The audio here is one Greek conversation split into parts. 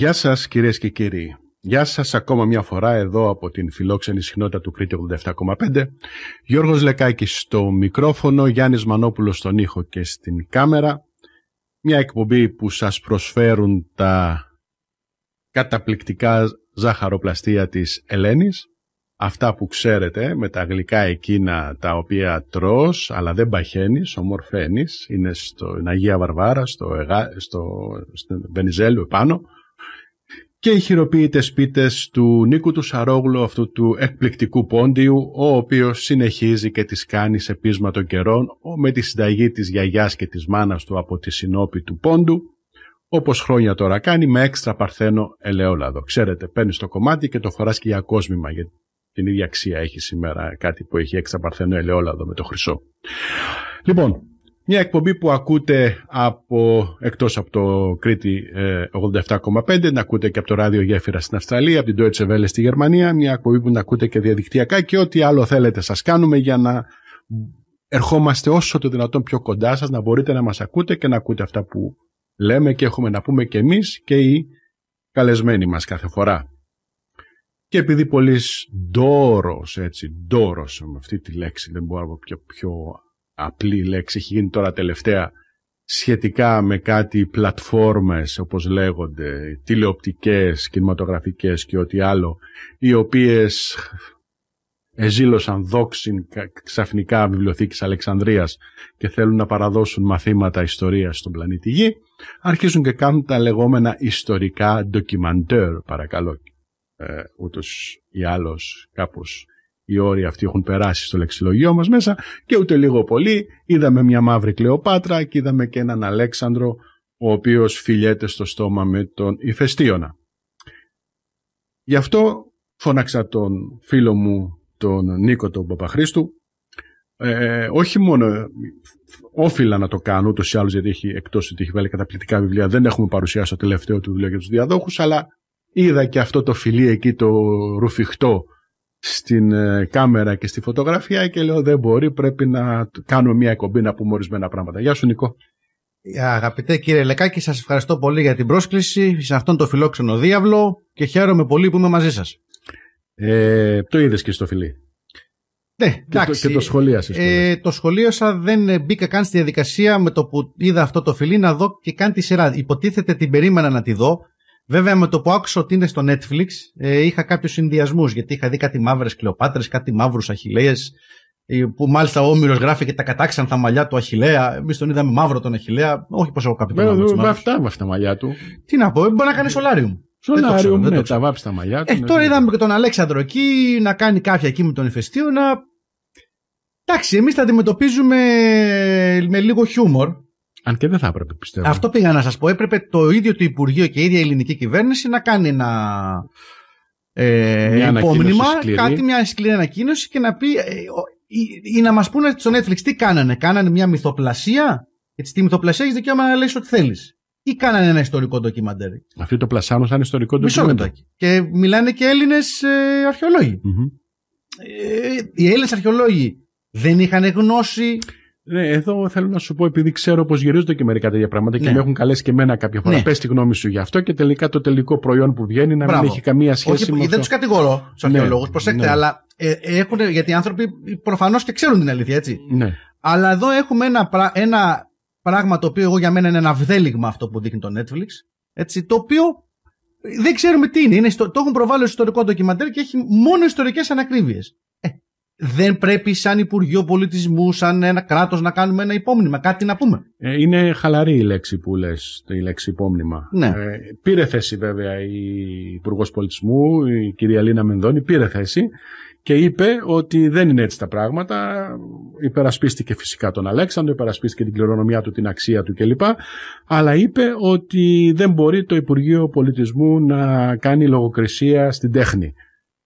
Γεια σας κυρίες και κύριοι. Γεια σας ακόμα μια φορά εδώ από την φιλόξενη συχνότητα του Κρήτη 87,5. Γιώργος Λεκάκης στο μικρόφωνο, Γιάννης Μανόπουλος στον ήχο και στην κάμερα. Μια εκπομπή που σας προσφέρουν τα καταπληκτικά ζαχαροπλαστεία της Ελένης. Αυτά που ξέρετε με τα γλυκά εκείνα τα οποία τρως αλλά δεν παχαίνεις, ομορφαίνεις. Είναι στο Αγία Βαρβάρα, στο, Εγά, στο Βενιζέλου επάνω και οι χειροποίητες πίτες του Νίκου του Σαρόγλου αυτού του εκπληκτικού πόντιου, ο οποίος συνεχίζει και τις κάνει σε πείσμα των καιρών με τη συνταγή της γιαγιάς και της μάνας του από τη συνόπη του πόντου, όπως χρόνια τώρα κάνει με έξτρα παρθένο ελαιόλαδο. Ξέρετε, παίρνεις το κομμάτι και το φοράς και για κόσμημα, γιατί την ίδια αξία έχει σήμερα κάτι που έχει έξτρα παρθένο ελαιόλαδο με το χρυσό. Λοιπόν, μια εκπομπή που ακούτε από, εκτός από το Κρήτη 87,5, ε, να ακούτε και από το ράδιο Γέφυρα στην Αυστραλία, από την Deutsche Welle στη Γερμανία, μια εκπομπή που να ακούτε και διαδικτυακά και ό,τι άλλο θέλετε σας κάνουμε για να ερχόμαστε όσο το δυνατόν πιο κοντά σας, να μπορείτε να μας ακούτε και να ακούτε αυτά που λέμε και έχουμε να πούμε και εμείς και οι καλεσμένοι μας κάθε φορά. Και επειδή πολλοί ντόρος, έτσι, ντόρος με αυτή τη λέξη, δεν μπορώ να πω πιο, πιο απλή λέξη, έχει γίνει τώρα τελευταία, σχετικά με κάτι πλατφόρμες όπως λέγονται, τηλεοπτικές, κινηματογραφικές και ό,τι άλλο, οι οποίες εζήλωσαν δόξιν ξαφνικά βιβλιοθήκης Αλεξανδρίας και θέλουν να παραδώσουν μαθήματα ιστορίας στον πλανήτη Γη, αρχίζουν και κάνουν τα λεγόμενα ιστορικά ντοκιμαντέρ, παρακαλώ, ε, ούτως ή άλλως κάπως οι όροι αυτοί έχουν περάσει στο λεξιλογιό μας μέσα και ούτε λίγο πολύ είδαμε μια μαύρη Κλεοπάτρα και είδαμε και έναν Αλέξανδρο ο οποίος φιλιέται στο στόμα με τον Ηφαιστίωνα. Γι' αυτό φώναξα τον φίλο μου τον Νίκο τον Παπαχρίστου, ε, όχι μόνο ε, όφιλα να το κάνω ούτως ή άλλως, γιατί έχει εκτός ότι έχει βάλει καταπληκτικά βιβλία, δεν έχουμε παρουσιάσει το τελευταίο του βιβλίο για τους διαδόχους, αλλά είδα και αυτό το φιλί εκεί το ρουφιχτό στην ε, κάμερα και στη φωτογραφία και λέω δεν μπορεί, πρέπει να κάνουμε μια εκπομπή να πούμε ορισμένα πράγματα. Γεια σου Νικό. Ε, αγαπητέ κύριε Λεκάκη, σας ευχαριστώ πολύ για την πρόσκληση σε αυτόν τον φιλόξενο διάβλο και χαίρομαι πολύ που είμαι μαζί σας. Ε, το είδες και στο φιλί. Ναι, και Το, και το σχολίασες. Ε, το σχολίασα, δεν μπήκα καν στη διαδικασία με το που είδα αυτό το φιλί να δω και καν τη σειρά. Υποτίθεται την περίμενα να τη δω Βέβαια με το που άκουσα ότι είναι στο Netflix ε, είχα κάποιους συνδυασμούς γιατί είχα δει κάτι μαύρες κλεοπάτρες, κάτι μαύρους αχιλέες ε, που μάλιστα ο Όμηρος γράφει και τα κατάξαν τα μαλλιά του Αχιλέα. Εμείς τον είδαμε μαύρο τον Αχιλέα. Όχι πως έχω κάποιο πρόβλημα. Με, με αυτά, με αυτά μαλλιά του. Τι να πω, μπορεί να κάνει σολάριουμ. Σολάριουμ, ναι, τα βάψει τα μαλλιά του. Ε, ναι, τώρα ναι. είδαμε και τον Αλέξανδρο εκεί να κάνει κάποια εκεί με τον ηφαιστείο να. Εντάξει, εμείς τα αντιμετωπίζουμε με λίγο χιούμορ. Αν και δεν θα έπρεπε, πιστεύω. Αυτό πήγα να σας πω. Έπρεπε το ίδιο το Υπουργείο και η ίδια η ελληνική κυβέρνηση να κάνει ένα ε, υπόμνημα, κάτι, μια σκληρή ανακοίνωση και να πει. Ε, ή, ή να μας πούνε στο Netflix τι κάνανε. Κάνανε μια μυθοπλασία. Γιατί τη μυθοπλασία έχεις δικαίωμα να λες ό,τι θέλεις. Ή κάνανε ένα ιστορικό ντοκιμαντέρ. Αυτή το πλασάνο σαν ιστορικό ντοκιμαντέρ. Και μιλάνε και Έλληνες ε, αρχαιολόγοι. Ε, οι Έλληνες αρχαιολόγοι δεν είχαν γνώση ναι, εδώ θέλω να σου πω, επειδή ξέρω πώ γυρίζονται και μερικά τέτοια πράγματα ναι. και με έχουν καλέσει και εμένα κάποια φορά. Ναι. Πες τη γνώμη σου γι' αυτό και τελικά το τελικό προϊόν που βγαίνει να Μπράβο. μην έχει καμία σχέση Όχι, με. Δεν του κατηγορώ στου ναι, αρχαιολόγους, προσέξτε, ναι. αλλά ε, έχουν, γιατί οι άνθρωποι προφανώς και ξέρουν την αλήθεια, έτσι. Ναι. Αλλά εδώ έχουμε ένα, ένα πράγμα το οποίο εγώ για μένα είναι ένα βδέλιγμα αυτό που δείχνει το Netflix. Έτσι, το οποίο δεν ξέρουμε τι είναι. είναι στο, το έχουν προβάλει ως ιστορικό ντοκιμαντέρ και έχει μόνο ιστορικές ανακρίβειες δεν πρέπει σαν Υπουργείο Πολιτισμού, σαν ένα κράτος να κάνουμε ένα υπόμνημα, κάτι να πούμε. Ε, είναι χαλαρή η λέξη που λες, η λέξη υπόμνημα. Ναι. Ε, πήρε θέση βέβαια η Υπουργός Πολιτισμού, η κυρία Λίνα Μενδώνη, πήρε θέση και είπε ότι δεν είναι έτσι τα πράγματα. Υπερασπίστηκε φυσικά τον Αλέξανδρο, υπερασπίστηκε την κληρονομιά του, την αξία του κλπ. Αλλά είπε ότι δεν μπορεί το Υπουργείο Πολιτισμού να κάνει λογοκρισία στην τέχνη.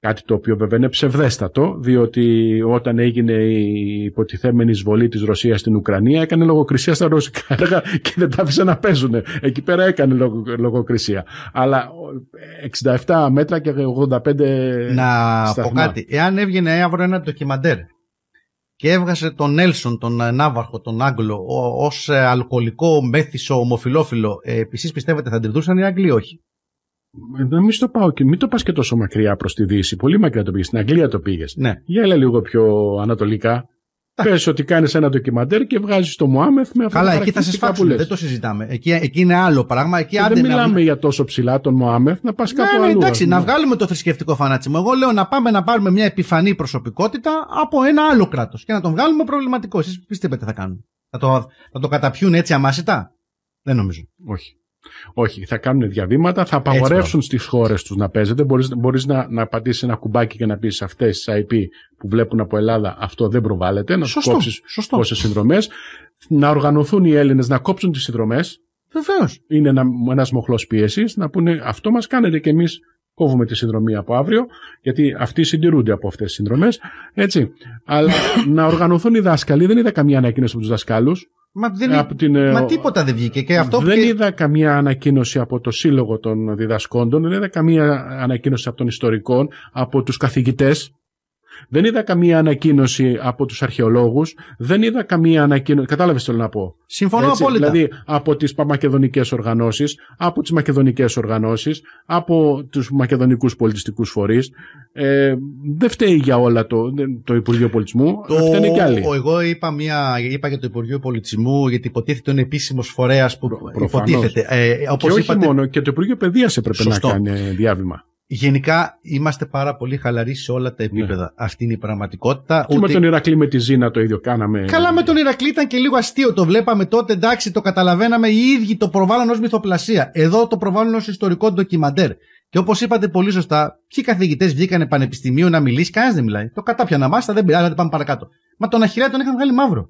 Κάτι το οποίο βέβαια είναι ψευδέστατο, διότι όταν έγινε η υποτιθέμενη εισβολή της Ρωσίας στην Ουκρανία, έκανε λογοκρισία στα ρωσικά έργα και δεν τα άφησε να παίζουν. Εκεί πέρα έκανε λογοκρισία. Αλλά 67 μέτρα και 85 Να πω κάτι. Εάν έβγαινε αύριο ένα ντοκιμαντέρ και έβγασε τον Νέλσον, τον ε, Ναύαρχο, τον Άγγλο, ως ε, αλκοολικό μέθησο ομοφιλόφιλο, ε, επίσης πιστεύετε θα αντιδρούσαν οι Άγγλοι, όχι να μην το πάω και μην το πας και τόσο μακριά προς τη Δύση. Πολύ μακριά το πήγες. Στην Αγγλία το πήγες. Ναι. Για έλα λίγο πιο ανατολικά. Πες ότι κάνεις ένα ντοκιμαντέρ και βγάζεις το Μωάμεθ με αυτό Καλά, εκεί θα σε σφάξουν. Δεν το συζητάμε. Εκεί, εκεί είναι άλλο πράγμα. Εκεί δεν μιλάμε να... για τόσο ψηλά τον Μωάμεθ να πας ναι, κάπου ναι, αλλού. Εντάξει, να βγάλουμε το θρησκευτικό φανάτσιμο. Εγώ λέω να πάμε να πάρουμε μια επιφανή προσωπικότητα από ένα άλλο κράτος και να τον βγάλουμε προβληματικό. Εσείς πιστεύετε θα κάνουν. Θα το, θα το καταπιούν έτσι αμάσιτα. Δεν νομίζω. Όχι. Όχι, θα κάνουν διαβήματα, θα απαγορεύσουν στις χώρες τους να παίζετε. Μπορεί να, να πατήσεις ένα κουμπάκι και να πεις σε αυτές τις IP που βλέπουν από Ελλάδα αυτό δεν προβάλλεται, να κόψει πόσες συνδρομές. Να οργανωθούν οι Έλληνες να κόψουν τις συνδρομές. Βεβαίως. Είναι ένα ένας μοχλός πίεσης να πούνε αυτό μας κάνετε και εμείς κόβουμε τη συνδρομή από αύριο, γιατί αυτοί συντηρούνται από αυτές τις συνδρομές. Έτσι. Αλλά να οργανωθούν οι δάσκαλοι, δεν είδα καμία ανακοίνωση από τους δασκάλους Μα, δεν... Ε, από την, ε, τίποτα δεν βγήκε. Και αυτό δεν είδα καμία ανακοίνωση από το Σύλλογο των Διδασκόντων, δεν είδα καμία ανακοίνωση από των Ιστορικών, από τους καθηγητές δεν είδα καμία ανακοίνωση από τους αρχαιολόγους, δεν είδα καμία ανακοίνωση. Κατάλαβες τι θέλω να πω. Συμφωνώ απόλυτα. Δηλαδή από τις παμακεδονικές οργανώσεις, από τις μακεδονικές οργανώσεις, από τους μακεδονικούς πολιτιστικούς φορείς. Ε, δεν φταίει για όλα το, το Υπουργείο Πολιτισμού. Το... κι άλλοι. Εγώ είπα, μια, είπα για το Υπουργείο Πολιτισμού, γιατί υποτίθεται είναι επίσημος φορέας που Προ, υποτίθεται. Ε, όπως και όχι μόνο, και το Υπουργείο Παιδείας έπρεπε Σωστό. να κάνει διάβημα. Γενικά είμαστε πάρα πολύ χαλαροί σε όλα τα ναι. επίπεδα. Ναι. Αυτή είναι η πραγματικότητα. Και Ούτε... με τον Ηρακλή με τη Ζήνα το ίδιο κάναμε. Καλά, με τον Ηρακλή ήταν και λίγο αστείο. Το βλέπαμε τότε, εντάξει, το καταλαβαίναμε. Οι ίδιοι το προβάλλουν ως μυθοπλασία. Εδώ το προβάλλουν ως ιστορικό ντοκιμαντέρ. Και όπως είπατε πολύ σωστά, ποιοι καθηγητές βγήκανε πανεπιστημίου να μιλήσει, κανένας δεν μιλάει. Το να μάστα, δεν πειράζει, πάμε παρακάτω. Μα τον Αχυρέα τον είχαν βγάλει μαύρο.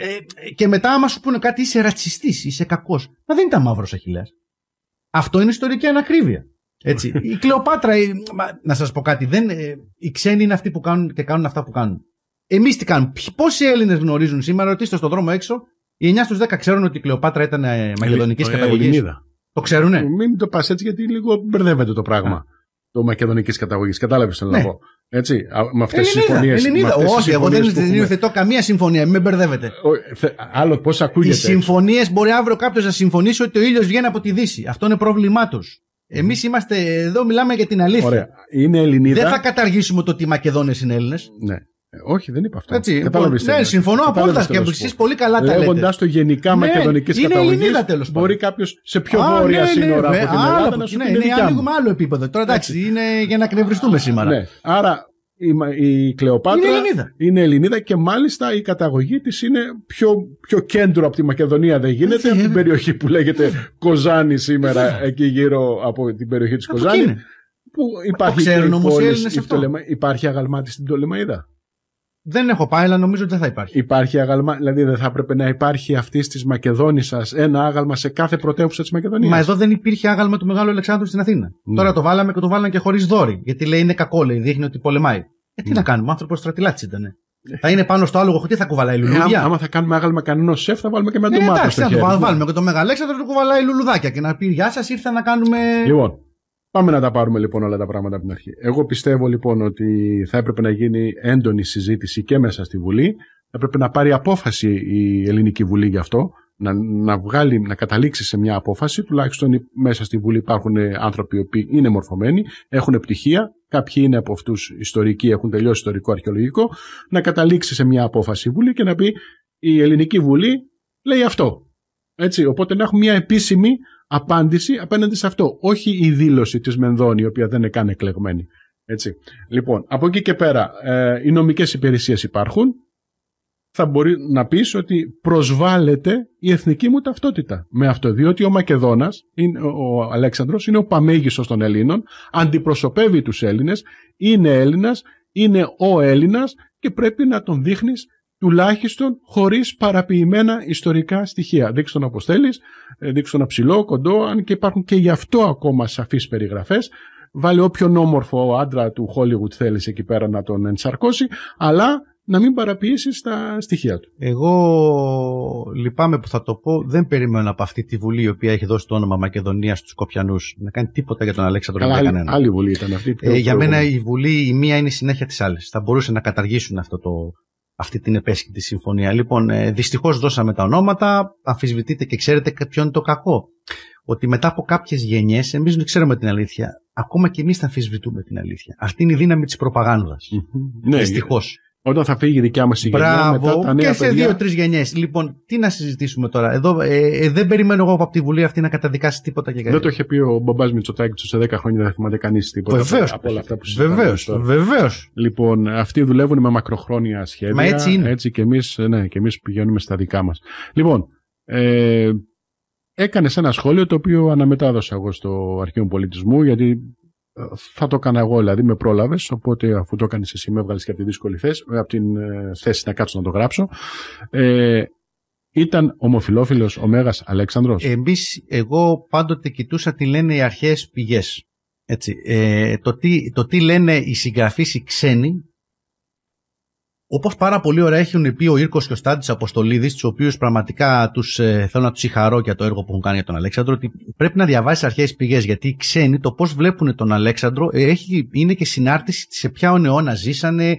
ε, και μετά, άμα σου πούνε κάτι, είσαι ρατσιστής, είσαι κακός. Μα δεν ήταν μαύρος Αχυρέα. Αυτό είναι ιστορική ανακρίβεια. Έτσι. η Κλεοπάτρα, η... να σας πω κάτι, δεν, ε, οι ξένοι είναι αυτοί που κάνουν και κάνουν αυτά που κάνουν. Εμείς τι κάνουμε, πόσοι Έλληνες γνωρίζουν σήμερα, ρωτήστε στον δρόμο έξω, οι 9 στους 10 ξέρουν ότι η Κλεοπάτρα ήταν ε, μακεδονικής ε, καταγωγής. Το ξέρουνε. Μην το πας έτσι, γιατί λίγο μπερδεύεται το πράγμα. Α. Το μακεδονικής καταγωγής. Κατάλαβες τι ναι. να πω. Έτσι, με αυτές τις συμφωνίε. Όχι, εγώ δεν, υιοθετώ καμία συμφωνία, μην με μπερδεύετε. Άλλο πώς ακούγεται. Οι συμφωνίες μπορεί αύριο κάποιος να συμφωνήσει ότι ο ήλιος βγαίνει από τη Δύση. Αυτό είναι πρόβλημά τους. Εμείς είμαστε εδώ, μιλάμε για την αλήθεια. Ωραία. Είναι Ελληνίδα. Δεν θα καταργήσουμε το ότι οι Μακεδόνες είναι Έλληνες. Ναι. Ε, όχι, δεν είπα αυτά. Έτσι, ναι, ναι, συμφωνώ απόλυτα και εσεί πολύ καλά τα λέτε. Λέγοντας το γενικά ναι, μακεδονικής καταγωγή, μπορεί κάποιος σε πιο ναι, βόρεια ναι, σύνορα από την Ελλάδα να πει. Ναι, είναι ανοίγουμε άλλο επίπεδο. Τώρα εντάξει, είναι για να κνευριστούμε σήμερα. Ναι. Άρα η, η Κλεοπάτρα είναι Ελληνίδα. είναι Ελληνίδα και μάλιστα η καταγωγή της είναι πιο, πιο κέντρο από τη Μακεδονία δεν γίνεται από την περιοχή που λέγεται Κοζάνη σήμερα εκεί γύρω από την περιοχή της Κοζάνη που υπάρχει, η υπάρχει αγαλμάτη στην Τολεμαϊδα. Δεν έχω πάει, αλλά νομίζω ότι δεν θα υπάρχει. Υπάρχει άγαλμα, δηλαδή δεν θα έπρεπε να υπάρχει αυτή της σα ένα άγαλμα σε κάθε πρωτεύουσα της Μακεδονίας. Μα εδώ δεν υπήρχε άγαλμα του Μεγάλου Αλεξάνδρου στην Αθήνα. Ναι. Τώρα το βάλαμε και το βάλανε και χωρίς δόρυ. Γιατί λέει είναι κακό, λέει, δείχνει ότι πολεμάει. Ε, τι ναι. να κάνουμε, άνθρωπο στρατηλάτη ήταν. Ε. Θα είναι πάνω στο άλογο, τι θα κουβαλάει ε, λουλούδια. Ε, άμα θα κάνουμε άγαλμα κανένα σεφ, θα βάλουμε και με ντομάτα. Ε, εντάξει, θα το βάλουμε και το μεγαλέξανδρο του κουβαλάει λουλουδάκια και να πει Γεια σας, ήρθα να κάνουμε. Λοιπόν, Πάμε να τα πάρουμε λοιπόν όλα τα πράγματα από την αρχή. Εγώ πιστεύω λοιπόν ότι θα έπρεπε να γίνει έντονη συζήτηση και μέσα στη Βουλή. Θα έπρεπε να πάρει απόφαση η Ελληνική Βουλή γι' αυτό. Να, να, βγάλει, να καταλήξει σε μια απόφαση. Τουλάχιστον μέσα στη Βουλή υπάρχουν ε, άνθρωποι οι οποίοι είναι μορφωμένοι, έχουν πτυχία. Κάποιοι είναι από αυτούς ιστορικοί, έχουν τελειώσει ιστορικό αρχαιολογικό. Να καταλήξει σε μια απόφαση η Βουλή και να πει η Ελληνική Βουλή λέει αυτό. Έτσι, οπότε να έχουμε μια επίσημη απάντηση απέναντι σε αυτό. Όχι η δήλωση της Μενδώνη, η οποία δεν είναι καν εκλεγμένη. Έτσι. Λοιπόν, από εκεί και πέρα, ε, οι νομικές υπηρεσίες υπάρχουν. Θα μπορεί να πεις ότι προσβάλλεται η εθνική μου ταυτότητα με αυτό. Διότι ο Μακεδόνας, ο Αλέξανδρος, είναι ο παμέγιστο των Ελλήνων, αντιπροσωπεύει τους Έλληνες, είναι Έλληνας, είναι ο Έλληνας και πρέπει να τον δείχνεις τουλάχιστον χωρίς παραποιημένα ιστορικά στοιχεία. Δείξτε τον να θέλεις ε, δείξτε τον ψηλό, κοντό, αν και υπάρχουν και γι' αυτό ακόμα σαφείς περιγραφές. Βάλει όποιον όμορφο άντρα του Hollywood θέλεις εκεί πέρα να τον ενσαρκώσει, αλλά να μην παραποιήσεις τα στοιχεία του. Εγώ λυπάμαι που θα το πω, δεν περιμένω από αυτή τη Βουλή η οποία έχει δώσει το όνομα Μακεδονίας στους Κοπιανού. να κάνει τίποτα για τον Αλέξανδρο Καλά, άλλη, κανένα. άλλη Βουλή ήταν αυτή. Ε, για μένα η Βουλή η μία είναι η συνέχεια της άλλης. Θα μπορούσε να καταργήσουν αυτό το, αυτή την επέσχυντη συμφωνία. Λοιπόν, ε, δυστυχώς δώσαμε τα ονόματα, αμφισβητείτε και ξέρετε ποιο είναι το κακό. Ότι μετά από κάποιες γενιές, εμείς δεν ξέρουμε την αλήθεια. Ακόμα και εμείς θα αμφισβητούμε την αλήθεια. Αυτή είναι η δύναμη της προπαγανδα Ναι, δυστυχώς. Όταν θα φύγει η δικιά μας η γενιά, μετά τα νέα και σε δύο-τρει γενιές. Λοιπόν, τι να συζητήσουμε τώρα. Εδώ, ε, ε, δεν περιμένω εγώ από τη Βουλή αυτή να καταδικάσει τίποτα και κάτι. Δεν το είχε πει ο μπαμπάς Μητσοτάκη σε 10 χρόνια δεν θα θυμάται κανείς τίποτα. Βεβαίως. Από όλα αυτά που Βεβαίω. Βεβαίως. Λοιπόν, αυτοί δουλεύουν με μακροχρόνια σχέδια. Μα έτσι είναι. Έτσι και εμείς ναι, πηγαίνουμε στα δικά μας. Λοιπόν, ε, έκανες ένα σχόλιο το οποίο αναμετάδωσα εγώ στο Αρχείο Πολιτισμού, γιατί θα το έκανα εγώ, δηλαδή με πρόλαβες. Οπότε, αφού το έκανες εσύ, με έβγαλες και από τη δύσκολη θέση, ε, από την ε, θέση να κάτσω να το γράψω. Ε, ήταν ομοφιλόφιλος ο Μέγα Αλέξανδρος. Εμείς, εγώ πάντοτε κοιτούσα τι λένε οι αρχέ πηγές. Έτσι, ε, το, τι, το τι λένε οι συγγραφείς οι ξένοι Όπως πάρα πολύ ωραία έχουν πει ο Ήρκος και ο Στάντης Αποστολίδης, τους οποίους πραγματικά τους ε, θέλω να τους συγχαρώ για το έργο που έχουν κάνει για τον Αλέξανδρο, ότι πρέπει να διαβάσει αρχέ πηγές. Γιατί οι ξένοι το πώς βλέπουν τον Αλέξανδρο ε, έχει, είναι και συνάρτηση σε ποια αιώνα ζήσανε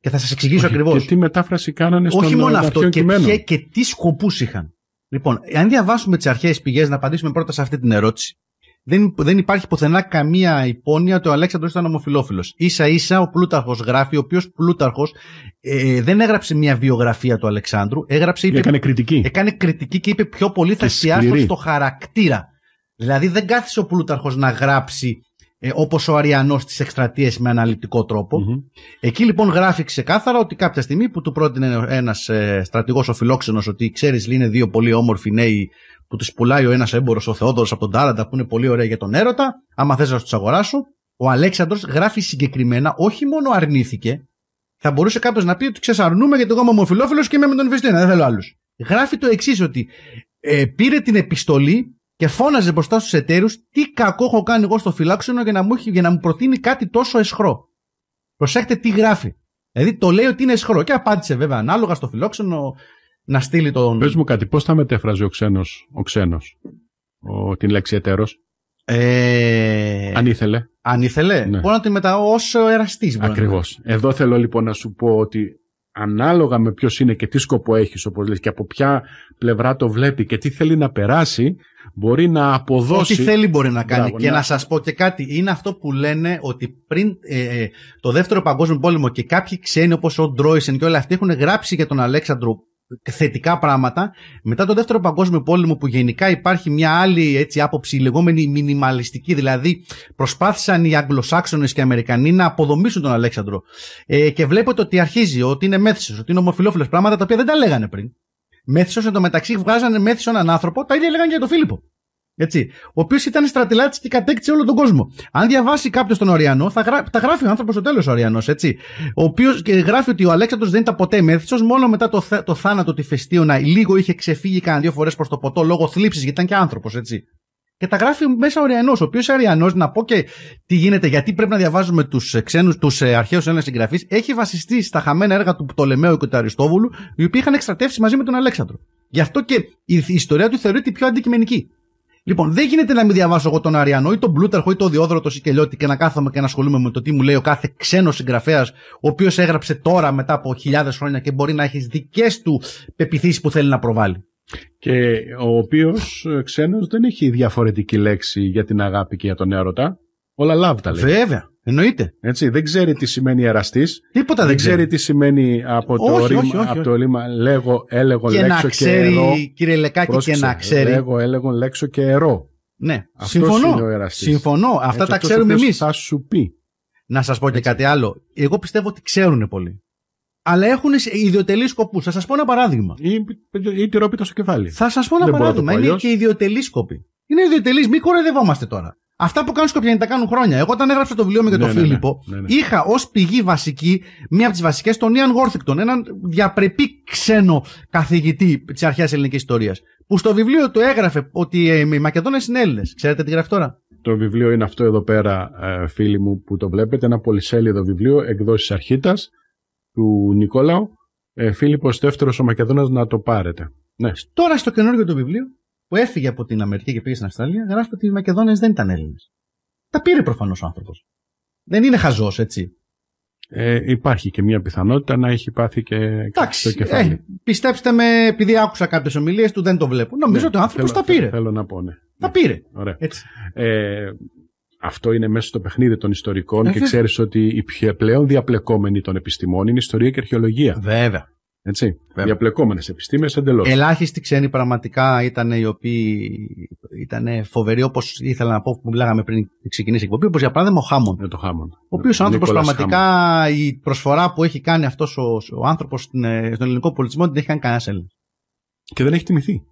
και θα σας εξηγήσω ακριβώς. Και τι μετάφραση κάνανε στον Όχι μόνο ε, αυτό, και, και τι σκοπούς είχαν. Λοιπόν, αν διαβάσουμε τις αρχαίες πηγές, να απαντήσουμε πρώτα σε αυτή την ερώτηση δεν, δεν υπάρχει ποθενά καμία υπόνοια ότι ο Αλέξανδρος ήταν ομοφιλόφιλος. Ίσα ίσα ο Πλούταρχος γράφει, ο οποίος Πλούταρχος ε, δεν έγραψε μια βιογραφία του Αλεξάνδρου, έγραψε... Είπε, έκανε κριτική. Έκανε κριτική και είπε πιο πολύ θα εστιάσω στο χαρακτήρα. Δηλαδή δεν κάθισε ο Πλούταρχος να γράψει ε, όπως ο Αριανός στις εκστρατείες με αναλυτικό Εκεί λοιπόν γράφει ξεκάθαρα ότι κάποια στιγμή που του πρότεινε ένας ε, στρατηγός ο φιλόξενος ότι ξέρεις Λίνε δύο πολύ όμορφοι νέοι που τους πουλάει ο ένας έμπορος ο Θεόδωρος από τον Τάραντα που είναι πολύ ωραία για τον έρωτα, άμα θες να τους αγοράσω. Ο Αλέξανδρος γράφει συγκεκριμένα, όχι μόνο αρνήθηκε, θα μπορούσε κάποιος να πει ότι ξεσαρνούμε γιατί εγώ είμαι ομοφυλόφιλος και με τον Βεστίνα, δεν θέλω άλλους. Γράφει το εξής ότι ε, πήρε την επιστολή και φώναζε μπροστά στους εταίρους τι κακό έχω κάνει εγώ στο φυλάξενο για να μου, για να μου προτείνει κάτι τόσο εσχρό. Προσέξτε τι γράφει. Δηλαδή το λέει ότι είναι εσχρό. Και απάντησε βέβαια ανάλογα στο φιλόξενο να στείλει τον. Πες μου κάτι, πώς θα μετέφραζε ο ξένος ο ξένος, ο, την λέξη εταίρος. Ε... Αν ήθελε. Αν ήθελε. Ναι. Μπορώ να τη μεταώ ω εραστή. Ακριβώ. Εδώ θέλω λοιπόν να σου πω ότι ανάλογα με ποιος είναι και τι σκοπό έχεις όπως λες και από ποια πλευρά το βλέπει και τι θέλει να περάσει μπορεί να αποδώσει. Ό,τι θέλει μπορεί να κάνει. και να σας πω και κάτι. Είναι αυτό που λένε ότι πριν ε, ε, το δεύτερο παγκόσμιο πόλεμο και κάποιοι ξένοι όπως ο Ντρόισεν και όλοι αυτοί έχουν γράψει για τον Αλέξανδρο θετικά πράγματα. Μετά το δεύτερο παγκόσμιο πόλεμο που γενικά υπάρχει μια άλλη έτσι, άποψη, λεγόμενη μινιμαλιστική, δηλαδή προσπάθησαν οι Αγγλοσάξονες και οι Αμερικανοί να αποδομήσουν τον Αλέξανδρο ε, και βλέπετε ότι αρχίζει, ότι είναι μέθησος, ότι είναι ομοφιλόφιλος, πράγματα τα οποία δεν τα λέγανε πριν. Μέθησος εν μεταξύ βγάζανε μέθησο έναν άνθρωπο, τα ίδια λέγανε και για τον Φίλιππο. Έτσι, ο οποίος ήταν στρατηλάτη και κατέκτησε όλο τον κόσμο. Αν διαβάσει κάποιος τον Οριανό, θα γράφει, τα γράφει ο άνθρωπος στο τέλος Οριανός, έτσι. Ο οποίος γράφει ότι ο Αλέξανδρος δεν ήταν ποτέ μέθησος, μόνο μετά το, το θάνατο τη Φεστίωνα λίγο είχε ξεφύγει κανένα δύο φορές προς το ποτό λόγω θλίψης, γιατί ήταν και άνθρωπος, έτσι. Και τα γράφει μέσα ο Οριανός, ο οποίος Οριανός, να πω και τι γίνεται, γιατί πρέπει να διαβάζουμε τους ε, ξένους, τους ε, αρχαίους Έλληνες συγγραφείς, έχει βασιστεί στα χαμένα έργα του Πτολεμαίου και του Αριστόβουλου, οι οποίοι είχαν εκστρατεύσει μαζί με τον Αλέξανδρο. Γι' αυτό και η ιστορία του θεωρείται πιο αντικειμενική. Λοιπόν, δεν γίνεται να μην διαβάσω εγώ τον Αριανό ή τον Πλούταρχο ή τον Διόδροτο ή και να κάθομαι και να ασχολούμαι με το τι μου λέει ο κάθε ξένος συγγραφέας, ο οποίος έγραψε τώρα μετά από χιλιάδες χρόνια και μπορεί να έχεις δικές του πεπιθήσεις που θέλει να προβάλλει. Και ο οποίος ε, ξένος δεν έχει διαφορετική λέξη για την αγάπη και για τον έρωτα. Όλα λάβει τα λέει. Βέβαια. Εννοείται. Έτσι, δεν ξέρει τι σημαίνει εραστή. Τίποτα δεν, δεν ξέρει. ξέρει τι σημαίνει από το όχι, ρήμα, όχι, όχι, από το ρήμα λέγω, έλεγον, και να ξέρει, και ερώ. Κύριε Λεκάκη, Πρόσεξε, και να ξέρει. Λέγω, έλεγον, λέξω και ερώ. Ναι, αυτός συμφωνώ. Είναι ο εραστής. συμφωνώ. Αυτά τα ξέρουμε εμείς. Θα σου πει. Να σας πω και κάτι άλλο. Εγώ πιστεύω ότι ξέρουν πολύ. Αλλά έχουν ιδιωτελείς σκοπούς. Θα σας πω ένα παράδειγμα. Ή, ή ρόπιτα στο κεφάλι. Θα σας πω ένα παράδειγμα. Είναι και ιδιωτελείς σκοποί. Είναι ιδιωτελείς, μην κοροϊδευόμαστε τώρα. Αυτά που κάνουν σκοπιανοί τα κάνουν χρόνια. Εγώ όταν έγραψα το βιβλίο μου για τον ναι, ναι, ναι. Φίλιππο, ναι, είχα ως πηγή βασική, μία από τις βασικές, τον Ιαν Γόρθικτον, έναν διαπρεπή ξένο καθηγητή της αρχαίας ελληνικής ιστορίας. Που στο βιβλίο του έγραφε ότι ε, οι Μακεδόνες είναι Έλληνες. Ξέρετε τι γράφει τώρα. Το βιβλίο είναι αυτό εδώ πέρα, ε, φίλοι μου, που το βλέπετε. Ένα πολυσέλιδο βιβλίο, εκδόσεις αρχήτα του Νικόλαου. Ε, Φίλιππος δεύτερο ο Μακεδόνας να το πάρετε. Ναι. Τώρα στο καινούργιο το βιβλίο που έφυγε από την Αμερική και πήγε στην Αυστραλία, γράφει ότι οι Μακεδόνες δεν ήταν Έλληνες. Τα πήρε προφανώς ο άνθρωπος. Δεν είναι χαζός, έτσι. Ε, υπάρχει και μια πιθανότητα να έχει πάθει και κάτι στο ε, κεφάλι. Ε, πιστέψτε με, επειδή άκουσα κάποιες ομιλίες του, δεν το βλέπω. Νομίζω ναι, ότι ο άνθρωπος τα πήρε. Θέλω να πω, ναι. Τα πήρε. Ε, αυτό είναι μέσα στο παιχνίδι των ιστορικών ε, και ξέρεις ότι οι πλέον διαπλεκόμενοι των επιστημών είναι ιστορία και αρχαιολογία. Βέβαια. Έτσι. Βέβαια. Διαπλεκόμενες επιστήμες εντελώς. Ελάχιστοι ξένοι πραγματικά ήταν οι οποίοι ήταν φοβεροί, όπως ήθελα να πω που μιλάγαμε πριν ξεκινήσει η εκπομπή, όπως για παράδειγμα ο Χάμον. Ε, το Χάμον. Ο άνθρωπο πραγματικά η προσφορά που έχει κάνει αυτός ο, ο άνθρωπος ε, στον ελληνικό πολιτισμό δεν έχει κάνει κανένας Έλληνας. Και δεν έχει τιμηθεί.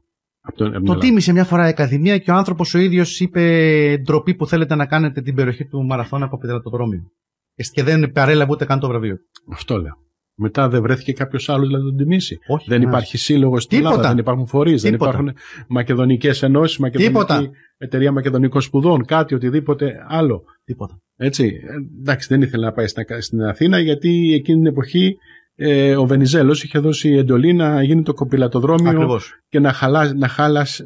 Από τον, το τίμησε μια φορά η Ακαδημία και ο άνθρωπος ο ίδιος είπε ντροπή που θέλετε να κάνετε την περιοχή του Μαραθώνα από πιδρατοδρόμιο. Και δεν παρέλαβε ούτε καν το βραβείο. Αυτό λέω. Μετά δεν βρέθηκε κάποιος άλλος να τον τιμήσει. Όχι, δεν υπάρχει σύλλογος στην Τίποτα. Ελλάδα, δεν υπάρχουν φορείς, δεν υπάρχουν μακεδονικές ενώσεις, μακεδονική Τίποτα. εταιρεία μακεδονικών σπουδών, κάτι, οτιδήποτε άλλο. Τίποτα. Έτσι. Εντάξει, δεν ήθελε να πάει στην Αθήνα γιατί εκείνη την εποχή ε, ο Βενιζέλος είχε δώσει εντολή να γίνει το κοπηλατοδρόμιο και να, χαλά,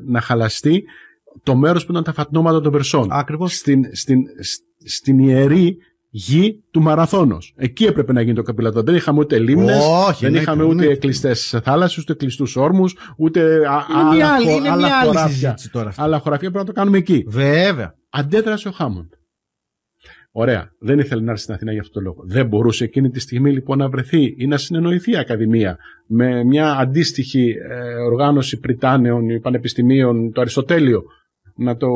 να, χαλαστεί το μέρος που ήταν τα φατνόματα των Περσών. Ακριβώς. Στην, στην, στην ιερή γη του μαραθώνος. Εκεί έπρεπε να γίνει το καπηλατό. Δεν είχαμε ούτε λίμνες, δεν είχαμε ούτε κλειστές θάλασσες, ούτε κλειστούς όρμους, ούτε. Είναι άλλα, μια άλλα μια άλλη τώρα Αλλά χωραφία πρέπει να το κάνουμε εκεί. Βέβαια. Αντέδρασε ο Χάμοντ. Ωραία. Δεν ήθελε να έρθει στην Αθήνα για αυτόν τον λόγο. Δεν μπορούσε εκείνη τη στιγμή λοιπόν να βρεθεί ή να συνεννοηθεί η Ακαδημία με μια αντίστοιχη ε, οργάνωση Πριτάνεων ή Πανεπιστημίων, το Αριστοτέλειο, να, το,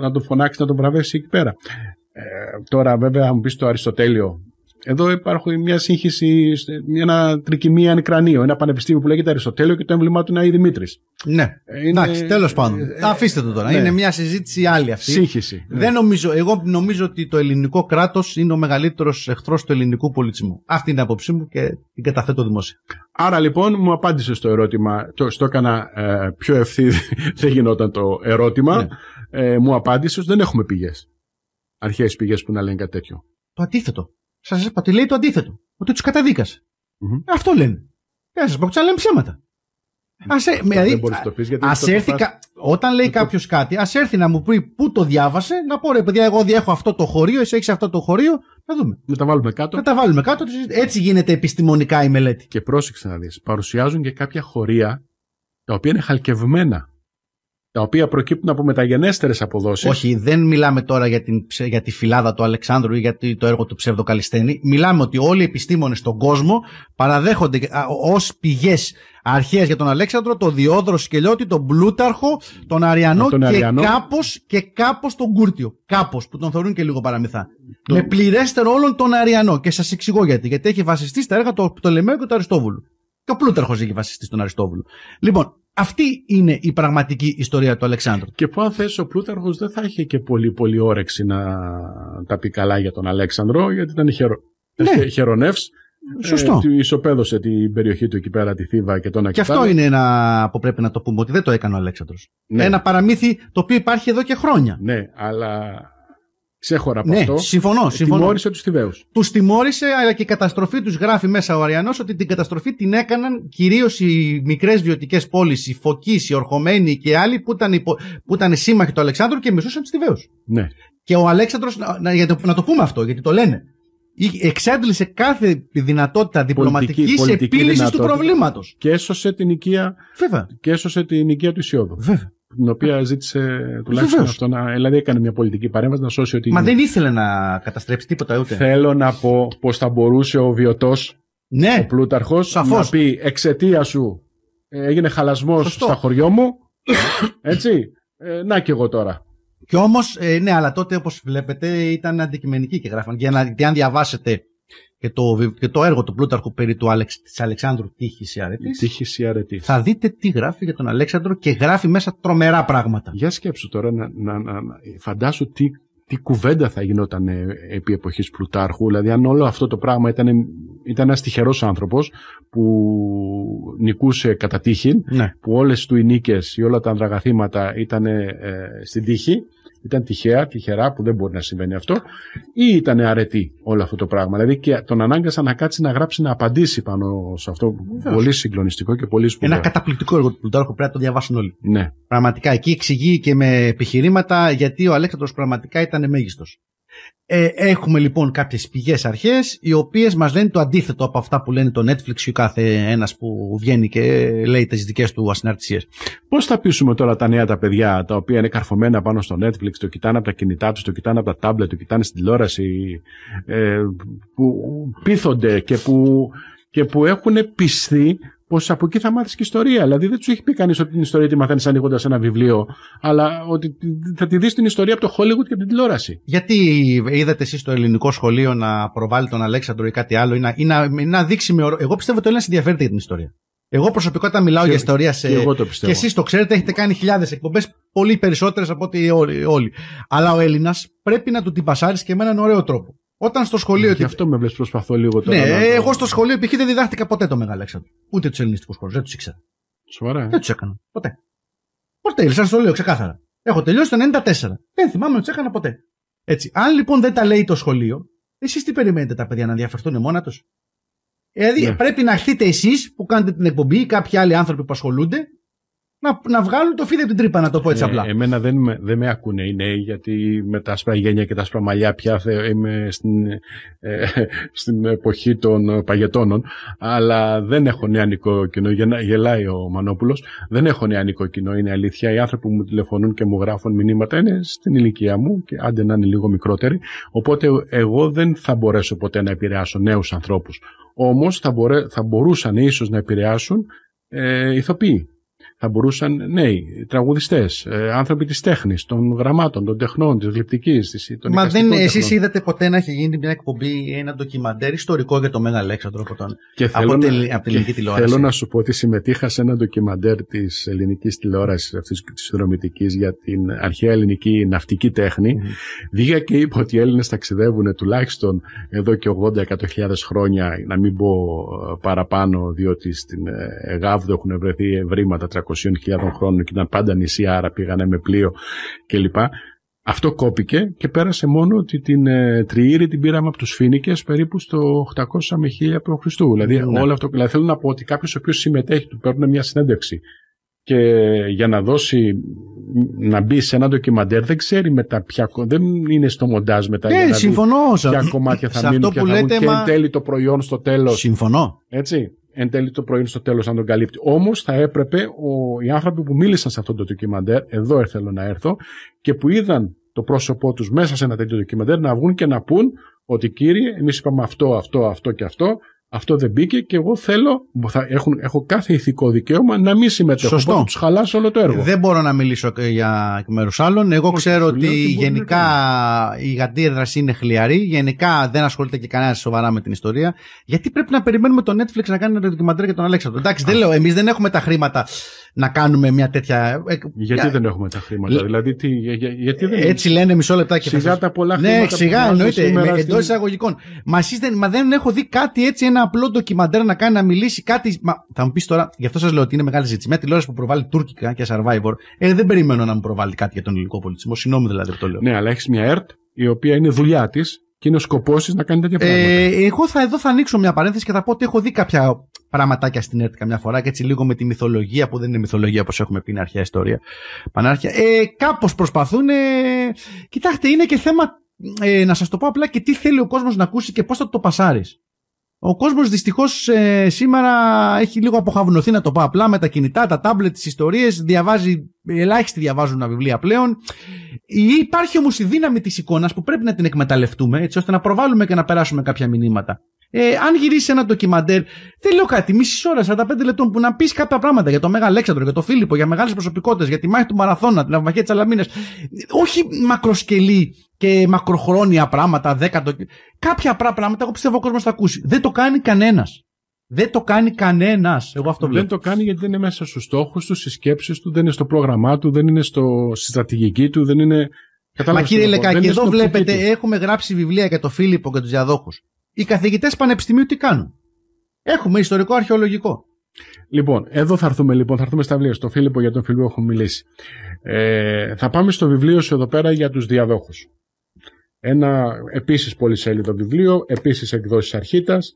να το φωνάξει, να τον βραβεύσει εκεί πέρα. Ε, τώρα βέβαια αν μου πεις το Αριστοτέλειο. Εδώ υπάρχει μια σύγχυση, ένα τρικυμία, Ένα πανεπιστήμιο που λέγεται Αριστοτέλειο και το έμβλημά του είναι η Δημήτρης. Ναι. Ε, είναι... Εντάξει, τέλος πάντων. Ε, ε Αφήστε το τώρα. Ναι. Είναι μια συζήτηση άλλη αυτή. Σύγχυση. Ναι. Δεν νομίζω, εγώ νομίζω ότι το ελληνικό κράτος είναι ο μεγαλύτερος εχθρός του ελληνικού πολιτισμού. Αυτή είναι η άποψή μου και την καταθέτω δημόσια. Άρα λοιπόν μου απάντησε στο ερώτημα. Το, στο έκανα πιο ευθύ, δεν γινόταν το ερώτημα. Ναι. μου απάντησες ότι δεν έχουμε πηγές αρχαίε πηγέ που να λένε κάτι τέτοιο. Το αντίθετο. Σας είπα, ότι λέει το αντίθετο. Ότι τους καταδικασε Αυτό λένε. Ε, δηλαδή, δεν σα πω, λένε ψέματα. Ας, έρθει, Όταν λέει κάποιος κάτι, ας έρθει να μου πει πού το διάβασε, να πω ρε παιδιά, εγώ έχω αυτό το χωρίο, εσύ έχεις αυτό το χωρίο, να δούμε. Να τα βάλουμε κάτω. Να τα βάλουμε κάτω, έτσι γίνεται επιστημονικά η μελέτη. Και πρόσεξε να δεις. Παρουσιάζουν και κάποια χωρία τα οποία είναι χαλκευμένα τα οποία προκύπτουν από μεταγενέστερες αποδόσεις. Όχι, δεν μιλάμε τώρα για, την, για τη φυλάδα του Αλεξάνδρου ή για το έργο του ψευδοκαλιστένη. Μιλάμε ότι όλοι οι επιστήμονες στον κόσμο παραδέχονται ως πηγές αρχαίες για τον Αλέξανδρο, τον Διόδρο Σκελιώτη, τον Πλούταρχο, τον Αριανό, και κάπως και κάπως τον Κούρτιο. Κάπως, που τον θεωρούν και λίγο παραμυθά. Το... Με πληρέστερο όλων τον Αριανό. Και σας εξηγώ γιατί. Γιατί έχει βασιστεί στα έργα του Πτολεμαίου και του Αριστόβουλου. Και ο Πλούταρχος έχει βασιστεί στον Αριστόβουλο. Λοιπόν, αυτή είναι η πραγματική ιστορία του Αλεξάνδρου. Και που αν θες ο Πλούταρχος δεν θα είχε και πολύ πολύ όρεξη να τα πει καλά για τον Αλέξανδρο, γιατί ήταν χερο... Ναι. χερονεύς. Ε, σωστό. Ε, ισοπαίδωσε την περιοχή του εκεί πέρα, τη Θήβα και τον Ακητάνα. Και αυτό είναι ένα που πρέπει να το πούμε, ότι δεν το έκανε ο Αλέξανδρος. Ναι. Ένα παραμύθι το οποίο υπάρχει εδώ και χρόνια. Ναι, αλλά ξέχωρα από ναι, αυτό. Συμφωνώ, ε, συμφωνώ. Τιμώρησε τους Θηβαίους. Τους τιμώρησε, αλλά και η καταστροφή τους γράφει μέσα ο Αριανός ότι την καταστροφή την έκαναν κυρίως οι μικρές βιωτικές πόλεις, οι φωκοί, οι ορχομένοι και άλλοι που ήταν, υπο... που ήταν σύμμαχοι του Αλεξάνδρου και μισούσαν τους Θηβαίους. Ναι. Και ο Αλέξανδρος, να, να, να το πούμε αυτό, γιατί το λένε. Εξάντλησε κάθε δυνατότητα διπλωματική επίλυσης του προβλήματος. Και έσωσε την οικία. Βέβαια. Και έσωσε την οικία του Ισιόδου. Βέβαια την οποία ζήτησε τουλάχιστον αυτό να. Δηλαδή έκανε μια πολιτική παρέμβαση να σώσει ότι. Μα δεν ήθελε να καταστρέψει τίποτα ούτε. Θέλω να πω πως θα μπορούσε ο βιωτός, ναι, ο πλούταρχος, να πει εξαιτία σου ε, έγινε χαλασμός στα χωριό μου. Έτσι. Ε, να και εγώ τώρα. και όμως, ε, ναι, αλλά τότε όπως βλέπετε ήταν αντικειμενική και γράφαν. Για αν διαβάσετε και το, το έργο του Πλούταρχου περί του Αλεξ, της Αλεξάνδρου Τύχης Ιαρετής, Τύχης Ιαρετής. θα δείτε τι γράφει για τον Αλέξανδρο και γράφει μέσα τρομερά πράγματα. Για σκέψου τώρα, να, να, να, φαντάσου τι, τι κουβέντα θα γινόταν ε, επί εποχής Πλουτάρχου, δηλαδή αν όλο αυτό το πράγμα ήταν, ήταν ένας τυχερός άνθρωπος που νικούσε κατά τύχη, ναι. που όλες του οι νίκες ή όλα τα ανδραγαθήματα ήταν ε, ε, στην τύχη, ήταν τυχαία, τυχερά που δεν μπορεί να συμβαίνει αυτό, ή ήταν αρετή όλο αυτό το πράγμα. Δηλαδή και τον ανάγκασα να κάτσει να γράψει, να απαντήσει πάνω σε αυτό. Πολύ συγκλονιστικό και πολύ σπουδαίο. Ένα καταπληκτικό έργο του Πλουτάρχου πρέπει να το διαβάσουν όλοι. Ναι. Πραγματικά εκεί εξηγεί και με επιχειρήματα γιατί ο Αλέξανδρος πραγματικά ήταν μέγιστος. Ε, έχουμε λοιπόν κάποιες πηγές αρχές οι οποίες μας λένε το αντίθετο από αυτά που λένε το Netflix ή κάθε ένας που βγαίνει και λέει τις δικές του ασυναρτησίες. Πώς θα πείσουμε τώρα τα νέα τα παιδιά τα οποία είναι καρφωμένα πάνω στο Netflix, το κοιτάνε από τα κινητά τους, το κοιτάνε από τα τάμπλε το κοιτάνε στην τηλεόραση, ε, που πείθονται και που, και που έχουν πιστεί πως από εκεί θα μάθεις και ιστορία. Δηλαδή δεν του έχει πει κανείς ότι την ιστορία τη μαθαίνεις ανοίγοντας ένα βιβλίο, αλλά ότι θα τη δεις την ιστορία από το Hollywood και από την τηλεόραση. Γιατί είδατε εσείς το ελληνικό σχολείο να προβάλλει τον Αλέξανδρο ή κάτι άλλο, ή να, να, ή δείξει με. όρο. Εγώ πιστεύω ότι ο Έλληνας ενδιαφέρεται για την ιστορία. Εγώ προσωπικά όταν μιλάω και, για ιστορία σε. Και, εγώ το πιστεύω. και εσείς το ξέρετε, έχετε κάνει χιλιάδες εκπομπές, πολύ περισσότερες από ό,τι όλοι. Αλλά ο Έλληνας πρέπει να του την πασάρεις και με έναν ωραίο τρόπο. Όταν στο σχολείο. και αυτό με βλέπεις προσπαθώ λίγο τώρα. Ναι, εγώ στο σχολείο π.χ. δεν διδάχτηκα ποτέ το Μεγάλο Αλέξανδρο. Ούτε τους ελληνιστικούς χώρους. Δεν τους ήξερα. Σοβαρά. Ε. Δεν τους έκανα. Ποτέ. Ποτέ, σα το λέω ξεκάθαρα. Έχω τελειώσει το 94. Δεν θυμάμαι ότι τους έκανα ποτέ. Έτσι. Αν λοιπόν δεν τα λέει το σχολείο, εσείς τι περιμένετε τα παιδιά να διαφερθούν μόνα του. Δηλαδή ναι. πρέπει να έρθετε εσείς που κάνετε την εκπομπή ή κάποιοι άλλοι άνθρωποι που ασχολούνται να, να βγάλουν το φίδι από την τρύπα, να το πω έτσι ε, απλά. εμένα δεν με, δεν με ακούνε οι νέοι, γιατί με τα άσπρα γένια και τα άσπρα μαλλιά πια είμαι στην, ε, στην εποχή των παγετώνων. Αλλά δεν έχω νεανικό κοινό. Γελάει ο Μανόπουλο. Δεν έχω νεανικό κοινό, είναι αλήθεια. Οι άνθρωποι που μου τηλεφωνούν και μου γράφουν μηνύματα είναι στην ηλικία μου και άντε να είναι λίγο μικρότεροι. Οπότε εγώ δεν θα μπορέσω ποτέ να επηρεάσω νέους ανθρώπους. Όμως θα, θα μπορούσαν ίσως να επηρεάσουν ε, ηθοποιοί θα μπορούσαν νέοι, ναι, τραγουδιστές, ε, άνθρωποι της τέχνης, των γραμμάτων, των τεχνών, της γλυπτικής, των Μα δεν, εσεί είδατε ποτέ να έχει γίνει μια εκπομπή, ένα ντοκιμαντέρ ιστορικό για το Μέγα Αλέξανδρο από, από, να, από την ελληνική τηλεόραση. Θέλω να σου πω ότι συμμετείχα σε ένα ντοκιμαντέρ της ελληνικής τηλεόρασης, αυτής της συνδρομητικής για την αρχαία ελληνική ναυτική τέχνη. Mm. Βγήκα και είπα ότι οι Έλληνες ταξιδεύουν τουλάχιστον εδώ και 80 100 χρόνια, να μην πω ε, παραπάνω, διότι στην ε, Γάβδο έχουν βρεθεί ευρήματα 300 χρόνων και ήταν πάντα νησιά, άρα πήγανε με πλοίο κλπ. Αυτό κόπηκε και πέρασε μόνο ότι την ε, Τριήρη την πήραμε από τους Φίνικες περίπου στο 800 με 1000 π.Χ. Δηλαδή, ναι. όλο αυτό. Δηλαδή, θέλω να πω ότι κάποιος ο οποίος συμμετέχει, του παίρνουν μια συνέντευξη και για να δώσει να μπει σε ένα ντοκιμαντέρ δεν ξέρει μετά ποια δεν είναι στο μοντάζ μετά ναι, δηλαδή συμφωνώ, ποια κομμάτια θα μείνουν και εν τέλει το προϊόν στο τέλος συμφωνώ έτσι εν τέλει το προϊόν στο τέλος να τον καλύπτει. Όμως θα έπρεπε ο, οι άνθρωποι που μίλησαν σε αυτό το ντοκιμαντέρ, εδώ θέλω να έρθω, και που είδαν το πρόσωπό τους μέσα σε ένα τέτοιο ντοκιμαντέρ να βγουν και να πούν ότι κύριε, εμείς είπαμε αυτό, αυτό, αυτό και αυτό, αυτό δεν μπήκε και εγώ θέλω, θα έχουν, έχω κάθε ηθικό δικαίωμα να μην συμμετέχω. Σωστό. Θα τους χαλάσω όλο το έργο. Δεν μπορώ να μιλήσω για μέρους άλλων. Εγώ ξέρω ότι, γενικά η αντίδραση είναι χλιαρή. Γενικά δεν ασχολείται και κανένας σοβαρά με την ιστορία. Γιατί πρέπει να περιμένουμε το Netflix να κάνει ένα ντοκιμαντέρ για τον Αλέξανδρο. Εντάξει, δεν λέω, εμείς δεν έχουμε τα χρήματα να κάνουμε μια τέτοια. Ε, ε, γιατί δεν έχουμε τα χρήματα, δηλαδή τι, γιατί δεν. Έτσι λένε μισό λεπτά και Σιγά τα πολλά ναι, χρήματα. Ναι, σιγά εννοείται. Εντό εισαγωγικών. Μα, δεν, δεν έχω δει κάτι έτσι, ένα απλό ντοκιμαντέρ να κάνει να μιλήσει κάτι. Μα, θα μου πεις τώρα, γι' αυτό σας λέω ότι είναι μεγάλη ζήτηση. Μια τηλεόραση που προβάλλει τουρκικά και survivor, ε, δεν περιμένω να μου προβάλλει κάτι για τον ελληνικό πολιτισμό. Συγγνώμη δηλαδή που το λέω. Ναι, αλλά έχεις μια ΕΡΤ η οποία είναι δουλειά της και είναι ο σκοπός να κάνει τέτοια πράγματα. Ε, εγώ θα, εδώ θα ανοίξω μια παρένθεση και θα πω ότι έχω δει κάποια πραγματάκια στην ΕΡΤ καμιά φορά και έτσι λίγο με τη μυθολογία που δεν είναι μυθολογία όπως έχουμε πει, είναι αρχαία ιστορία. Πανάρχια. Ε, Κάπως προσπαθούν. Ε, κοιτάξτε, είναι και θέμα ε, να σας το πω απλά και τι θέλει ο κόσμος να ακούσει και πώς θα το πασάρεις. Ο κόσμος δυστυχώς, ε, σήμερα έχει λίγο αποχαυνοθεί να το πω απλά με τα κινητά, τα τάμπλετ, τις ιστορίες, διαβάζει, ελάχιστοι διαβάζουν τα βιβλία πλέον. Ε, υπάρχει όμως η δύναμη της εικόνας που πρέπει να την εκμεταλλευτούμε έτσι ώστε να προβάλλουμε και να περάσουμε κάποια μηνύματα. Ε, αν γυρίσεις ένα ντοκιμαντέρ, δεν λέω κάτι, μισή ώρα, 45 λεπτών που να πεις κάποια πράγματα για το Μέγα Αλέξανδρο, για το Φίλιππο, για μεγάλες προσωπικότητες, για τη μάχη του Μαραθώνα, την αυμαχία της Αλαμίνας. Ε, όχι μακροσκελή και μακροχρόνια πράγματα, δέκατο. Κάποια απλά πράγματα εγώ πιστεύω ο κόσμος θα ακούσει. Δεν το κάνει κανένας. Δεν το κάνει κανένας. Εγώ αυτό βλέπω. Δεν το κάνει γιατί δεν είναι μέσα στους στόχους του, στις σκέψεις του, δεν είναι στο πρόγραμμά του, δεν είναι στο, στη στρατηγική του, δεν είναι. Μα κύριε Λεκάκη, εδώ βλέπετε, έχουμε γράψει βιβλία για τον Φίλιππο και τους διαδόχους. Οι καθηγητές πανεπιστημίου τι κάνουν. Έχουμε ιστορικό αρχαιολογικό. Λοιπόν, εδώ θα έρθουμε λοιπόν, θα έρθουμε στα βιβλία. Στο Φίλιππο για τον Φίλιππο έχουμε μιλήσει. Ε, θα πάμε στο βιβλίο σου εδώ πέρα για τους διαδόχους. Ένα επίσης πολυσέλιδο βιβλίο, επίσης εκδόσεις αρχίτας,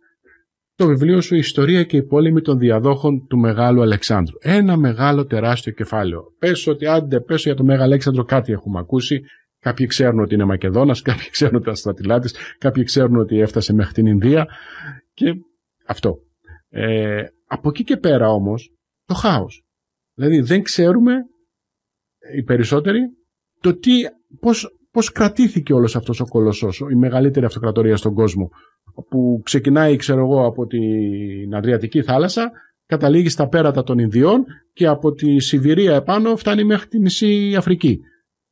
το βιβλίο σου ιστορία και η πόλεμη των διαδόχων του Μεγάλου Αλεξάνδρου». Ένα μεγάλο τεράστιο κεφάλαιο. Πες ότι άντε, πέσω για το Μέγαλο Αλέξανδρο κάτι έχουμε ακούσει. Κάποιοι ξέρουν ότι είναι Μακεδόνας, κάποιοι ξέρουν ότι είναι ήταν κάποιοι ξέρουν ότι έφτασε μέχρι την Ινδία και αυτό. Ε, από εκεί και πέρα όμως, το χάος. Δηλαδή δεν ξέρουμε οι περισσότεροι το τι, πώς πώς κρατήθηκε όλος αυτός ο κολοσσός, η μεγαλύτερη αυτοκρατορία στον κόσμο, που ξεκινάει, ξέρω εγώ, από την Αδριατική θάλασσα, καταλήγει στα πέρατα των Ινδιών και από τη Σιβηρία επάνω φτάνει μέχρι τη μισή Αφρική,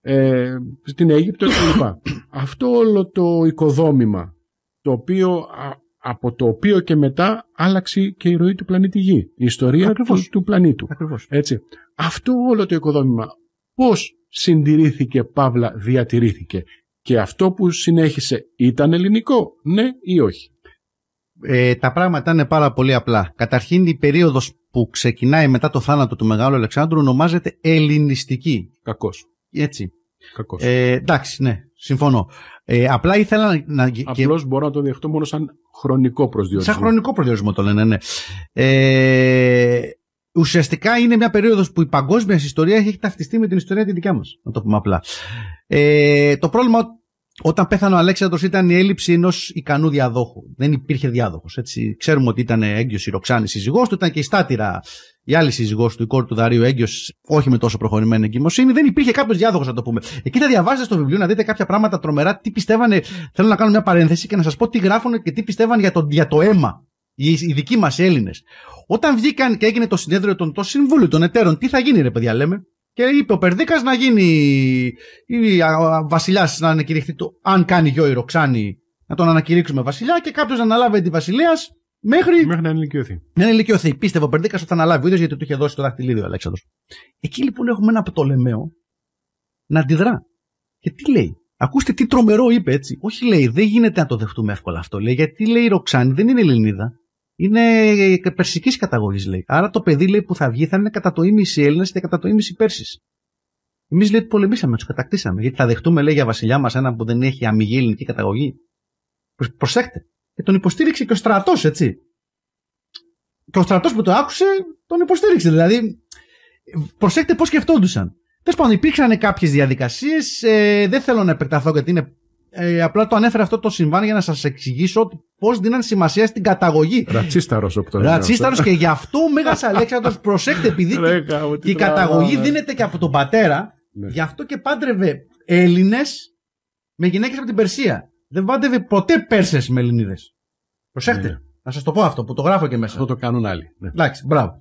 ε, στην Αίγυπτο κλπ. Αυτό όλο το οικοδόμημα, το οποίο, από το οποίο και μετά άλλαξε και η ροή του πλανήτη Γη, η ιστορία του, του πλανήτου. Αυτό όλο το οικοδόμημα, πώς συντηρήθηκε, παύλα διατηρήθηκε. Και αυτό που συνέχισε ήταν ελληνικό, ναι ή όχι. Ε, τα πράγματα είναι πάρα πολύ απλά. Καταρχήν η περίοδος που ξεκινάει μετά το θάνατο του Μεγάλου Αλεξάνδρου ονομάζεται ελληνιστική. Κακός. Έτσι. Κακός. Ε, εντάξει, ναι, συμφωνώ. Ε, απλά ήθελα να... Απλώς μπορώ να το διεχτώ μόνο σαν χρονικό προσδιορισμό. Σαν χρονικό προσδιορισμό το λένε, ναι. Ε, ουσιαστικά είναι μια περίοδος που η παγκόσμιας ιστορίας έχει ταυτιστεί με την ιστορία τη δικιά μας, να το πούμε απλά. Ε, το πρόβλημα όταν πέθανε ο Αλέξανδρος ήταν η έλλειψη ενός ικανού διαδόχου. Δεν υπήρχε διάδοχος, έτσι. Ξέρουμε ότι ήταν έγκυος η Ροξάνη σύζυγός του, ήταν και η Στάτηρα η άλλη σύζυγός του, η κόρη του Δαρίου Έγκυος, όχι με τόσο προχωρημένη εγκυμοσύνη, δεν υπήρχε κάποιος διάδοχος, να το πούμε. Εκεί θα διαβάσετε στο βιβλίο να δείτε κάποια πράγματα τρομερά, τι πιστεύανε. Θέλω να κάνω μια παρένθεση και να σας πω τι γράφουν και τι πιστεύαν για το, για το αίμα. Οι, οι δικοί μας Έλληνες. Όταν βγήκαν και έγινε το συνέδριο των το συμβούλων των εταίρων, τι θα γίνει, ρε παιδιά, λέμε. Και είπε ο Περδίκας να γίνει ή βασιλιάς να ανακηρυχθεί το, αν κάνει γιο η Ροξάνη, να τον ανακηρύξουμε βασιλιά και κάποιος να αναλάβει τη βασιλεία μέχρι, μέχρι να ενηλικιωθεί. Να ενηλικιωθεί. Πίστευε ο Περδίκας ότι θα αναλάβει ο ίδιο γιατί του είχε δώσει το δαχτυλίδι ο Αλέξανδρος. Εκεί λοιπόν έχουμε ένα Πτολεμαίο να αντιδρά. Και τι λέει. Ακούστε τι τρομερό είπε έτσι. Όχι λέει, δεν γίνεται να το δεχτούμε εύκολα αυτό. Λέει, γιατί λέει η Ροξάνη δεν είναι Ελληνίδα είναι περσικής καταγωγής, λέει. Άρα το παιδί λέει, που θα βγει θα είναι κατά το ίμιση Έλληνε και κατά το ίμιση Πέρσης. Εμείς λέει πολεμήσαμε, τους κατακτήσαμε. Γιατί θα δεχτούμε, λέει, για βασιλιά μας έναν που δεν έχει αμυγή ελληνική καταγωγή. Προσέξτε. Και τον υποστήριξε και ο στρατός, έτσι. Και ο στρατός που το άκουσε, τον υποστήριξε. Δηλαδή, προσέξτε πώς σκεφτόντουσαν. Τέλος πάντων, υπήρξαν κάποιες διαδικασίες. Ε, δεν θέλω να επεκταθώ γιατί είναι ε, απλά το ανέφερα αυτό το συμβάν για να σας εξηγήσω πώς δίναν σημασία στην καταγωγή. Ρατσίσταρος ο Ρατσίσταρο και γι' αυτό ο Μέγας Αλέξανδρος, προσέξτε, επειδή η καταγωγή δίνεται και από τον πατέρα, ναι. γι' αυτό και πάντρευε Έλληνες με γυναίκες από την Περσία. Δεν πάντρευε ποτέ Πέρσες με Ελληνίδες. Προσέχτε. Ναι. Να σας το πω αυτό που το γράφω και μέσα. Αυτό το κάνουν άλλοι. Ναι. Εντάξει, μπράβο.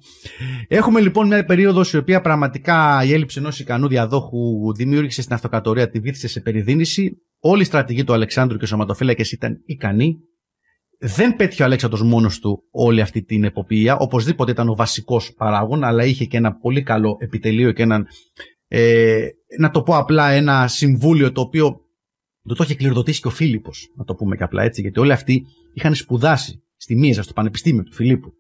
Έχουμε λοιπόν μια περίοδος η οποία πραγματικά η έλλειψη ενός ικανού διαδόχου δημιούργησε στην αυτοκατορια τη βήθησε σε περιδίνηση. Όλη η στρατηγή του Αλεξάνδρου και οι σωματοφύλακες ήταν ικανοί. Δεν πέτυχε ο Αλέξανδρος μόνος του όλη αυτή την εποπία. Οπωσδήποτε ήταν ο βασικός παράγων, αλλά είχε και ένα πολύ καλό επιτελείο και έναν. Ε, να το πω απλά ένα συμβούλιο το οποίο το, το είχε κληροδοτήσει και ο Φίλιππος, να το πούμε και απλά έτσι, γιατί όλοι αυτοί είχαν σπουδάσει στη Μίζα, στο Πανεπιστήμιο του Φιλίππου.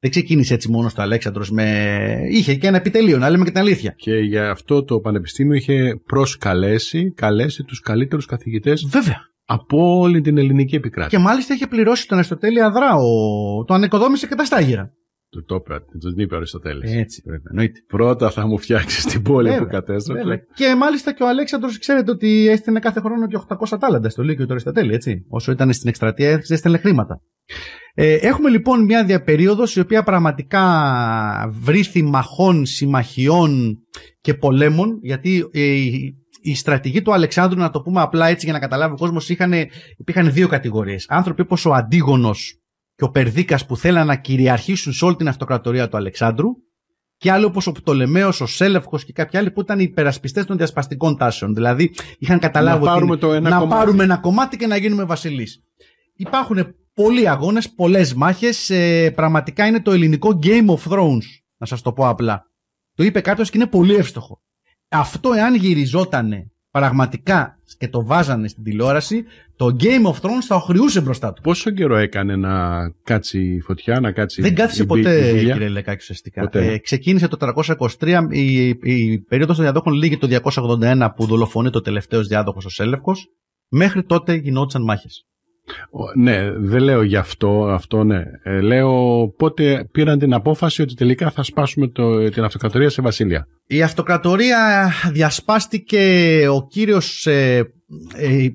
Δεν ξεκίνησε έτσι μόνος στο Αλέξανδρος. Με... Είχε και ένα επιτελείο, να λέμε και την αλήθεια. Και γι' αυτό το Πανεπιστήμιο είχε προσκαλέσει καλέσει τους καλύτερους καθηγητές. Βέβαια. Από όλη την ελληνική επικράτεια. Και μάλιστα είχε πληρώσει τον Αριστοτέλη Αδρά. Το ανεκοδόμησε και τα στάγυρα. Του το είπε, του ο Αριστοτέλης. Έτσι πρέπει. Εννοείται. Πρώτα θα μου φτιάξεις την πόλη που κατέστρεψε. Και μάλιστα και ο Αλέξανδρος ξέρετε ότι έστειλε κάθε χρόνο και 800 τάλαντα στο Λίκιο του Αριστοτέλη, έτσι. Όσο ήταν στην εκστρατεία, έστειλε χρήματα. Ε, έχουμε λοιπόν μια διαπερίοδο η οποία πραγματικά Βρίσκει μαχών, συμμαχιών και πολέμων, γιατί ε, η στρατηγή του Αλεξάνδρου, να το πούμε απλά έτσι για να καταλάβει ο κόσμος, υπήρχαν δύο κατηγορίες. Άνθρωποι όπως ο αντίγωνος και ο περδίκας που θέλαν να κυριαρχήσουν σε όλη την αυτοκρατορία του Αλεξάνδρου και άλλοι όπως ο Πτολεμαίος, ο Σέλευχο και κάποιοι άλλοι που ήταν οι υπερασπιστές των διασπαστικών τάσεων. Δηλαδή είχαν καταλάβει να, πάρουμε, ότι, το ένα να κομμάτι. πάρουμε ένα κομμάτι και να γίνουμε βασίλει. Υπάρχουν πολλοί αγώνες, πολλές μάχες. ε, πραγματικά είναι το ελληνικό Game of Thrones, να σας το πω απλά. Το είπε κάποιος και είναι πολύ εύστοχο. Αυτό εάν γυριζότανε πραγματικά και το βάζανε στην τηλεόραση, το Game of Thrones θα οχριούσε μπροστά του. Πόσο καιρό έκανε να κάτσει η φωτιά, να κάτσει Δεν κάθισε ποτέ, κύριε Λεκάκη, ουσιαστικά. Ε, ξεκίνησε το 323 η, η, περίοδος των διαδόχων λύγει το 281 που δολοφονεί το τελευταίος διάδοχος ο Σέλευκος. Μέχρι τότε γινόντουσαν μάχες. Ναι, δεν λέω γι' αυτό, αυτό ναι. Ε, λέω πότε πήραν την απόφαση ότι τελικά θα σπάσουμε το, την αυτοκρατορία σε βασίλεια. Η αυτοκρατορία διασπάστηκε, ο κύριος ε, ε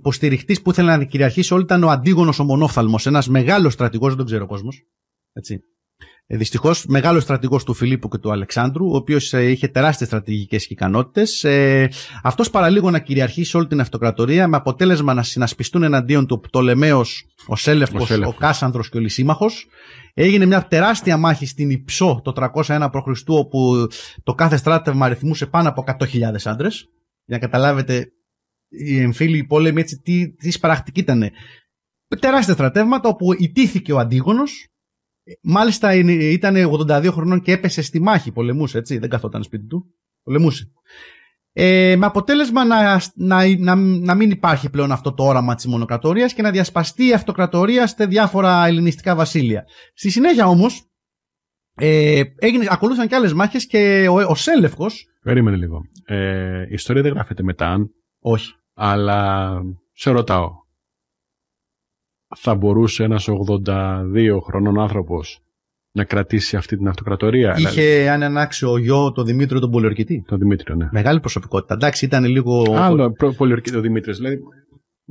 που ήθελε να κυριαρχήσει όλοι ήταν ο Αντίγονος ο Μονόφθαλμος, ένας μεγάλος στρατηγός, δεν τον ξέρω ο κόσμος. Έτσι. Ε, Δυστυχώς, μεγάλο στρατηγός του Φιλίππου και του Αλεξάνδρου, ο οποίος ε, είχε τεράστιες στρατηγικές ικανότητες. Ε, Αυτός παραλίγο να κυριαρχεί σε όλη την αυτοκρατορία με αποτέλεσμα να συνασπιστούν εναντίον του Πτολεμαίο, ο Σέλευκο, ο, ο Κάσανδρος και ο Λυσίμαχος. Έγινε μια τεράστια μάχη στην Υψό το 301 π.Χ., όπου το κάθε στράτευμα αριθμούσε πάνω από 100.000 άντρες. Για να καταλάβετε, οι εμφύλοι πόλεμοι έτσι τι, τι ήταν. Τεράστια στρατεύματα όπου ιτήθηκε ο Αντίγονος Μάλιστα ήταν 82 χρονών και έπεσε στη μάχη. Πολεμούσε, έτσι. Δεν καθόταν σπίτι του. Πολεμούσε. Ε, με αποτέλεσμα να, να, να, μην υπάρχει πλέον αυτό το όραμα της μονοκρατορίας και να διασπαστεί η αυτοκρατορία σε διάφορα ελληνιστικά βασίλεια. Στη συνέχεια όμως ε, έγινε, ακολούθησαν και άλλες μάχες και ο, ο Σέλευκος... Περίμενε λίγο. Ε, η ιστορία δεν γράφεται μετά. Όχι. Αλλά σε ρωτάω θα μπορούσε ένας 82 χρονών άνθρωπος να κρατήσει αυτή την αυτοκρατορία. Είχε αν ο άξιο γιο τον Δημήτριο τον Πολιορκητή. Τον Δημήτριο, ναι. Μεγάλη προσωπικότητα. Εντάξει, ήταν λίγο. Άλλο, πολιορκητή ο Δημήτριο. Δηλαδή,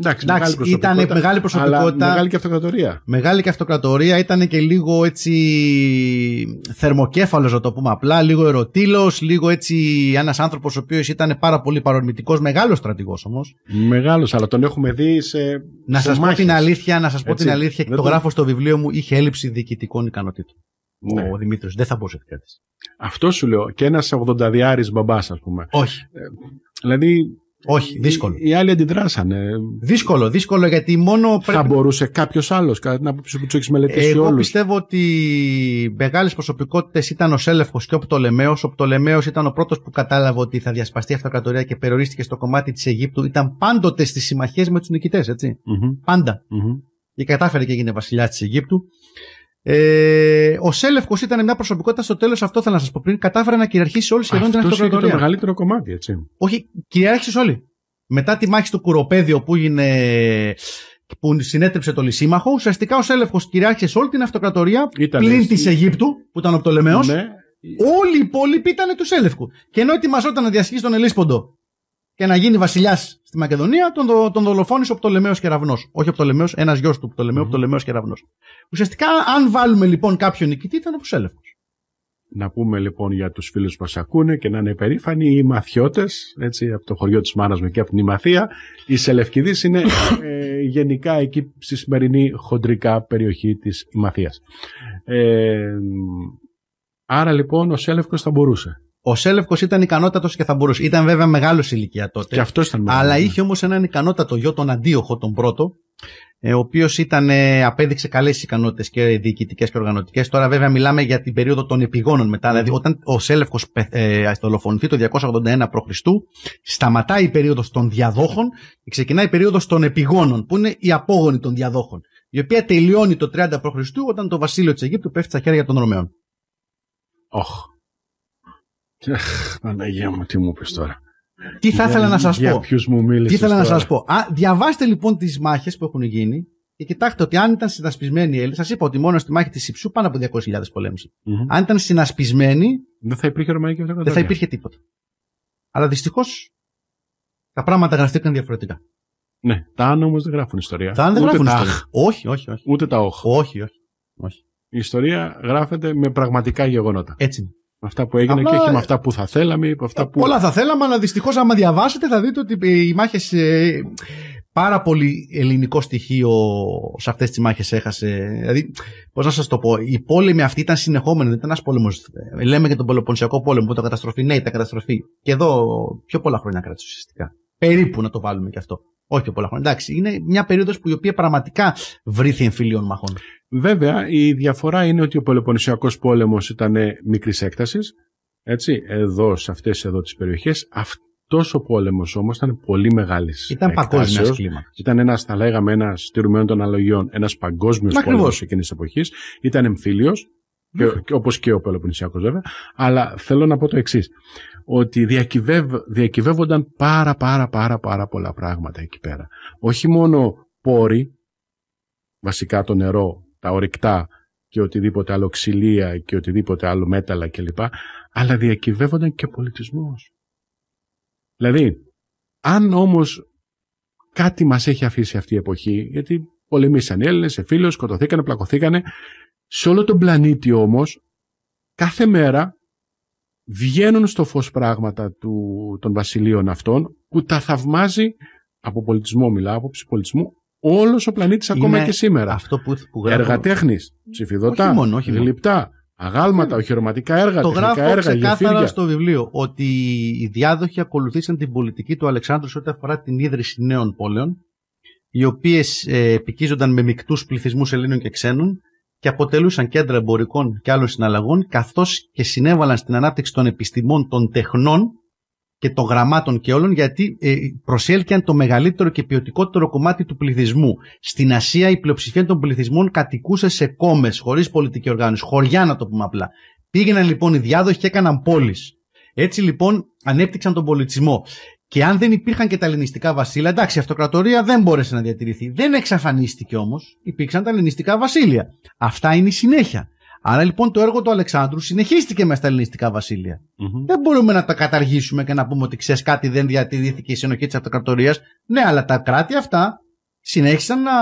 Εντάξει, Εντάξει μεγάλη ήταν μεγάλη προσωπικότητα. μεγάλη και αυτοκρατορία. Μεγάλη και αυτοκρατορία. Ήταν και λίγο έτσι θερμοκέφαλος, να το πούμε απλά. Λίγο ερωτήλος, λίγο έτσι ένας άνθρωπος ο οποίος ήταν πάρα πολύ παρορμητικός. Μεγάλος στρατηγός όμως. Μεγάλος, αλλά τον έχουμε δει σε. Να σας πω την αλήθεια, να σας πω την αλήθεια. και το γράφω στο βιβλίο μου. Είχε έλλειψη διοικητικών ικανοτήτων. Ναι. Ο Δημήτρης δεν θα μπορούσε κάτι. Αυτό σου λέω. Και ένας διάρη μπαμπάς, ας πούμε. Όχι. Ε, δηλαδή όχι, δύσκολο. Οι, άλλοι αντιδράσανε. Δύσκολο, δύσκολο γιατί μόνο. Θα μπορούσε κάποιος άλλος, κατά την άποψη που τους έχεις μελετήσει Εγώ πιστεύω ότι μεγάλες προσωπικότητες ήταν ο Σέλεφο και ο Πτολεμαίο. Ο Πτολεμαίο ήταν ο πρώτος που κατάλαβε ότι θα διασπαστεί η αυτοκρατορία και περιορίστηκε στο κομμάτι της Αιγύπτου. Ήταν πάντοτε στις συμμαχίες με τους νικητές, mm-hmm. Πάντα. Mm-hmm. Και κατάφερε και βασιλιάς της Αιγύπτου. Ε, ο Σέλευκος ήταν μια προσωπικότητα στο τέλος, αυτό θέλω να σας πω πριν. Κατάφερε να κυριαρχήσει σε όλη σχεδόν την αυτοκρατορία. Αυτό το μεγαλύτερο κομμάτι, έτσι. Όχι, κυριάρχησες όλοι Μετά τη μάχη του Κουροπέδιο που, είναι, που συνέτρεψε το Λυσίμαχο, ουσιαστικά ο Σέλευκος κυριάρχησε όλη την αυτοκρατορία ήταν πλην της Αιγύπτου, που ήταν ο Πτολεμαίο. Ναι. Όλοι οι υπόλοιποι ήταν του Σέλευκου. Και ενώ ετοιμαζόταν να διασχίσει τον Ελίσποντο και να γίνει βασιλιάς στη Μακεδονία, τον, δο, τον δολοφόνησε ο Πτολεμαίος Κεραυνό. Όχι ο Πτολεμαίος, ένας γιος του Πτολεμαίου, mm-hmm. Πτολεμαίο Κεραυνό. Ουσιαστικά, αν βάλουμε λοιπόν κάποιον νικητή, ήταν ο Πουσέλεφο. Να πούμε λοιπόν για τους φίλους που μας ακούνε και να είναι περήφανοι οι μαθιώτες, έτσι, από το χωριό της μάνας μου και από την Ημαθία. οι Σελευκηδή είναι ε, γενικά εκεί στη σημερινή χοντρικά περιοχή της Ιμαθία. Ε, άρα λοιπόν ο Σέλευκος θα μπορούσε. Ο Σέλευκος ήταν ικανότατος και θα μπορούσε. Ήταν βέβαια μεγάλος ηλικία τότε. Και αυτός ήταν Αλλά ναι. είχε όμως έναν ικανότατο γιο, τον Αντίοχο, τον πρώτο, ε, ο οποίος ε, απέδειξε καλές ικανότητες και διοικητικές και οργανωτικές. Τώρα, βέβαια, μιλάμε για την περίοδο των επιγόνων μετά. Δηλαδή, όταν ο Σέλευκος ε, το 281 π.Χ., σταματάει η περίοδος των διαδόχων και ξεκινάει η περίοδος των επιγόνων, που είναι η απόγονη των διαδόχων. Η οποία τελειώνει το 30 π.Χ. όταν το βασίλειο της Αιγύπτου πέφτει στα χέρια των Ρωμαίων. Oh. Αχ, Παναγία μου, τι μου πεις τώρα. Τι θα ήθελα να σας για πω. μου μίλησες. Τι ήθελα να σας πω. Α, διαβάστε λοιπόν τις μάχες που έχουν γίνει και κοιτάξτε ότι αν ήταν συνασπισμένοι οι Έλληνες, σας είπα ότι μόνο στη μάχη της Υψού πάνω από 200.000 πολέμησαν. Αν ήταν συνασπισμένοι. Δεν θα υπήρχε Ρωμαϊκή Αυτοκρατορία. Δεν θα υπήρχε τίποτα. Αλλά δυστυχώς τα πράγματα γραφτήκαν διαφορετικά. Ναι, τα αν όμως δεν γράφουν ιστορία. Τα αν δεν γράφουν ιστορία. Όχι, όχι, όχι. Ούτε τα όχ. Όχι, όχι. όχι. Η ιστορία γράφεται με πραγματικά γεγονότα. Έτσι με αυτά που έγινε Απλά... και όχι με αυτά που θα θέλαμε. Με αυτά ε, που... Πολλά θα θέλαμε, αλλά δυστυχώς, άμα διαβάσετε, θα δείτε ότι οι μάχες. Ε, πάρα πολύ ελληνικό στοιχείο σε αυτές τις μάχες έχασε. Δηλαδή, πώς να σας το πω, η πόλεμη αυτή ήταν συνεχόμενη, δεν ήταν ένας πόλεμος. Ε, λέμε για τον Πολεπονσιακό πόλεμο που ήταν καταστροφή. Ναι, ήταν καταστροφή. Και εδώ πιο πολλά χρόνια κράτησε ουσιαστικά. Περίπου να το βάλουμε και αυτό. Όχι πολλά χρόνια. Εντάξει, είναι μια περίοδος που η οποία πραγματικά βρήθη εμφυλίων μαχών. Βέβαια, η διαφορά είναι ότι ο Πελοπονισιακό πόλεμος ήταν μικρής έκτασης. Έτσι, εδώ, σε αυτές εδώ τις περιοχές, αυτός ο πόλεμος όμως ήταν πολύ μεγάλης. Ήταν παγκόσμιο κλίμα. Ήταν ένας, θα λέγαμε, ένας τηρουμένο των αναλογιών, ένας παγκόσμιος πόλεμος εκείνης της εποχής. Ήταν εμφύλιος, και, όπως και ο Πελοποννησιακός βέβαια, αλλά θέλω να πω το εξής, ότι διακυβεύ, διακυβεύονταν πάρα πάρα πάρα πάρα πολλά πράγματα εκεί πέρα. Όχι μόνο πόροι, βασικά το νερό, τα ορυκτά και οτιδήποτε άλλο ξυλία και οτιδήποτε άλλο μέταλλα κλπ, αλλά διακυβεύονταν και πολιτισμός. Δηλαδή, αν όμως κάτι μας έχει αφήσει αυτή η εποχή, γιατί πολεμήσαν οι Έλληνες, σε φίλους, σκοτωθήκανε, πλακωθήκανε σε όλο τον πλανήτη όμως, κάθε μέρα βγαίνουν στο φως πράγματα του, των βασιλείων αυτών που τα θαυμάζει, από πολιτισμό μιλάω, από πολιτισμού, όλος ο πλανήτης Είναι ακόμα και σήμερα. Αυτό που, που γράφω... Εργατέχνης, ψηφιδωτά, όχι μόνο, όχι μόνο. γλυπτά, αγάλματα, ε, οχυρωματικά έργα, το γράφω ξεκάθαρα στο βιβλίο ότι οι διάδοχοι ακολουθήσαν την πολιτική του Αλεξάνδρου σε ό,τι αφορά την ίδρυση νέων πόλεων, οι οποίες ε, επικίζονταν με μεικτούς πληθυσμούς Ελλήνων και ξένων και αποτελούσαν κέντρα εμπορικών και άλλων συναλλαγών, καθώς και συνέβαλαν στην ανάπτυξη των επιστημών, των τεχνών και των γραμμάτων και όλων, γιατί ε, προσέλκυαν το μεγαλύτερο και ποιοτικότερο κομμάτι του πληθυσμού. Στην Ασία η πλειοψηφία των πληθυσμών κατοικούσε σε κόμες, χωρίς πολιτική οργάνωση, χωριά να το πούμε απλά. Πήγαιναν λοιπόν οι διάδοχοι και έκαναν πόλεις. Έτσι λοιπόν ανέπτυξαν τον πολιτισμό. Και αν δεν υπήρχαν και τα ελληνιστικά βασίλεια, εντάξει, η αυτοκρατορία δεν μπόρεσε να διατηρηθεί. Δεν εξαφανίστηκε όμως. Υπήρξαν τα ελληνιστικά βασίλεια. Αυτά είναι η συνέχεια. Άρα λοιπόν το έργο του Αλεξάνδρου συνεχίστηκε μες στα ελληνιστικά Δεν μπορούμε να τα καταργήσουμε και να πούμε ότι ξέρεις κάτι δεν διατηρήθηκε η συνοχή της αυτοκρατορίας. Ναι, αλλά τα κράτη αυτά συνέχισαν να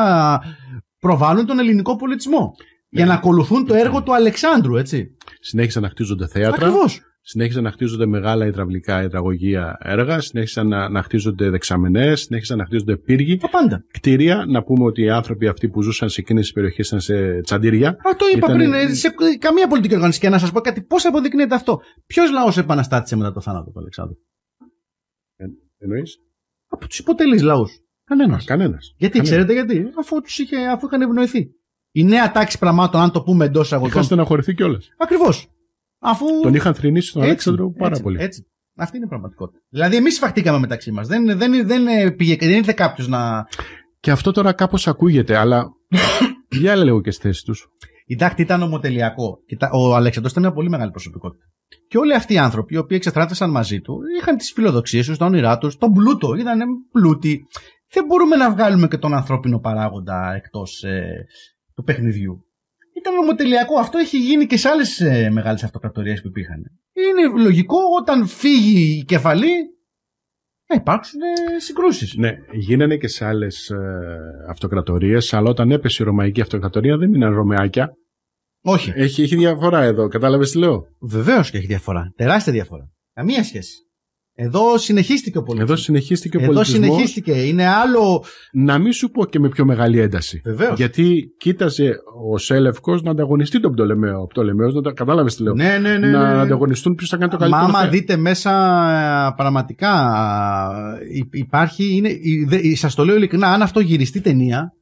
προβάλλουν τον ελληνικό πολιτισμό. Για ναι. να ακολουθούν το έργο του Αλεξάνδρου, έτσι. Συνέχισαν να χτίζονται θέατρα. Ακριβώς συνέχισαν να χτίζονται μεγάλα υδραυλικά υδραγωγεία έργα, συνέχισαν να, να χτίζονται δεξαμενές, συνέχισαν να χτίζονται πύργοι. Τα πάντα. Κτίρια, να πούμε ότι οι άνθρωποι αυτοί που ζούσαν σε εκείνες τις περιοχές ήταν σε τσαντήρια. Α, το είπα πριν, ε, σε καμία πολιτική οργάνωση. Και να σας πω κάτι, πώς αποδεικνύεται αυτό. Ποιος λαός επαναστάτησε μετά το θάνατο του Αλεξάνδρου. Ε, Εννοείς. Από τους υποτελείς λαούς. Κανένας. Κανένας. Γιατί, Κανένας. ξέρετε γιατί. Αφού, τους είχε, αφού είχαν ευνοηθεί. Η νέα τάξη πραγμάτων, αν το πούμε εντός αγωγικών. Είχαν στεναχωρηθεί κιόλας. Ακριβώς. Αφού... Τον είχαν θρυνήσει τον Αλέξανδρο πάρα έτσι, πολύ. Έτσι. Αυτή είναι η πραγματικότητα. Δηλαδή, εμείς φαχτήκαμε μεταξύ μας. Δεν, δεν, δεν, ε, πήγε, δεν ήρθε κάποιος να. Και αυτό τώρα κάπως ακούγεται, αλλά. Για άλλα λίγο και στις θέσεις τους. Κοιτάξτε, ήταν ομοτελειακό. Ο Αλέξανδρος ήταν μια πολύ μεγάλη προσωπικότητα. Και όλοι αυτοί οι άνθρωποι, οι οποίοι εξετράτησαν μαζί του, είχαν τις φιλοδοξίες τους, τα όνειρά τους, τον πλούτο, ήταν πλούτη Δεν μπορούμε να βγάλουμε και τον ανθρώπινο παράγοντα εκτός ε, του παιχνιδιού ήταν νομοτελειακό. Αυτό έχει γίνει και σε άλλες μεγάλες αυτοκρατορίες που υπήρχαν. Είναι λογικό όταν φύγει η κεφαλή να υπάρξουν ε, συγκρούσεις. Ναι, γίνανε και σε άλλες αυτοκρατορίες, αλλά όταν έπεσε η Ρωμαϊκή Αυτοκρατορία δεν μείναν ρωμαϊκά. Όχι. Έχει, έχει διαφορά εδώ, κατάλαβες τι λέω. Βεβαίως και έχει διαφορά. Τεράστια διαφορά. Καμία σχέση. Εδώ συνεχίστηκε ο πολιτισμός. Εδώ συνεχίστηκε ο πολιτισμός. Εδώ συνεχίστηκε. Είναι άλλο. Να μην σου πω και με πιο μεγάλη ένταση. Βεβαίως. Γιατί κοίταζε ο Σέλευκος να ανταγωνιστεί τον Πτολεμαίο. Ο Πτολεμαίο, να τα κατάλαβες τι λέω. Ναι, ναι, ναι. Να ναι, ναι. ανταγωνιστούν ποιος θα κάνει το καλύτερο. Μα άμα δείτε μέσα ε, πραγματικά ε, υπάρχει. Είναι... Σας το λέω ειλικρινά, αν αυτό γυριστεί ταινία,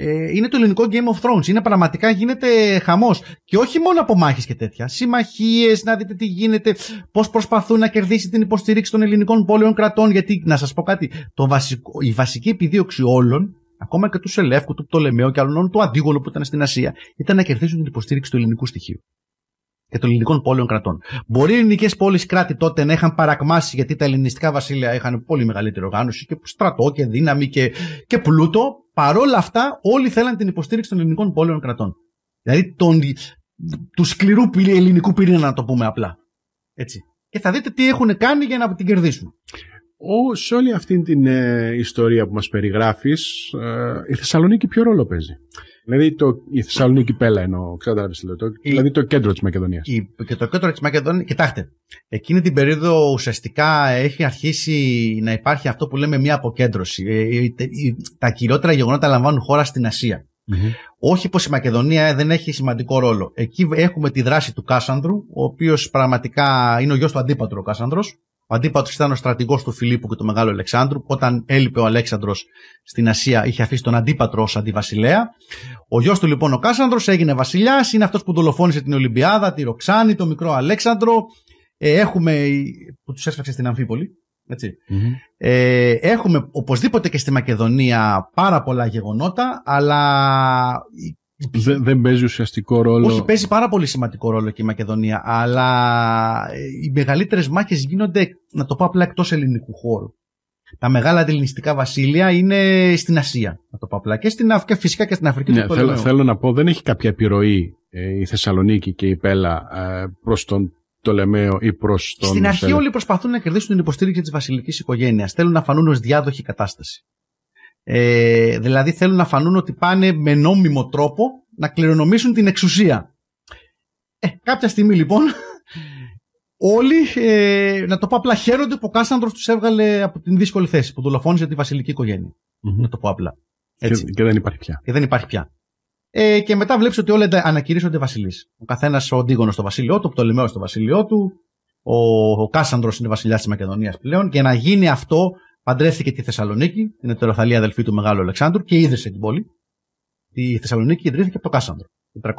ε, είναι το ελληνικό Game of Thrones. Είναι πραγματικά γίνεται χαμός. Και όχι μόνο από μάχες και τέτοια. Συμμαχίες, να δείτε τι γίνεται, πώς προσπαθούν να κερδίσει την υποστήριξη των ελληνικών πόλεων κρατών. Γιατί, να σας πω κάτι, το βασικό, η βασική επιδίωξη όλων, ακόμα και του Σελεύκου, του Πτολεμαίου και άλλων, του Αντίγολου που ήταν στην Ασία, ήταν να κερδίσουν την υποστήριξη του ελληνικού στοιχείου και των ελληνικών πόλεων κρατών. Μπορεί οι ελληνικές πόλεις κράτη τότε να είχαν παρακμάσει γιατί τα ελληνιστικά βασίλεια είχαν πολύ μεγαλύτερη οργάνωση και στρατό και δύναμη και, και πλούτο, παρόλα αυτά όλοι θέλαν την υποστήριξη των ελληνικών πόλεων κρατών. Δηλαδή τον, του σκληρού ελληνικού πυρήνα, να το πούμε απλά. Έτσι. Και θα δείτε τι έχουν κάνει για να την κερδίσουν. Ο, σε όλη αυτή την ε, ιστορία που μας περιγράφεις, ε, η Θεσσαλονίκη ποιο ρόλο παίζει. Δηλαδή το, η Θεσσαλονίκη πέλα εννοώ, ξέρω τι Δηλαδή το κέντρο της Μακεδονίας. Και το κέντρο της Μακεδονίας, κοιτάξτε, εκείνη την περίοδο ουσιαστικά έχει αρχίσει να υπάρχει αυτό που λέμε μια αποκέντρωση. Ε, ε, τα κυριότερα γεγονότα λαμβάνουν χώρα στην ασια mm-hmm. Όχι πως η Μακεδονία δεν έχει σημαντικό ρόλο. Εκεί έχουμε τη δράση του Κάσανδρου, ο οποίος πραγματικά είναι ο γιος του αντίπατρου ο Κάσανδρος ο αντίπατο ήταν ο στρατηγός του Φιλίππου και του Μεγάλου Αλεξάνδρου. Όταν έλειπε ο Αλέξανδρος στην Ασία, είχε αφήσει τον αντίπατρο ως αντιβασιλέα. Ο γιος του λοιπόν ο Κάσανδρος έγινε βασιλιάς, είναι αυτός που δολοφόνησε την Ολυμπιάδα, τη Ροξάνη, τον μικρό Αλέξανδρο. Ε, έχουμε. που τους έσφαξε στην Αμφίπολη. Ε, έχουμε οπωσδήποτε και στη Μακεδονία πάρα πολλά γεγονότα, αλλά δεν, δεν παίζει ουσιαστικό ρόλο. Όχι, παίζει πάρα πολύ σημαντικό ρόλο και η Μακεδονία, αλλά ε, οι μεγαλύτερες μάχες γίνονται, να το πω απλά, εκτός ελληνικού χώρου. Τα μεγάλα αντιληνιστικά βασίλεια είναι στην Ασία, να το πω απλά. Και, στην, Αφρική, φυσικά και στην Αφρική. Ναι, θέλω, θέλω να πω, δεν έχει κάποια επιρροή ε, η Θεσσαλονίκη και η Πέλα ε, προς τον Τολεμαίο ή προς τον. Στην αρχή όλοι προσπαθούν να κερδίσουν την υποστήριξη της βασιλικής οικογένειας. Θέλουν να φανούν ως διάδοχη κατάσταση. Ε, δηλαδή θέλουν να φανούν ότι πάνε με νόμιμο τρόπο να κληρονομήσουν την εξουσία. Ε, κάποια στιγμή λοιπόν όλοι, ε, να το πω απλά, χαίρονται που ο Κάσανδρος τους έβγαλε από την δύσκολη θέση που δολοφόνησε τη βασιλική Να το πω απλά. Έτσι. Και, δεν υπάρχει πια. Και δεν υπάρχει πια. Ε, και μετά βλέπεις ότι όλοι ανακηρύσσονται βασιλείς. Ο καθένας ο Ντίγονο στο βασίλειό του, ο Πτολεμαίο στο βασίλειό του, ο, ο Κάσανδρος είναι βασιλιάς της Μακεδονίας πλέον. Και να γίνει αυτό Παντρεύτηκε τη Θεσσαλονίκη, είναι το αδελφή του Μεγάλου Αλεξάνδρου και ίδρυσε την πόλη. Η Θεσσαλονίκη ιδρύθηκε από το Κάσανδρο. 316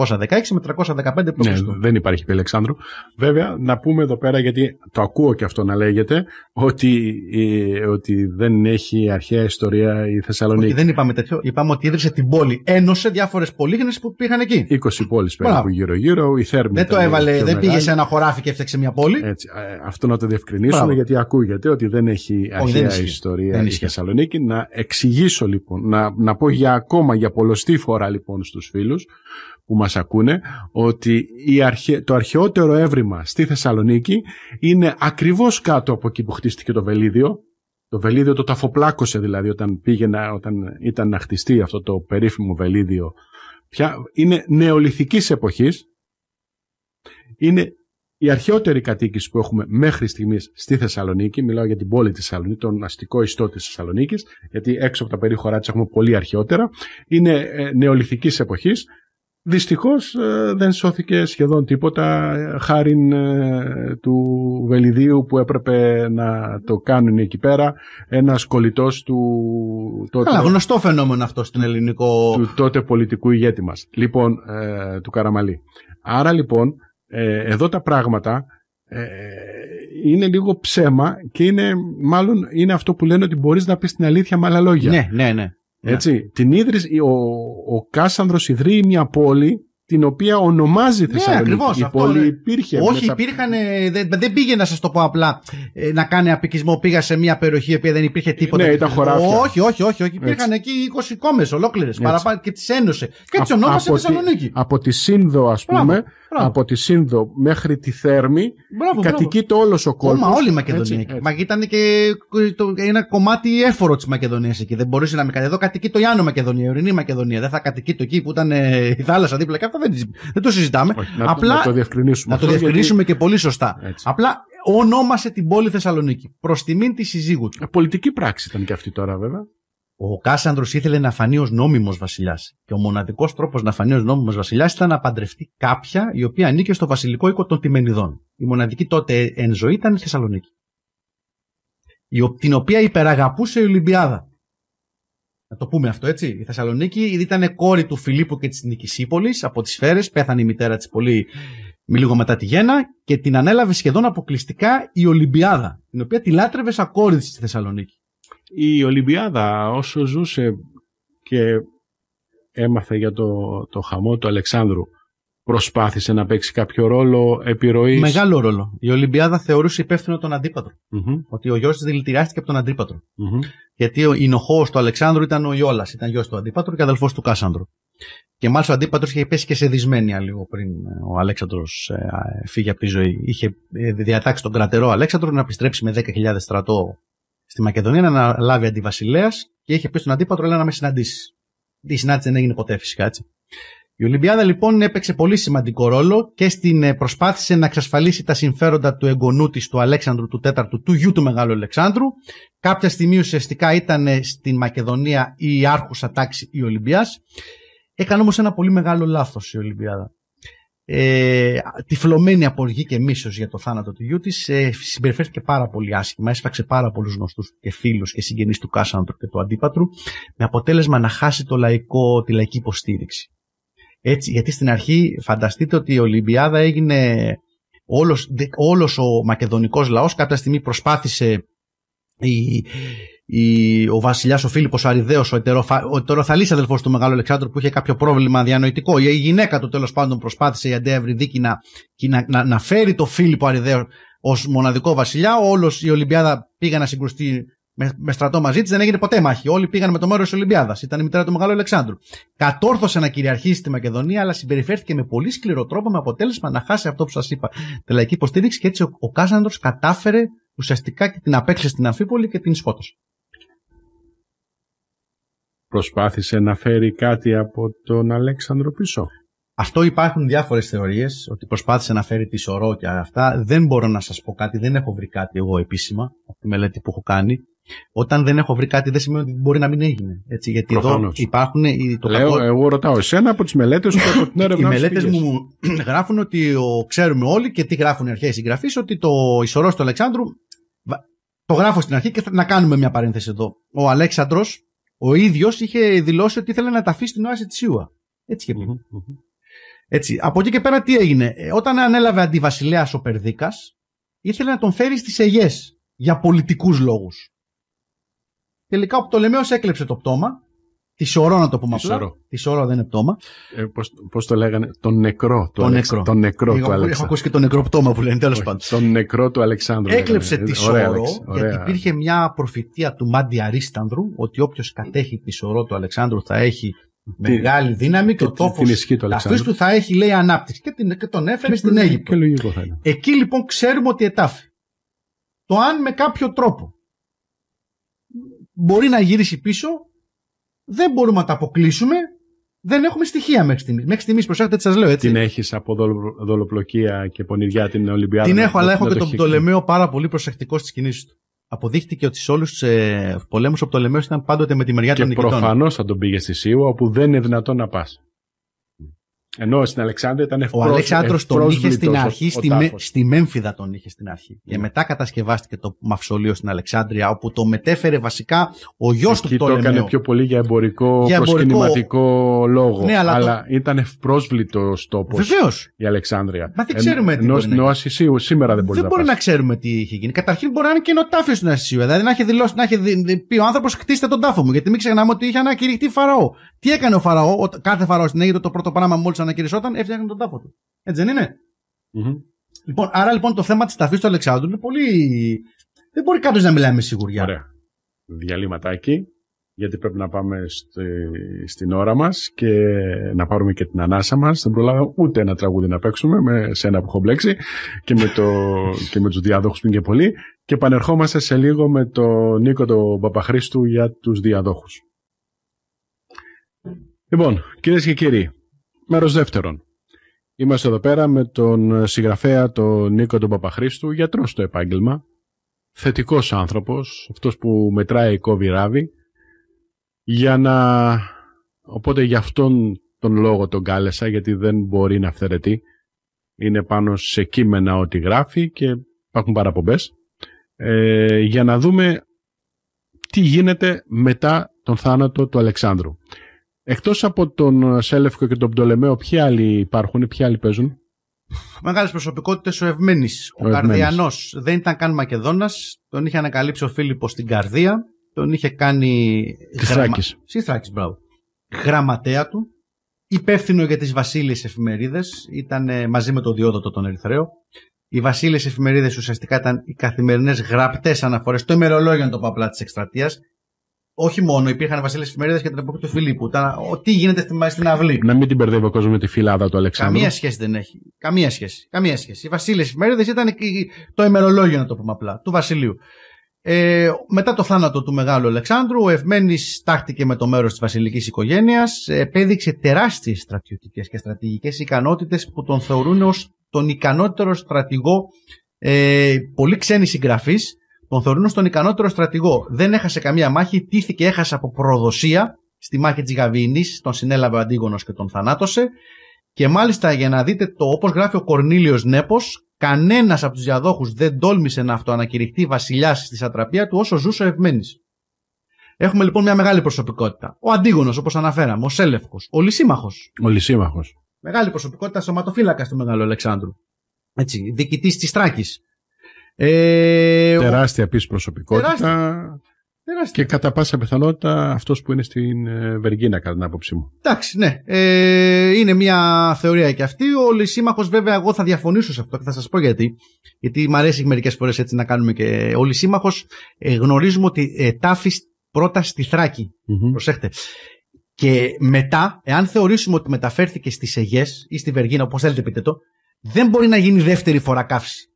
με 315 π.Χ. Ναι, δεν υπάρχει επί Αλεξάνδρου. Βέβαια, να πούμε εδώ πέρα, γιατί το ακούω και αυτό να λέγεται, ότι, ε, ότι δεν έχει αρχαία ιστορία η Θεσσαλονίκη. Όχι, δεν είπαμε τέτοιο. Είπαμε ότι ίδρυσε την πόλη. Ένωσε διάφορες πολίγνε που πήγαν εκεί. 20 πόλει περίπου γύρω-γύρω. Η Θέρμη. Δεν το έβαλε, δεν μεγάλη. πήγε σε ένα χωράφι και έφτιαξε μια πόλη. Έτσι, αυτό να το διευκρινίσουμε, γιατί ακούγεται ότι δεν έχει αρχαία ιστορία η Θεσσαλονίκη. Να εξηγήσω λοιπόν, να, να πω για ακόμα για πολλωστή φορά λοιπόν στους φίλους που μας ακούνε ότι η αρχαι... το αρχαιότερο έβριμα στη Θεσσαλονίκη είναι ακριβώς κάτω από εκεί που χτίστηκε το Βελίδιο. Το Βελίδιο το ταφοπλάκωσε δηλαδή όταν, πήγαινα, όταν ήταν να χτιστεί αυτό το περίφημο Βελίδιο. Πια... Είναι νεολυθικής εποχής. Είναι η αρχαιότερη κατοίκηση που έχουμε μέχρι στιγμής στη Θεσσαλονίκη, μιλάω για την πόλη της Θεσσαλονίκης, τον αστικό ιστό της Θεσσαλονίκης, γιατί έξω από τα περίχωρά της έχουμε πολύ αρχαιότερα, είναι ε, νεολυθικής εποχής. Δυστυχώς ε, δεν σώθηκε σχεδόν τίποτα ε, χάρη ε, του Βελιδίου που έπρεπε να το κάνουν εκεί πέρα ένας κολλητός του τότε, Καλά, γνωστό φαινόμενο αυτό στην ελληνικό του τότε πολιτικού ηγέτη μας λοιπόν του Καραμαλή άρα λοιπόν εδώ τα πράγματα είναι λίγο ψέμα και είναι μάλλον είναι αυτό που λένε ότι μπορείς να πεις την αλήθεια με άλλα λόγια ναι ναι ναι ναι. Έτσι, την ίδρυση, ο, ο Κάσανδρος ιδρύει μια πόλη την οποία ονομάζει ναι, Θεσσαλονίκη. η πόλη υπήρχε. Όχι, υπήρχαν. Δεν, δεν πήγε να σας το πω απλά ε, να κάνει απικισμό. Πήγα σε μια περιοχή οποία δεν υπήρχε τίποτα. Ναι, ήταν χωράφια. Όχι, όχι, όχι. όχι. Υπήρχαν εκεί 20 κόμες ολόκληρες και τις ένωσε. Και τις ονόμασε Θεσσαλονίκη. από τη Σύνδο, ας πούμε, από τη Σύνδο μέχρι τη Θέρμη μπράβο, κατοικείται όλος ο κόλπος. Μα όλη η Μακεδονία. Έτσι, έτσι. Μα ήταν και το, ένα κομμάτι έφορο της Μακεδονίας εκεί. Δεν μπορούσε να με Εδώ Κατοικεί το Ιάνο Μακεδονία, η Ορεινή Μακεδονία. Δεν θα κατοικεί το εκεί που ήταν ε, η θάλασσα δίπλα και αυτά δεν, δεν το συζητάμε. να, Απλά, το διευκρινίσουμε. Να το διευκρινίσουμε γιατί... και πολύ σωστά. Απλά ονόμασε την πόλη Θεσσαλονίκη προς τιμήν τη συζύγου του. Ε, πολιτική πράξη ήταν και αυτή τώρα βέβαια. Ο Κάσανδρος ήθελε να φανεί ως νόμιμος βασιλιάς. Και ο μοναδικός τρόπος να φανεί ως νόμιμος βασιλιάς ήταν να παντρευτεί κάποια η οποία ανήκε στο βασιλικό οίκο των Τιμενιδών. Η μοναδική τότε εν ζωή ήταν η Θεσσαλονίκη. Την οποία υπεραγαπούσε η Ολυμπιάδα. Να το πούμε αυτό έτσι. Η Θεσσαλονίκη ήταν κόρη του Φιλίππου και της Νικησίπολης από τις Σφαίρες. Πέθανε η μητέρα της πολύ λίγο μετά τη γέννα και την ανέλαβε σχεδόν αποκλειστικά η Ολυμπιάδα, την οποία τη λάτρευε σαν κόρη της στη Θεσσαλονίκη η Ολυμπιάδα όσο ζούσε και έμαθε για το, το χαμό του Αλεξάνδρου προσπάθησε να παίξει κάποιο ρόλο επιρροής. Μεγάλο ρόλο. Η Ολυμπιάδα θεωρούσε υπεύθυνο τον αντιπατρο Ότι ο γιο τη δηλητηριάστηκε από τον αντιπατρο Γιατί ο ηνοχό του Αλεξάνδρου ήταν ο Ιόλας, ήταν γιος του αντίπατρου και αδελφός του Κάσανδρου. Και μάλιστα ο αντίπατρος είχε πέσει και σε δυσμένεια λίγο πριν ε, ο Αλέξανδρος ε, φύγει από τη ζωή. Είχε ε, διατάξει τον κρατερό Αλέξανδρο να επιστρέψει με 10.000 στρατό στη Μακεδονία να λάβει αντιβασιλέας και είχε πει στον αντίπατρο λέει να με συναντήσεις. Η συνάντηση δεν έγινε ποτέ φυσικά έτσι. Η Ολυμπιάδα λοιπόν έπαιξε πολύ σημαντικό ρόλο και στην ε, προσπάθησε να εξασφαλίσει τα συμφέροντα του εγγονού της, του Αλέξανδρου του Τέταρτου, του γιου του Μεγάλου Αλεξάνδρου. Κάποια στιγμή ουσιαστικά ήταν ε, στην Μακεδονία η άρχουσα τάξη η Ολυμπιάς. Έκανε όμως ένα πολύ μεγάλο λάθος η Ολυμπιάδα ε, τυφλωμένη αποργή και μίσος για το θάνατο του γιού της, ε, συμπεριφέρθηκε πάρα πολύ άσχημα, έσφαξε πάρα πολλούς γνωστούς και φίλους και συγγενείς του Κάσαντρου και του Αντίπατρου, με αποτέλεσμα να χάσει το λαϊκό, τη λαϊκή υποστήριξη. Έτσι, γιατί στην αρχή φανταστείτε ότι η Ολυμπιάδα έγινε όλος, όλος ο μακεδονικός λαός κάποια στιγμή προσπάθησε η, η, ο βασιλιάς ο Φίλιππος Αριδαίος, ο, ετεροφα, ο ετεροθαλής αδελφός του Μεγάλου Αλεξάνδρου που είχε κάποιο πρόβλημα διανοητικό, η γυναίκα του τέλος πάντων προσπάθησε η Αντέα Ευρυδίκη να, να, να, να φέρει το Φίλιππο Αριδαίο ως μοναδικό βασιλιά. Όλος η Ολυμπιάδα πήγα να συγκρουστεί με, με στρατό μαζί της, δεν έγινε ποτέ μάχη. Όλοι πήγαν με το μέρος της Ολυμπιάδας. Ήταν η μητέρα του Μεγάλου Αλεξάνδρου. Κατόρθωσε να κυριαρχήσει τη Μακεδονία, αλλά συμπεριφέρθηκε με πολύ σκληρό τρόπο με αποτέλεσμα να χάσει αυτό που σας είπα. Τη λαϊκή υποστήριξη και έτσι ο, ο Κάσανδρος κατάφερε ουσιαστικά και την απέξε στην Αμφίπολη και την σκότωσε. Προσπάθησε να φέρει κάτι από τον Αλέξανδρο πίσω. Αυτό υπάρχουν διάφορες θεωρίες, ότι προσπάθησε να φέρει τη σωρό και αυτά. Δεν μπορώ να σας πω κάτι, δεν έχω βρει κάτι εγώ επίσημα από τη μελέτη που έχω κάνει. Όταν δεν έχω βρει κάτι, δεν σημαίνει ότι μπορεί να μην έγινε. Έτσι, γιατί Προφανώς. εδώ υπάρχουν. Το Λέω, Εγώ ρωτάω εσένα από τις μελέτες που έχω την έρευνα Οι μελέτε μου γράφουν ότι ο, ξέρουμε όλοι και τι γράφουν οι αρχαίε συγγραφείς, ότι το ισορρό του Αλεξάνδρου. Το γράφω στην αρχή και θα, να κάνουμε μια παρένθεση εδώ. Ο Αλέξανδρος ο ίδιος είχε δηλώσει ότι ήθελε να τα αφήσει την Όαση της Έτσι και mm ετσι Από εκεί και πέρα τι έγινε. Ε, όταν ανέλαβε αντιβασιλέας ο Περδίκας, ήθελε να τον φέρει στις Αιγές για πολιτικούς λόγους. Τελικά ο Πτολεμαίο έκλεψε το πτώμα σωρό να το πούμε απλά. σωρό δεν είναι πτώμα. Ε, πώς, το λέγανε, τον νεκρό του, νεκρό. Τον νεκρό Έχω, του Αλεξάνδρου. Έχω ακούσει και τον νεκρό πτώμα που λένε, τέλος πάντων. Τον νεκρό του Αλεξάνδρου. Έκλεψε τη σωρό γιατί υπήρχε μια προφητεία του Μάντι Αρίστανδρου ότι όποιος κατέχει τη σωρό του Αλεξάνδρου θα έχει μεγάλη δύναμη και ο τόπο αυτή του θα έχει λέει ανάπτυξη. Και, την, και τον έφερε στην Αίγυπτο. Και λογικό θα Εκεί λοιπόν ξέρουμε ότι ετάφη. Το αν με κάποιο τρόπο μπορεί να γυρίσει πίσω δεν μπορούμε να τα αποκλείσουμε. Δεν έχουμε στοιχεία μέχρι στιγμής. Μέχρι στιγμής, προσέχετε τι σας λέω έτσι. Την έχεις από δολοπλοκία και πονηριά την Ολυμπιάδα. Την έχω, αλλά έχω και τον Πτολεμαίο πάρα πολύ προσεκτικό στις κινήσεις του αποδείχτηκε ότι σε όλους του ε, πολέμους ο Πτολεμαίο ήταν πάντοτε με τη μεριά των νικητών. Και προφανώς θα τον πήγες στη Σίουα, όπου δεν είναι δυνατόν να πας. Ενώ στην Αλεξάνδρεια ήταν ευπρόσδεκτο. Ο Αλεξάνδρος τον είχε στην αρχή, ο, στη, ο στη Μέμφυδα τον είχε στην αρχή. Και ναι. μετά κατασκευάστηκε το μαυσολείο στην Αλεξάνδρεια, όπου το μετέφερε βασικά ο γιος του Πτολεμαίου. Το έκανε πιο πολύ για εμπορικό, για προσκυνηματικό λόγο. Ναι, αλλά, αλλά το... ήταν ευπρόσβλητος τόπος. Βεβαίως. Η Αλεξάνδρεια. Μα δεν ξέρουμε ε, τι. Ενώ στην Οασισίου σήμερα δεν μπορεί δεν να μπορεί να ξέρουμε τι είχε γίνει. Καταρχήν μπορεί να είναι καινοτάφιος στην Οασισίου. Δηλαδή να έχει, δηλώσει, να έχει πει ο άνθρωπος χτίστε τον τάφο μου. Γιατί μην ξεχνάμε ότι είχε ανακηρυχτεί φαραώ. Τι έκανε ο Φαραώ, ο, κάθε Φαραώ στην Αίγυπτο το πρώτο πράγμα μόλις ανακηρυσσόταν, έφτιαχνε τον τάφο του. Έτσι δεν ειναι Λοιπόν, άρα λοιπόν το θέμα της ταφής του Αλεξάνδρου είναι πολύ. Δεν μπορεί κάποιος να μιλάει με σιγουριά. Ωραία. Διαλύματάκι, γιατί πρέπει να πάμε στη, στην ώρα μας και να πάρουμε και την ανάσα μας. Δεν προλάβαμε ούτε ένα τραγούδι να παίξουμε με σένα που έχω μπλέξει και με, το, και με τους διάδοχου που είναι και πολλοί. Και πανερχόμαστε σε λίγο με τον Νίκο τον Παπαχρήστου για τους διαδόχους. Λοιπόν, κυρίες και κύριοι, μέρος δεύτερον. Είμαστε εδώ πέρα με τον συγγραφέα τον Νίκο τον Παπαχρήστου, γιατρός στο επάγγελμα. Θετικός άνθρωπος, αυτός που μετράει κόβει ράβη. Για να. Οπότε γι' αυτόν τον λόγο τον κάλεσα, γιατί δεν μπορεί να αυθερετεί. Είναι πάνω σε κείμενα ό,τι γράφει και υπάρχουν παραπομπές. Ε, για να δούμε τι γίνεται μετά τον θάνατο του Αλεξάνδρου. Εκτός από τον ε, Σέλευκο και τον Πτολεμαίο, ποιοι άλλοι υπάρχουν, ποιοι άλλοι παίζουν. Μεγάλες προσωπικότητες ο Ευμένης, ο, ο Καρδιανός. Δεν ήταν καν Μακεδόνας. τον είχε ανακαλύψει ο Φίλιππος στην Καρδία, τον είχε κάνει... Της γραμμα... Θράκης. μπράβο. Γραμματέα του, υπεύθυνο για τις βασίλειες Εφημερίδες, ήταν ε, μαζί με τον Διόδοτο τον Ερυθρέο. Οι βασίλειες Εφημερίδες ουσιαστικά ήταν οι καθημερινές γραπτές αναφορές, το ημερολόγιο είναι το απλά τη όχι μόνο, υπήρχαν βασίλες εφημερίδε και την εποχή του Φιλίππου. Τα, τι γίνεται στην, στην αυλή. Να μην την μπερδεύει ο κόσμος με τη φυλάδα του Αλεξάνδρου. Καμία σχέση δεν έχει. Καμία σχέση. Καμία σχέση. Οι βασίλες εφημερίδε ήταν το ημερολόγιο, να το πούμε απλά, του βασιλείου. Ε, μετά το θάνατο του μεγάλου Αλεξάνδρου, ο Ευμένης στάχτηκε με το μέρος της βασιλικής οικογένειας, επέδειξε τεράστιες στρατιωτικές και στρατηγικές ικανότητες που τον θεωρούν ως τον ικανότερο στρατηγό ε, πολύ ξένης συγγραφής. Τον θεωρούν στον ικανότερο στρατηγό. Δεν έχασε καμία μάχη, τύθηκε έχασε από προδοσία στη μάχη της Γαβίνης, τον συνέλαβε ο Αντίγονο και τον θανάτωσε. Και μάλιστα για να δείτε το όπως γράφει ο Κορνίλιος Νέπος, κανένας από τους διαδόχους δεν τόλμησε να αυτοανακηρυχθεί βασιλιάς στη σατραπία του όσο ζούσε ευμένης. Έχουμε λοιπόν μια μεγάλη προσωπικότητα. Ο Αντίγονο, όπως αναφέραμε, ο Σέλευκος, ο Λυσίμαχος. Ο Λυσίμαχος. Μεγάλη προσωπικότητα, σωματοφύλακας του Μεγάλου Αλεξάνδρου. Έτσι, διοικητής της Τράκης. Ε, τεράστια επίσης προσωπικότητα. Τεράστια. Και κατά πάσα πιθανότητα αυτός που είναι στην ε, Βεργίνα, κατά την άποψή μου. Εντάξει, ναι. Ε, είναι μια θεωρία και αυτή. Ο Λυσίμαχος, βέβαια, εγώ θα διαφωνήσω σε αυτό και θα σας πω γιατί. Γιατί μου αρέσει μερικές φορές έτσι να κάνουμε και. Ο Λυσίμαχος ε, γνωρίζουμε ότι ε, τάφεις πρώτα στη Θράκη. Προσέχτε. Και μετά, εάν θεωρήσουμε ότι μεταφέρθηκε στις Αιγές ή στη Βεργίνα, όπως θέλετε πείτε το, δεν μπορεί να γίνει δεύτερη φορά καύση.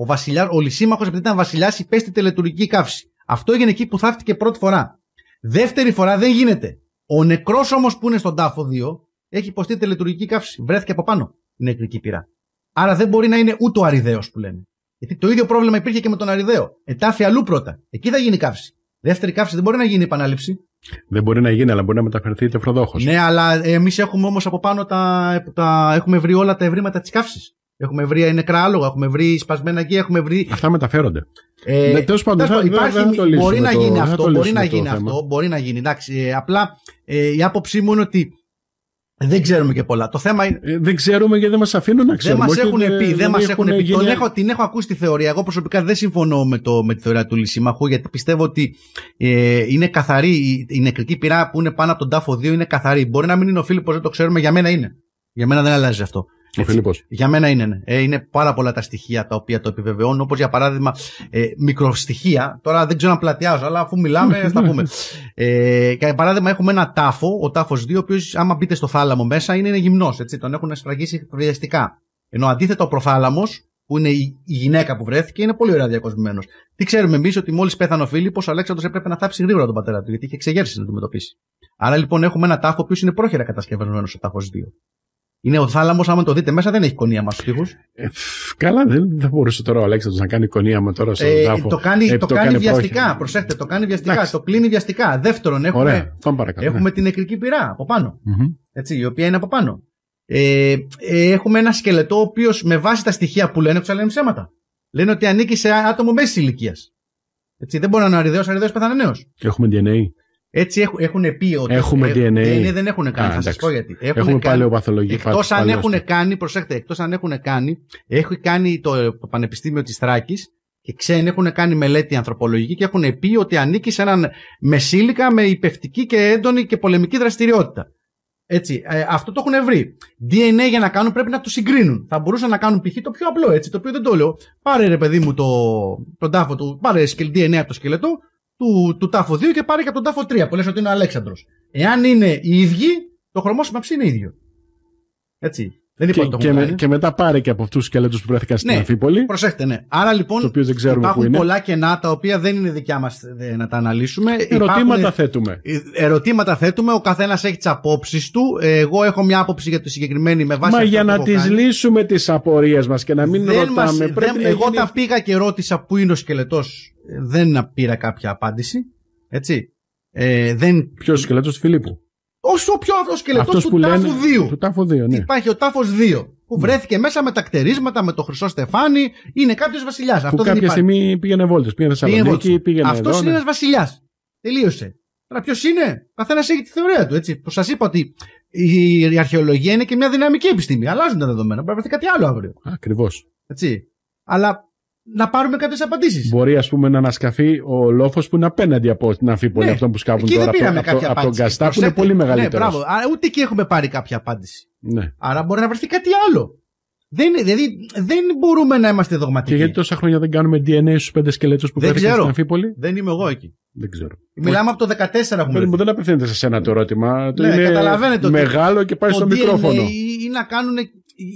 Ο, βασιλιά, ο Λυσίμαχος, επειδή ήταν βασιλιάς, υπέστη τελετουργική καύση. Αυτό έγινε εκεί που θαύτηκε πρώτη φορά. Δεύτερη φορά δεν γίνεται. Ο νεκρός όμως που είναι στον τάφο 2 έχει υποστεί τελετουργική καύση. Βρέθηκε από πάνω η νεκρική πειρά. Άρα δεν μπορεί να είναι ούτε ο αριδαίος που λένε. Γιατί το ίδιο πρόβλημα υπήρχε και με τον αριδαίο. Ετάφη αλλού πρώτα. Εκεί θα γίνει καύση. Δεύτερη καύση δεν μπορεί να γίνει επανάληψη. Δεν μπορεί να γίνει, αλλά μπορεί να μεταφερθεί τεφροδόχο. Ναι, αλλά εμείς έχουμε όμως από πάνω τα, τα. έχουμε βρει όλα τα ευρήματα της καύσης. Έχουμε βρει νεκρά άλογα, έχουμε βρει σπασμένα εκεί, έχουμε βρει. Αυτά μεταφέρονται. Ε, ναι, πάντων, υπάρχει, θα το μπορεί να γίνει αυτό, μπορεί να γίνει αυτό, μπορεί να γίνει. Εντάξει, ε, απλά ε, η άποψή μου είναι ότι δεν ξέρουμε και πολλά. Το θέμα είναι... Ε, δεν ξέρουμε γιατί δεν μας αφήνουν να ξέρουμε. Δεν μα έχουν πει. Δεν μας έχουν πει. Γίνει... έχω, την έχω ακούσει τη θεωρία. Εγώ προσωπικά δεν συμφωνώ με, το, με τη θεωρία του Λυσίμαχου, γιατί πιστεύω ότι ε, είναι καθαρή. Η, η νεκρική πειρά που είναι πάνω από τον τάφο 2 είναι καθαρή. Μπορεί να μην είναι ο Φίλιππο, δεν το ξέρουμε. Για μένα είναι. Για μένα δεν αλλάζει αυτό. Ο για μένα είναι, ναι. Ε, είναι πάρα πολλά τα στοιχεία τα οποία το επιβεβαιώνουν. Όπως για παράδειγμα, ε, μικροστοιχεία. Τώρα δεν ξέρω να πλατιάζω, αλλά αφού μιλάμε, τα πούμε. Ε, για παράδειγμα, έχουμε ένα τάφο, ο τάφος 2, ο οποίος άμα μπείτε στο θάλαμο μέσα είναι, είναι γυμνός. Τον έχουν σφραγίσει βιαστικά. Ενώ αντίθετα ο προθάλαμο, που είναι η γυναίκα που βρέθηκε, είναι πολύ ωραία διακοσμημένος. Τι ξέρουμε εμείς ότι μόλις πέθανε ο Φίλιππος, ο Αλέξανδρος έπρεπε να θάψει γρήγορα τον πατέρα του, γιατί είχε εξεγέρσει να αντιμετωπίσει. Άρα λοιπόν έχουμε ένα τάφο ο οποίος είναι πρόχειρα κατασκευασμένος ο τάφος 2. Είναι ο θάλαμος, άμα το δείτε μέσα, δεν έχει κονίαμα στου ε, καλά, δεν θα μπορούσε τώρα ο Αλέξανδρος να κάνει μα τώρα στον ε, τάφο. Ε, το κάνει, το, κάνει βιαστικά. προσέξτε, Προσέχτε, το κάνει βιαστικά. Το κλείνει βιαστικά. Δεύτερον, έχουμε, έχουμε ναι. την νεκρική πυρά από έτσι, η οποία είναι από πάνω. Ε, έχουμε ένα σκελετό ο οποίος με βάση τα στοιχεία που λένε, τους λένε ψέματα. Λένε ότι ανήκει σε άτομο μέσης ηλικίας. Δεν μπορεί να είναι ο Αριδέο, πέθανε νέο. Έχουμε DNA. Έτσι έχουν, έχουν πει ότι. Έχουμε ε, DNA. δεν έχουν κάνει. Α, θα πω γιατί. Έχουν Έχουμε παλαιοπαθολογική Εκτό αν έχουν κάνει, προσέξτε, εκτός αν έχουν κάνει, έχει κάνει το, Πανεπιστήμιο της Τράκη και ξένοι έχουν κάνει μελέτη ανθρωπολογική και έχουν πει ότι ανήκει σε έναν μεσήλικα με υπευτική και έντονη και πολεμική δραστηριότητα. Έτσι, ε, αυτό το έχουν βρει. DNA για να κάνουν πρέπει να το συγκρίνουν. Θα μπορούσαν να κάνουν π.χ. το πιο απλό, έτσι, το οποίο δεν το λέω. Πάρε ρε παιδί μου το, τον τάφο του, πάρε DNA από το σκελετό, του, του τάφο 2 και πάρει και από τον τάφο 3 που λες ότι είναι ο Αλέξανδρος. Εάν είναι οι ίδιοι, το χρωμό ψήνει είναι ίδιο. Έτσι. Δεν είπα και, και, με, και μετά πάρε και από αυτούς τους σκελέτους που βρέθηκαν στην ναι, Αμφίπολη. ναι. Άρα λοιπόν το δεν υπάρχουν που είναι. πολλά κενά τα οποία δεν είναι δικιά μας ε, να τα αναλύσουμε. Ε, ερωτήματα ε, θέτουμε. Ερωτήματα θέτουμε, ο καθένας έχει τις απόψεις του. Εγώ έχω μια άποψη για τη συγκεκριμένη με βάση. Μα για να τι λύσουμε τις απορίες μας και να μην δεν ρωτάμε. Μας, πρέπει δεν, εγώ τα πήγα και ρώτησα πού είναι ο σκελετός. Δεν πήρα κάποια απάντηση. Έτσι. Ε, δεν... Ποιος σκελετό του Φιλίππου όσο πιο αυτό σκελετό του, τάφου 2. Του τάφου 2 Υπάρχει ο τάφος 2 που ναι. βρέθηκε μέσα με τα κτερίσματα, με το χρυσό στεφάνι. Είναι κάποιος βασιλιάς. Αυτό κάποια δεν κάποια στιγμή πήγαινε βόλτες, πήγαινε Θεσσαλονίκη, πήγαινε. Αυτός είναι ναι. ένας βασιλιάς. Τελείωσε. Τώρα ποιος είναι, καθένας έχει τη θεωρία του. Έτσι. Που σας είπα ότι η αρχαιολογία είναι και μια δυναμική επιστήμη. Αλλάζουν τα δεδομένα. Μπορεί να βρεθεί κάτι άλλο αύριο. Ακριβώς. Έτσι. Αλλά να πάρουμε κάποιες απαντήσεις. Μπορεί, ας πούμε, να ανασκαφεί ο λόφος που είναι απέναντι από την αμφίπολη ναι. αυτών που σκάβουν τώρα. από, από, τον Καστά που είναι πολύ μεγαλύτερο. Ναι, μπράβο. Άρα ούτε εκεί έχουμε πάρει κάποια απάντηση. Ναι. Άρα μπορεί να βρεθεί κάτι άλλο. Δεν, δηλαδή δεν μπορούμε να είμαστε δογματικοί. Και γιατί τόσα χρόνια δεν κάνουμε DNA στους πέντε σκελέτους που βρέθηκαν στην Αμφίπολη. Δεν είμαι εγώ εκεί. Δεν ξέρω. Μιλάμε από το 14 που μου Δεν απευθύνεται σε ένα το ερώτημα. Ναι, είναι μεγάλο και πάει στο μικρόφωνο. Ή να, κάνουν,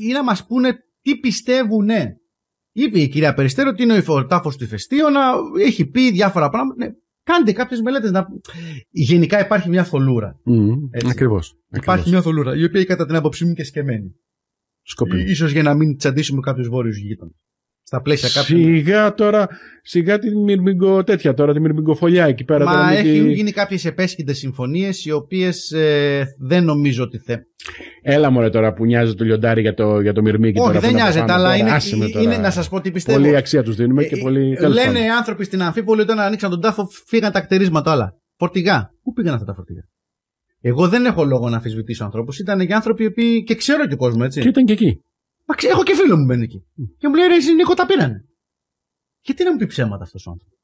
ή να μας πούνε τι πιστεύουν. Είπε η κυρία Περιστέρο ότι είναι ο τάφο του ηφαιστείωνα, έχει πει διάφορα πράγματα. Ναι, κάντε κάποιες μελέτες. Να... Γενικά υπάρχει μια θολούρα. Mm, Ακριβώς. Υπάρχει μια θολούρα, η οποία κατά την άποψή μου και σκεμμένη. Σκοπή. Ίσως για να μην τσαντήσουμε κάποιους βόρειους γείτονες. Στα πλαίσια κάποιου. Σιγά τώρα, σιγά την μυρμικο, τέτοια τώρα, τη μυρμικόφωλιά εκεί πέρα. Μα τώρα, έχουν τη... γίνει κάποιες επέσχυντες συμφωνίες, οι οποίες ε, δεν νομίζω ότι θε. Έλα μου τώρα που νοιάζει το λιοντάρι για το, για το μυρμίκι. Όχι, τώρα, δεν νοιάζεται, αλλά είναι, τώρα. είναι, να σας πω τι πιστεύω. Πολύ αξία τους δίνουμε και ε, πολύ. Ε, λένε οι άνθρωποι στην Αμφίπολη όταν ανοίξαν τον τάφο, φύγαν τα κτερίσματα όλα. Φορτηγά. Πού πήγαν αυτά τα φορτηγά. Εγώ δεν έχω λόγο να αμφισβητήσω ανθρώπους. Ήταν και άνθρωποι που... και ξέρω και κόσμος, έτσι. Και ήταν και εκεί έχω και φίλο μου μπαίνει εκεί. Και μου λέει ρε, Νίκο τα πήρανε. Γιατί να μου πει ψέματα αυτός ο άνθρωπος.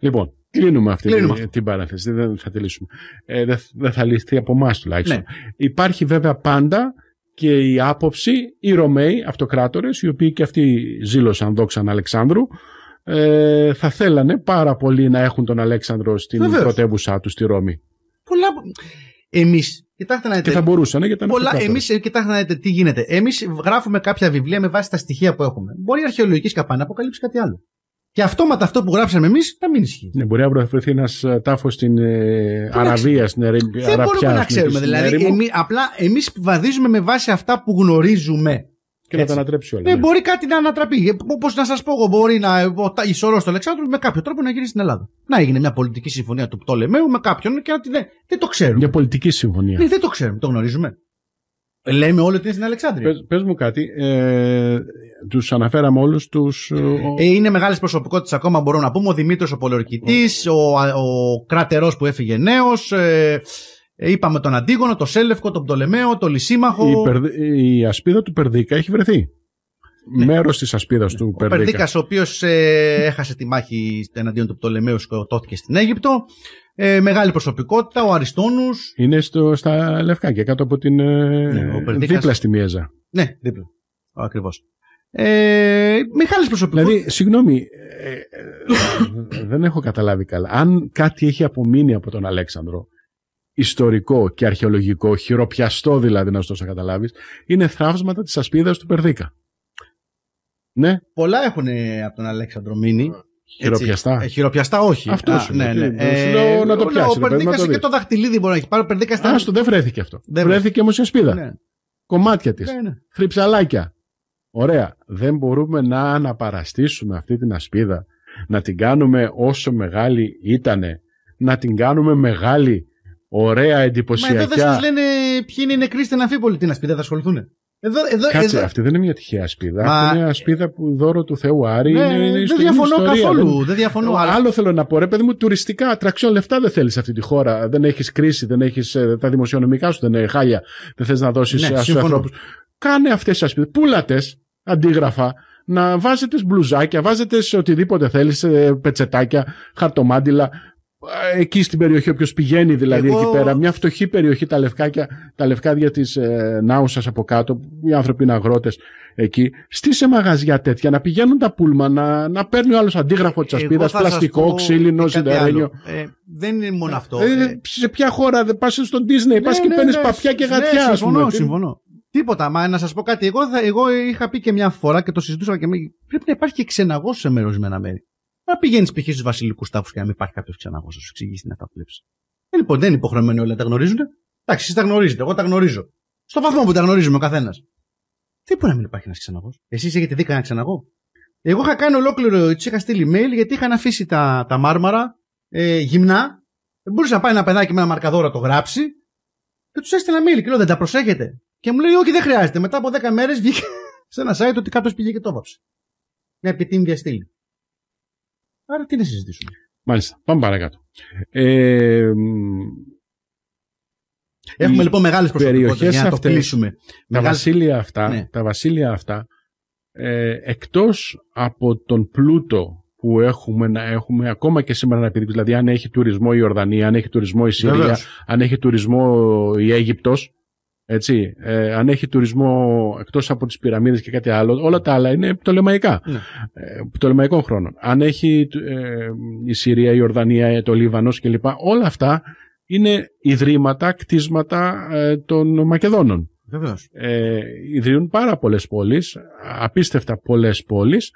Λοιπόν, κλείνουμε αυτή κλείνουμε την, την παράθεση. Δεν θα τη λύσουμε. Ε, δεν, θα λυθεί από εμάς τουλάχιστον. Ναι. Υπάρχει βέβαια πάντα και η άποψη οι Ρωμαίοι αυτοκράτορες, οι οποίοι και αυτοί ζήλωσαν δόξαν Αλεξάνδρου, ε, θα θέλανε πάρα πολύ να έχουν τον Αλέξανδρο στην πρωτεύουσά του στη Ρώμη. Πολλά... Εμείς Κοιτάξτε να δείτε. Και θα μπορούσαν, ναι, γιατί πολλά, Εμείς, ε, κοιτάξτε να δείτε τι γίνεται. Εμείς γράφουμε κάποια βιβλία με βάση τα στοιχεία που έχουμε. Μπορεί η αρχαιολογική σκαπά να αποκαλύψει κάτι άλλο. Και αυτόματα αυτό που γράψαμε εμείς να μην ισχύει. Ναι, μπορεί να βρεθεί ένας ε, τάφος στην ε, Αραβία, στην Αραβία. Δεν μπορούμε να ξέρουμε. Δηλαδή, εμείς, απλά εμείς βαδίζουμε με βάση αυτά που γνωρίζουμε. Και Έτσι. να τα ανατρέψει όλα. Ναι, ναι. Μπορεί κάτι να ανατραπεί. Όπω ε, να σας πω, εγώ μπορεί να ισορρώ ε, του Αλεξάνδρου με κάποιο τρόπο να γυρίσει στην Ελλάδα. Να έγινε μια πολιτική συμφωνία του Πτολεμαίου με κάποιον και να την. Δεν το ξέρουμε. Μια πολιτική συμφωνία. Ναι, δεν το ξέρουμε, το γνωρίζουμε. Λέμε όλοι ότι είναι στην Αλεξάνδρεια. Πες μου κάτι. Ε, τους αναφέραμε όλους τους. Ε, είναι μεγάλε προσωπικότητε ακόμα, μπορώ να πούμε. Ο Δημήτρης ο Πολιορκητής, ο, ο, ο Κρατερό που έφυγε νέος. Ε, ε, είπαμε τον Αντίγωνο, τον Σέλευκο, τον Πτολεμαίο, τον Λυσίμαχο. Η, ασπίδα του Περδίκα έχει βρεθεί. Ναι. Μέρος της ασπίδας του Περδίκα. Ο Περδίκα, ο οποίος ε, έχασε τη μάχη εναντίον του Πτολεμαίου, σκοτώθηκε στην Αίγυπτο. Ε, μεγάλη προσωπικότητα, ο Αριστόνους. Είναι στο, στα και κάτω από την. Ε, ναι, ο Περδίκας... Δίπλα στη Μιέζα. Ναι, δίπλα. Ακριβώς. Ε, Μιχάλης προσωπικότητας. Δηλαδή, συγγνώμη, ε, δεν έχω καταλάβει καλά. Αν κάτι έχει απομείνει από τον Αλέξανδρο, ιστορικό και αρχαιολογικό, χειροπιαστό δηλαδή να το καταλάβεις, είναι θράψματα της ασπίδας του Περδίκα. Ναι. Πολλά έχουν ε, από τον Αλέξανδρο Μίνη. Ε, χειροπιαστά. Ε, χειροπιαστά, όχι. Αυτό ναι, ναι. Ε, να το πιάσει. Ο Περδίκα και το, δαχτυλίδι μπορεί να έχει. Πάρει ο Περδίκα στα. Άστο, δεν βρέθηκε αυτό. Δεν βρέθηκε όμως η ασπίδα. Ναι. Κομμάτια της. Χρυψαλάκια. Ναι, ναι. Ωραία. Δεν μπορούμε να αναπαραστήσουμε αυτή την ασπίδα. Να την κάνουμε όσο μεγάλη ήταν Να την κάνουμε μεγάλη ωραία, εντυπωσιακά. Μα εδώ δεν σας λένε ποιοι είναι οι νεκροί στην Αμφίπολη. Τι να σπίδα θα ασχοληθούν. Εδώ, εδώ, Κάτσε, εδώ... αυτή δεν είναι μια τυχαία σπίδα. Μα... είναι μια ασπίδα που δώρο του Θεού Άρη. Ναι, είναι, είναι δεν διαφωνώ ιστορία. καθόλου. Δεν... διαφωνώ, αλλά... Άλλο θέλω να πω, ρε παιδί μου, τουριστικά ατραξιόν λεφτά δεν θέλεις αυτή τη χώρα. Δεν έχεις κρίση, δεν έχεις ε, τα δημοσιονομικά σου δεν είναι χάλια. Δεν θες να δώσεις ναι, στου ανθρώπους. Κάνε αυτές τις ασπίδες. Πούλατε αντίγραφα να βάζετε μπλουζάκια, βάζετε σε οτιδήποτε θέλεις, ε, πετσετάκια, χαρτομάντιλα, ε, εκεί στην περιοχή, όποιος πηγαίνει δηλαδή Εγώ... εκεί πέρα, μια φτωχή περιοχή, τα, λευκάκια, τα λευκάδια της ε, Νάουσας από κάτω, οι άνθρωποι είναι αγρότες εκεί, στήσε μαγαζιά τέτοια, να πηγαίνουν τα πούλμα, να, να παίρνει ο άλλος αντίγραφο της ασπίδα, πλαστικό, ξύλινο, σιδερένιο. Ε, δεν είναι μόνο ε, αυτό. Ε, ε, σε ποια χώρα, δεν πας στον Disney, πας ναι, και ναι, παίρνεις ναι, παπιά και ναι, γατιά, ας συμφωνώ, συμφωνώ. Τίποτα, μα να σας πω κάτι. Εγώ, θα, εγώ είχα πει και μια φορά και το συζητούσα και με... Πρέπει να υπάρχει και ξεναγός σε μερισμένα μέρη να πηγαίνεις π.χ. στους βασιλικούς τάφους και να μην υπάρχει κάποιος ξανά να σου εξηγήσει την αυτά Ε, λοιπόν, δεν είναι υποχρεωμένοι όλοι να τα γνωρίζουν. Εντάξει, εσείς τα γνωρίζετε, εγώ τα γνωρίζω. Στο βαθμό που τα γνωρίζουμε ο καθένας. Τι μπορεί να μην υπάρχει ένας ξαναγός. Εσείς έχετε δει κανένα ξαναγό. Εγώ είχα κάνει ολόκληρο, τους είχα στείλει mail γιατί είχαν αφήσει τα, τα μάρμαρα ε, γυμνά. Μπορούσε να πάει ένα παιδάκι με ένα μαρκαδόρα το γράψει και τους έστειλα mail και λέω δεν τα προσέχετε. Και μου λέει όχι δεν χρειάζεται. Μετά από 10 μέρες βγήκε σε ένα site ότι κάποιος πήγε και το έβαψε. Μια επιτύμβια στήλη. Άρα τι να συζητήσουμε. Μάλιστα. Πάμε παρακάτω. Ε, Έχουμε λοιπόν μεγάλες προσωπικότητες για να αυτές, κλείσουμε. Τα, Μεγάλη... βασίλεια αυτά, ναι. τα βασίλεια αυτά, ε, εκτός από τον πλούτο που έχουμε να έχουμε ακόμα και σήμερα να επιδείξουμε, Δηλαδή, αν έχει τουρισμό η Ορδανία, αν έχει τουρισμό η Συρία, αν έχει τουρισμό η Αίγυπτος, έτσι, ε, αν έχει τουρισμό εκτός από τις πυραμίδες και κάτι άλλο, όλα τα άλλα είναι πτωλεμαϊκά, ναι. ε, πτωλεμαϊκών χρόνων. Αν έχει ε, η Συρία, η Ορδανία, το Λίβανος κλπ. Όλα αυτά είναι ιδρύματα, κτίσματα ε, των Μακεδόνων. Βεβαίως. Ε, ιδρύουν πάρα πολλές πόλεις, απίστευτα πολλές πόλεις,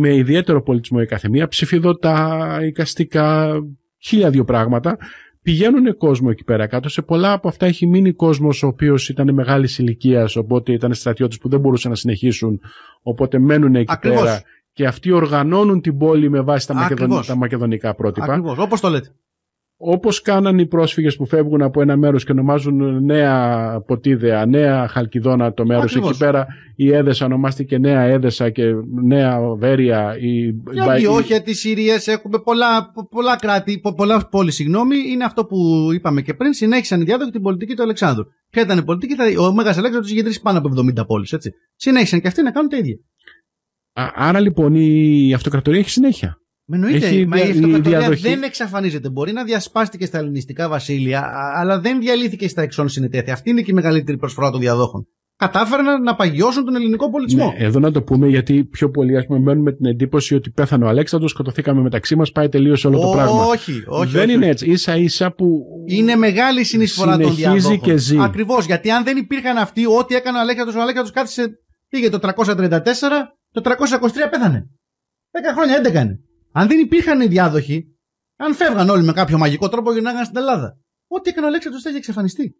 με ιδιαίτερο πολιτισμό η καθεμία, ψηφιδωτά, οικαστικά, χίλια δύο πράγματα πηγαίνουν κόσμο εκεί πέρα κάτω. Σε πολλά από αυτά έχει μείνει κόσμος ο οποίος ήταν μεγάλης ηλικίας, οπότε ήταν στρατιώτες που δεν μπορούσαν να συνεχίσουν. Οπότε μένουν εκεί πέρα. Και αυτοί οργανώνουν την πόλη με βάση τα, τα μακεδονικά πρότυπα. Ακριβώς. Όπως το λέτε όπως κάναν οι πρόσφυγες που φεύγουν από ένα μέρος και ονομάζουν νέα ποτίδεα, νέα χαλκιδόνα το μέρος. Εκεί πέρα η Έδεσα ονομάστηκε νέα Έδεσα και νέα Βέρεια. Η... Γιατί η... όχι, τις Συρίε έχουμε πολλά, πολλά κράτη, πολλά πόλη συγγνώμη. Είναι αυτό που είπαμε και πριν, συνέχισαν οι διάδοχοι την πολιτική του Αλεξάνδρου. Ποια ήταν η πολιτική, ο Μέγας Αλέξανδρος είχε ιδρύσει πάνω από 70 πόλεις, έτσι. Συνέχισαν και αυτοί να κάνουν τα ίδια. Άρα λοιπόν η αυτοκρατορία έχει συνέχεια. Με εννοείται. Έχει μα η αυτοκρατορία δεν εξαφανίζεται. Μπορεί να διασπάστηκε στα ελληνιστικά βασίλεια, αλλά δεν διαλύθηκε στα εξών συνετέθη. Αυτή είναι και η μεγαλύτερη προσφορά των διαδόχων. Κατάφεραν να παγιώσουν τον ελληνικό πολιτισμό. Ναι, εδώ να το πούμε γιατί πιο πολλοί ας πούμε, μένουν με την εντύπωση ότι πέθανε ο Αλέξανδρος, σκοτωθήκαμε μεταξύ μας πάει τελείως όλο το πράγμα. Όχι, όχι. Δεν όχι. είναι έτσι. σα ίσα που. Είναι μεγάλη συνεισφορά των διαδόχων. Και ζει. Ακριβώς. Γιατί αν δεν υπήρχαν αυτοί, ό,τι έκανε ο Αλέξανδρος, ο Αλέξανδρος κάθισε. Πήγε το 334, το 323 πέθανε. 10 χρόνια, έντεκανε. Αν δεν υπήρχαν οι διάδοχοι, αν φεύγαν όλοι με κάποιο μαγικό τρόπο, γυρνάγαν στην Ελλάδα. Ό,τι έκανε ο Αλέξανδρος θα είχε εξαφανιστεί.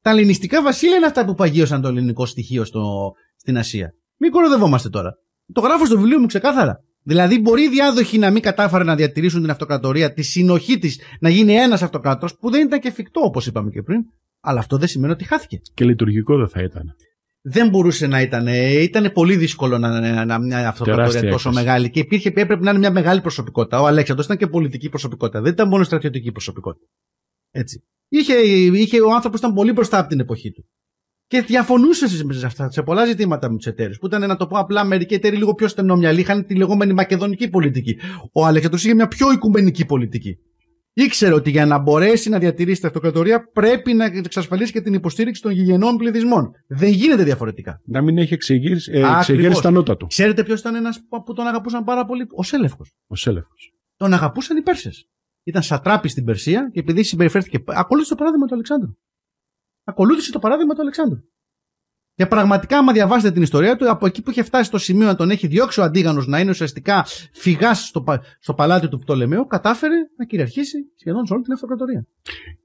Τα ελληνιστικά βασίλεια είναι αυτά που παγίωσαν το ελληνικό στοιχείο στο, στην Ασία. Μην κοροδευόμαστε τώρα. Το γράφω στο βιβλίο μου ξεκάθαρα. Δηλαδή, μπορεί οι διάδοχοι να μην κατάφεραν να διατηρήσουν την αυτοκρατορία, τη συνοχή της, να γίνει ένας αυτοκράτο που δεν ήταν και εφικτό, όπως είπαμε και πριν. Αλλά αυτό δεν σημαίνει ότι χάθηκε. Και λειτουργικό δεν θα ήταν δεν μπορούσε να ήταν. Ε, ήταν πολύ δύσκολο να, να, μια αυτοκρατορία τόσο μεγάλη και υπήρχε, έπρεπε να είναι μια μεγάλη προσωπικότητα. Ο Αλέξανδρος ήταν και πολιτική προσωπικότητα. Δεν ήταν μόνο στρατιωτική προσωπικότητα. Έτσι. Είχε, είχε, ο άνθρωπος ήταν πολύ μπροστά από την εποχή του. Και διαφωνούσε σε, αυτά, σε πολλά ζητήματα με τους εταίρους. Που ήταν, να το πω απλά, μερικοί εταίροι λίγο πιο στενόμυαλοι είχαν τη λεγόμενη μακεδονική πολιτική. Ο Αλέξανδρος είχε μια πιο οικουμενική πολιτική ήξερε ότι για να μπορέσει να διατηρήσει την αυτοκρατορία πρέπει να εξασφαλίσει και την υποστήριξη των γηγενών πληθυσμών. Δεν γίνεται διαφορετικά. Να μην έχει εξηγήσει ε, τα στα νότα του. Ξέρετε ποιος ήταν ένας που τον αγαπούσαν πάρα πολύ, ο Σέλευκος. Ο Σέλευκος. Τον αγαπούσαν οι Πέρσες. Ήταν σατράπη στην Περσία και επειδή συμπεριφέρθηκε. Ακολούθησε το παράδειγμα του Αλεξάνδρου. Ακολούθησε το παράδειγμα του Αλεξάνδρου. Και πραγματικά, άμα διαβάσετε την ιστορία του, από εκεί που είχε φτάσει στο σημείο να τον έχει διώξει ο Αντίγανος να είναι ουσιαστικά φυγάς στο, στο παλάτι του Πτολεμαίου, κατάφερε να κυριαρχήσει σχεδόν σε όλη την αυτοκρατορία.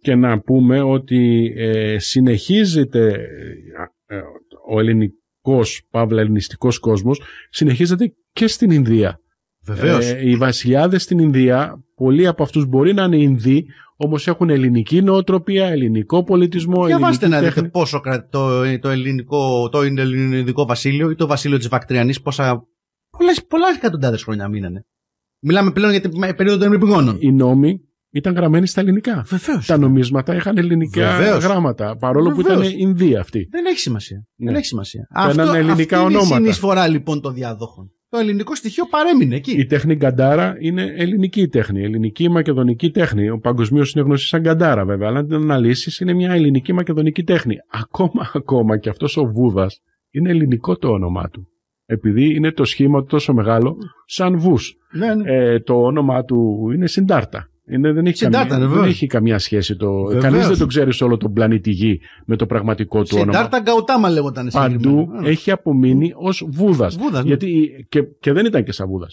Και να πούμε ότι ε, συνεχίζεται ε, ο ελληνικός, παύλα ελληνιστικός κόσμος, συνεχίζεται και στην Ινδία. Βεβαίως. Ε, οι βασιλιάδες στην Ινδία, πολλοί από αυτούς μπορεί να είναι Ινδοί, όμως έχουν ελληνική νοοτροπία, ελληνικό πολιτισμό, Διαβάστε να δείτε πόσο το, το ελληνικό, το ελληνικό βασίλειο ή το βασίλειο της Βακτριανής, πόσα, πολλά εκατοντάδες χρόνια μείνανε. Μιλάμε πλέον για την περίοδο των Ελληνικών. Οι νόμοι ήταν γραμμένοι στα ελληνικά. Βεβαίως. Τα νομίσματα είχαν ελληνικά Βεβαίως. γράμματα, παρόλο Βεβαίως. που ήταν Ινδία αυτή. Δεν έχει σημασία. Ναι. Δεν έχει σημασία. Αυτό, ελληνικά αυτή ονόματα. είναι η συνεισφορά λοιπόν των διαδόχων το ελληνικό στοιχείο παρέμεινε εκεί. Η τέχνη Γκαντάρα είναι ελληνική τέχνη, ελληνική μακεδονική τέχνη. Ο παγκοσμίως είναι γνωστή σαν Γκαντάρα βέβαια, αλλά αν την αναλύσεις είναι μια ελληνική μακεδονική τέχνη. Ακόμα, ακόμα και αυτός ο Βούδας είναι ελληνικό το όνομά του. Επειδή είναι το σχήμα τόσο μεγάλο, σαν Βου. Ναι, ναι. ε, το όνομά του είναι Συντάρτα. Είναι, δεν, έχει καμία, σχέση το. Κανείς δεν το ξέρει σε όλο τον πλανήτη Γη με το πραγματικό του όνομα. Συντάρτα Γκαουτάμα λέγονταν εσύ. Παντού έχει απομείνει ως Βούδας. Ναι. Γιατί και, και δεν ήταν και σαν Δηλαδή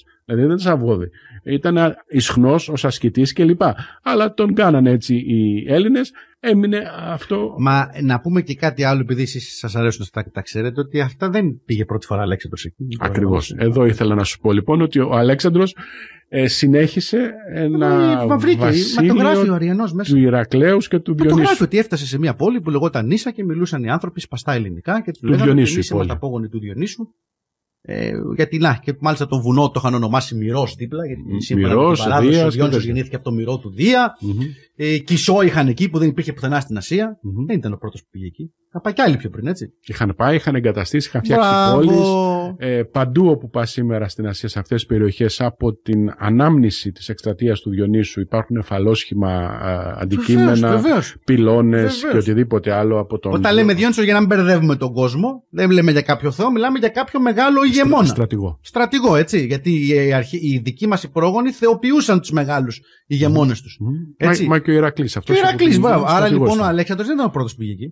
δεν ήταν σαν Βόδη. Ήταν ισχνό ως ασκητής κλπ. Αλλά τον κάνανε έτσι οι Έλληνες έμεινε αυτό. Μα να πούμε και κάτι άλλο, επειδή εσείς σας αρέσουν αυτά τα ξέρετε, ότι αυτά δεν πήγε πρώτη φορά Αλέξανδρος εκεί. Ακριβώς. Εδώ ήθελα να σου πω λοιπόν ότι ο Αλέξανδρος ε, συνέχισε ένα. Μα βρήκε, μα το γράφει ο Αριανός μέσα. Του Ηρακλέους και του Διονύσου. Το γράφει ότι έφτασε σε μια πόλη που λεγόταν Νίσα και μιλούσαν οι άνθρωποι σπαστά ελληνικά και του λέγανε ότι του Διονύσου ε, γιατί να, και μάλιστα τον βουνό το είχαν ονομάσει Μυρός δίπλα, γιατί σύμφωνα ο γεννήθηκε από το Μυρό του Δία. Mm-hmm. Ε, Κισό είχαν εκεί που δεν υπήρχε πουθενά στην ασια Δεν ήταν ο πρώτος που πήγε εκεί. Θα πάει κι άλλοι πιο πριν, έτσι. Είχαν πάει, είχαν εγκαταστήσει, είχαν φτιάξει πόλεις. Ε, παντού όπου πας σήμερα στην Ασία, σε αυτές τις περιοχές, από την ανάμνηση της εκστρατείας του Διονύσου υπάρχουν εφαλόσχημα αντικείμενα, βεβαίως, πυλώνες και οτιδήποτε άλλο από τον... Όταν λέμε Διόνυσο για να μην μπερδεύουμε τον κόσμο, δεν λέμε για κάποιο θεό, μιλάμε για κάποιο μεγάλο ηγεμόνα. Στρατηγό. Στρατηγό, έτσι, γιατί οι, αρχι... οι δικοί μας οι πρόγονοι θεοποιούσαν τους μεγάλους ηγεμόνες τους. Μα, και ο Ηρακλής. Αυτός ο Ηρακλής, μπράβο. Άρα λοιπόν ο Αλέξανδρος δεν ήταν ο πρώτος που πήγε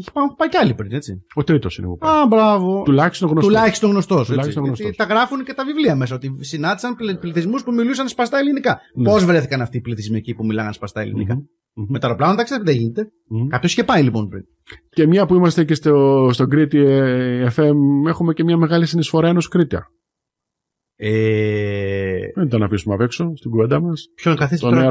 Είχε πάει, πάει και άλλοι πριν, έτσι. Ο τρίτος είναι που πάει. Α, μπράβο. Τουλάχιστον γνωστός. Τουλάχιστον γνωστός. Τα γράφουν και τα βιβλία μέσα. Ότι συνάντησαν ε. πληθυσμούς που μιλούσαν σπαστά ελληνικά. Ναι. Πώς βρέθηκαν αυτοί οι πληθυσμοί εκεί που μιλάγαν σπαστά ελληνικά. Mm-hmm. Με τα αεροπλάνα, ξέρετε δεν γίνεται. Mm-hmm. Κάποιος είχε πάει λοιπόν πριν. Και μια που είμαστε και στο, στο Κρήτη FM, ε, έχουμε και μια μεγάλη συνεισφορά ενός Κρήτη. Ε... Δεν τον αφήσουμε απ' έξω στην κουβέντα μας. Ποιον καθίσει τον τώρα...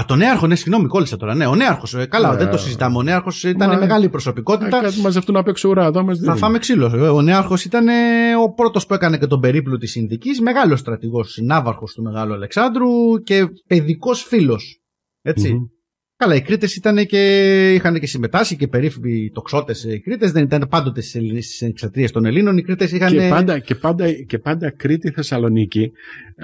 Α, τον Νέαρχο, ναι, συγγνώμη, κόλλησα τώρα. Ναι, ο Νέαρχος. Ε, καλά, ναι. δεν το συζητάμε. Ο Νέαρχος ήταν μεγάλη προσωπικότητα. Yeah, ε, μαζευτούν απ' έξω ουρά, εδώ Θα φάμε ξύλο. Ε, ο Νέαρχος ήταν ο πρώτος που έκανε και τον περίπλου της συνδική. μεγάλος στρατηγός, συνάβαρχος του Μεγάλου Αλεξάνδρου και παιδικός έτσι. Καλά, οι Κρήτες και. είχαν και συμμετάσχει και περίφημοι τοξότες ε, οι Κρήτες. Δεν ήταν πάντοτε στι εξατρίε των Ελλήνων. Οι Κρήτες είχαν. Και ε, πάντα, και πάντα, και πάντα Κρήτη, Θεσσαλονίκη.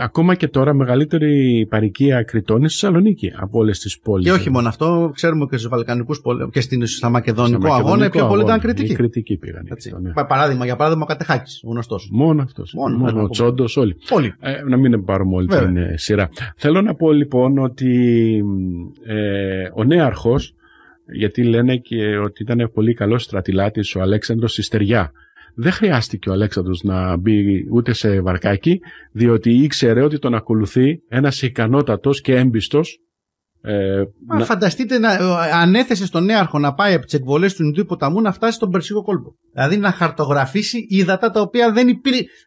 Ακόμα και τώρα μεγαλύτερη παροικία Κρητών είναι στη Θεσσαλονίκη από όλες τις πόλεις. Και όχι μόνο αυτό, ξέρουμε και στους Βαλκανικούς πολέμου και στην, στα Μακεδονικό, στα αγώνα, πιο πολλοί ήταν Κρητικοί. Κρητικοί πήγαν. Ναι. Παράδειγμα, για παράδειγμα, ο Κατεχάκης, γνωστός. Μόνο αυτός. Μόνο, ο Τσόντος, όλοι. όλοι. Ε, να μην πάρουμε όλη την ε, σειρά. Θέλω να πω λοιπόν ότι. Ε, ο νέαρχος, γιατί λένε και ότι ήταν πολύ καλός στρατιλάτης ο Αλέξανδρος στη στεριά. Δεν χρειάστηκε ο Αλέξανδρος να μπει ούτε σε βαρκάκι, διότι ήξερε ότι τον ακολουθεί ένας ικανότατος και έμπιστος ε, Μα φανταστείτε να ε, ανέθεσε στον νέαρχο να πάει από τις εκβολές του Ινδού ποταμού να φτάσει στον Περσικό κόλπο. Δηλαδή να χαρτογραφήσει ύδατα τα οποία δεν,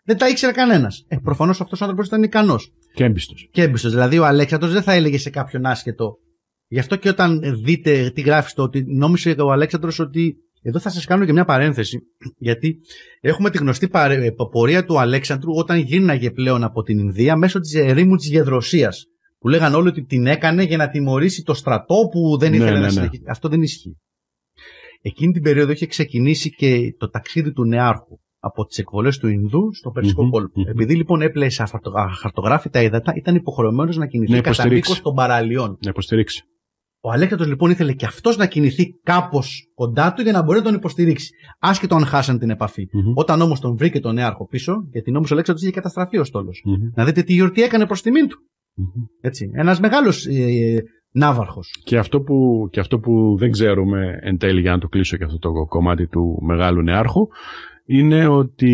δεν τα ήξερε κανένας. Ε, Προφανώς αυτός ο άνθρωπος ήταν ικανός. Και έμπιστος. Και έμπιστος. Δηλαδή ο Αλέξανδρος δεν θα έλεγε σε κάποιον άσχετο Γι' αυτό και όταν δείτε τι γράφεις στο ότι νόμισε ο Αλέξανδρος ότι εδώ θα σας κάνω και μια παρένθεση, γιατί έχουμε τη γνωστή ε, πορεία του Αλέξανδρου όταν γίναγε πλέον από την Ινδία μέσω της ερήμου της Γεδροσίας, που λέγαν όλοι ότι την έκανε για να τιμωρήσει το στρατό που δεν ναι, ήθελε ναι, να ναι. συνεχίσει. Αυτό δεν ισχύει. Εκείνη την περίοδο είχε ξεκινήσει και το ταξίδι του νεάρχου από τις εκβολές του Ινδού στο Περσικό mm-hmm, κόλπο. Mm-hmm. Επειδή λοιπόν έπλεε αχαρτογράφητα ύδατα, ήταν υποχρεωμένο να κινηθεί κατά μήκος των παραλιών. Να ο Αλέξανδρος λοιπόν ήθελε και αυτός να κινηθεί κάπως κοντά του για να μπορεί να τον υποστηρίξει. Άσχετο αν χάσαν την επαφη Όταν όμως τον βρήκε τον νέαρχο πίσω, γιατί όμως ο Αλέξανδρος είχε καταστραφεί ο στολος Να δείτε τι γιορτή έκανε προς τιμήν του. Mm-hmm. Έτσι. Ένας μεγάλος ε, ε, ναύαρχος. Και αυτό, που, και αυτό που δεν ξέρουμε εν τέλει για να το κλείσω και αυτό το κομμάτι του μεγάλου νεάρχου είναι ότι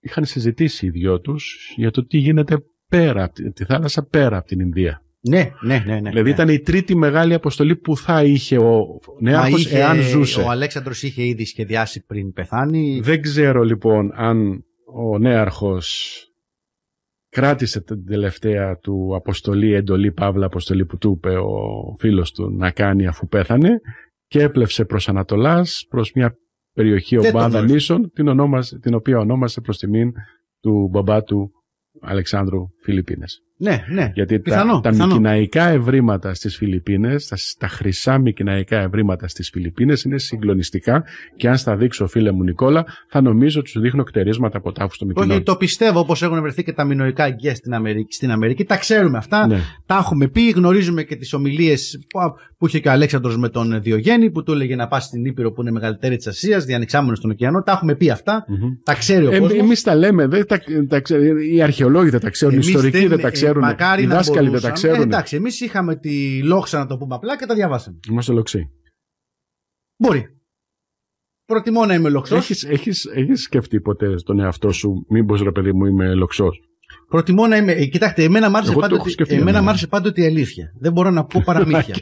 είχαν συζητήσει οι δυο τους για το τι γίνεται πέρα, τη θάλασσα πέρα από την Ινδία. Ναι, ναι, ναι. ναι δηλαδή ναι. ήταν η τρίτη μεγάλη αποστολή που θα είχε ο νέαρχος εάν ζούσε. Ο Αλέξανδρος είχε ήδη σχεδιάσει πριν πεθάνει. Δεν ξέρω λοιπόν αν ο νέαρχος κράτησε την τελευταία του αποστολή, εντολή, παύλα αποστολή που του είπε ο φίλος του να κάνει αφού πέθανε και έπλευσε προς Ανατολάς, προς μια περιοχή ομπάδα νήσων, την, την οποία ονόμασε προς τιμήν του μπαμπά του Αλεξάνδρου Φιλιππίνες. Ναι, ναι. Γιατί πιθανό, τα, τα μικυναϊκά ευρήματα στις Φιλιππίνες, τα, τα χρυσά μικυναϊκά ευρήματα στις Φιλιππίνες είναι συγκλονιστικά και αν στα δείξω, φίλε μου Νικόλα, θα νομίζω ότι σου δείχνω κτερίσματα από τάφου στο Μικυναϊκό. Όχι, το πιστεύω όπως έχουν βρεθεί και τα μινοϊκά γκέ στην Αμερική, στην Αμερική. Τα ξέρουμε αυτά. Ναι. Τα έχουμε πει, γνωρίζουμε και τις ομιλίες που, που είχε και ο Αλέξανδρος με τον Διογέννη που του έλεγε να πας στην Ήπειρο που είναι μεγαλύτερη της Ασίας, διανεξάμενο στον ωκεανό. Τα έχουμε πει αυτά. Mm-hmm. Τα ξέρει ο ε, Εμείς τα λέμε, δεν τα, τα, τα, οι αρχαιολόγοι δεν τα ξέρουν. Εμείς ιστορικοί δεν τα ξέρουν. Ε, οι δάσκαλοι δεν τα ε, ξέρουν. εντάξει, εμείς είχαμε τη λόξα να το πούμε απλά και τα διαβάσαμε. Είμαστε λοξοί. Μπορεί. Προτιμώ να είμαι λοξός. Έχεις έχεις, έχεις σκεφτεί ποτέ στον εαυτό σου, μήπως ρε παιδί μου είμαι λοξός. Προτιμώ να είμαι. Ε, κοιτάξτε, εμένα μ' άρεσε πάντοτε, εμένα η αλήθεια. Δεν μπορώ να πω παραμύθια.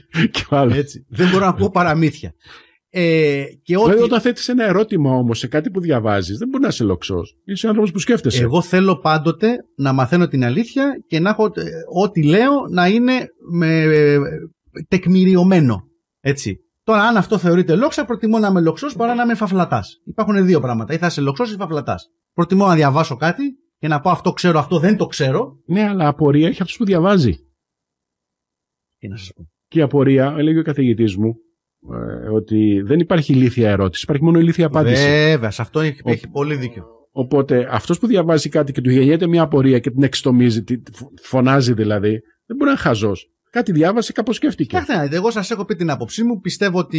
Έτσι. Δεν μπορώ να πω παραμύθια. Ε, και ότι... Δηλαδή, όταν θέτεις ένα ερώτημα όμως σε κάτι που διαβάζεις, δεν μπορεί να είσαι λοξός. Είσαι άνθρωπος που σκέφτεσαι. Εγώ θέλω πάντοτε να μαθαίνω την αλήθεια και να έχω ε, ό,τι λέω να είναι με, ε, τεκμηριωμένο. Έτσι. Τώρα, αν αυτό θεωρείται λόξα, προτιμώ να είμαι λοξός παρά να είμαι φαφλατάς. Υπάρχουν δύο πράγματα. Ή θα είσαι λοξός ή φαφλατάς. Προτιμώ να διαβάσω κάτι και να πω αυτό ξέρω, αυτό δεν το ξέρω. Ναι, αλλά απορία έχει αυτός που διαβάζει. Τι να σας πω. Και η απορία, έλεγε ο καθηγητής μου, ε, ότι δεν υπάρχει ηλίθια ερώτηση, υπάρχει μόνο ηλίθια απάντηση. Βέβαια, σε αυτό έχει, έχει πολύ δίκιο. Οπότε αυτός που διαβάζει κάτι και του γεννιέται μια απορία και την εξτομίζει, τη φωνάζει δηλαδή, δεν μπορεί να είναι χαζός. Κάτι διάβασε, κάπως σκέφτηκε. Κοιτάξτε, εγώ σας έχω πει την άποψή μου. Πιστεύω ότι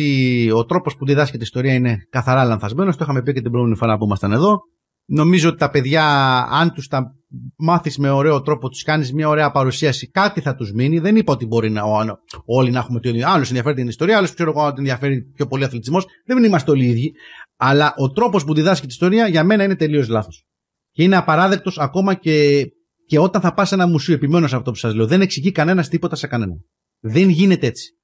ο τρόπος που διδάσκεται η ιστορία είναι καθαρά λανθασμένος. Το είχαμε πει και την προηγούμενη φορά που ήμασταν εδώ. Νομίζω ότι τα παιδιά, αν τους τα Μάθεις με ωραίο τρόπο, τους κάνεις μια ωραία παρουσίαση, κάτι θα τους μείνει. Δεν είπα ότι μπορεί να, όλοι να έχουμε το ίδιο. Άλλος ενδιαφέρει την ιστορία, άλλος ξέρω εγώ ότι ενδιαφέρει πιο πολύ αθλητισμός. Δεν είμαστε όλοι ίδιοι. Αλλά ο τρόπος που διδάσκει την ιστορία για μένα είναι τελείως λάθος. Και είναι απαράδεκτος ακόμα και, και όταν θα πας σε ένα μουσείο, επιμένω σε αυτό που σας λέω, δεν εξηγεί κανένας τίποτα σε κανέναν. Δεν γίνεται έτσι.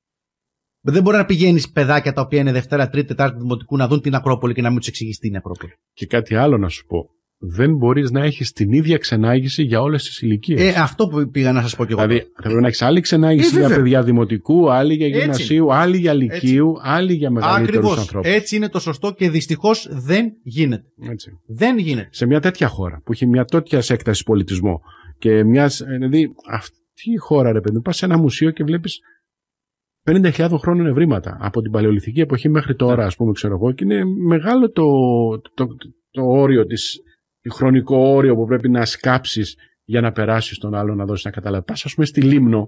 Δεν μπορεί να πηγαίνεις παιδάκια τα οποία είναι Δευτέρα, Τρίτη, Τετάρτη Δημοτικού να δουν την Ακρόπολη και να μην τους τι την Ακρόπολη. Και κάτι άλλο να σου πω δεν μπορείς να έχεις την ίδια ξενάγηση για όλες τις ηλικίες. Ε, αυτό που πήγα να σας πω και εγώ. Δηλαδή, θα πρέπει να έχεις άλλη ξενάγηση ε, για παιδιά δημοτικού, άλλη για γυμνασίου, άλλη για λυκείου, άλλη για μεγαλύτερους ανθρώπους. Έτσι είναι το σωστό και δυστυχώς δεν γίνεται. Έτσι. Δεν γίνεται. Σε μια τέτοια χώρα που έχει μια τέτοια έκταση πολιτισμό και μιας. Ε, δηλαδή, αυτή η χώρα, ρε παιδί, πας σε ένα μουσείο και βλέπεις 50.000 χρόνων ευρήματα από την παλαιολιθική εποχή μέχρι τώρα, α ναι. πούμε, ξέρω εγώ, και είναι μεγάλο το, το, το, το όριο της χρονικό όριο που πρέπει να σκάψεις για να περάσεις τον άλλο να δώσεις να καταλάβει. Πας, ας πούμε, στη Λίμνο,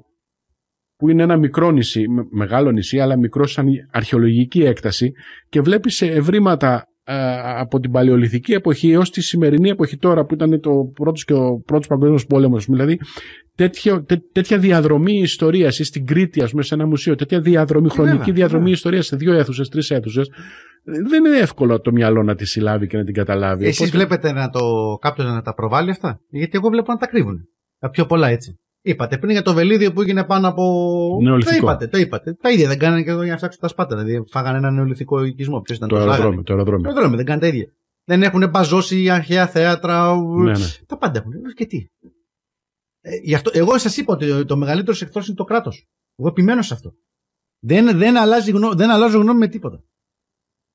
που είναι ένα μικρό νησί, μεγάλο νησί, αλλά μικρό σαν αρχαιολογική έκταση, και βλέπεις ευρήματα ε, από την παλαιολιθική εποχή έως τη σημερινή εποχή τώρα που ήταν το πρώτος και ο πρώτος παγκόσμιος πόλεμος δηλαδή τέτοια διαδρομή ιστορίας ή στην Κρήτη ας πούμε σε ένα μουσείο τέτοια διαδρομή, ε, χρονική διαδρομή ιστορία ιστορίας σε δύο αίθουσες, τρεις αίθουσες δεν είναι εύκολο το μυαλό να τη συλλάβει και να την καταλάβει. Εσείς βλέπετε να το, κάποιον να τα προβάλλει αυτά γιατί εγώ βλέπω να τα κρύβουν. Τα πιο πολλά έτσι. Είπατε πριν για το βελίδιο που έγινε πάνω από. Νεολυθικό. Το είπατε, το είπατε. Τα ίδια δεν κάνανε και εδώ για να φτιάξουν τα σπάτα. Δηλαδή φάγανε ένα νεολυθικό οικισμό. Ποιος ήταν το, το αεροδρόμιο. Το αεροδρόμιο. Το αεροδρόμιο δεν κάνανε τα ίδια. Δεν έχουν μπαζώσει αρχαία θέατρα. Ναι, ναι. Τα πάντα έχουν. Και τι. Ε, γι αυτό, εγώ σας είπα ότι το μεγαλύτερο εχθρός είναι το κράτος. Εγώ επιμένω σε αυτό. Δεν, δεν, αλλάζει γνώ, δεν αλλάζω γνώμη με τίποτα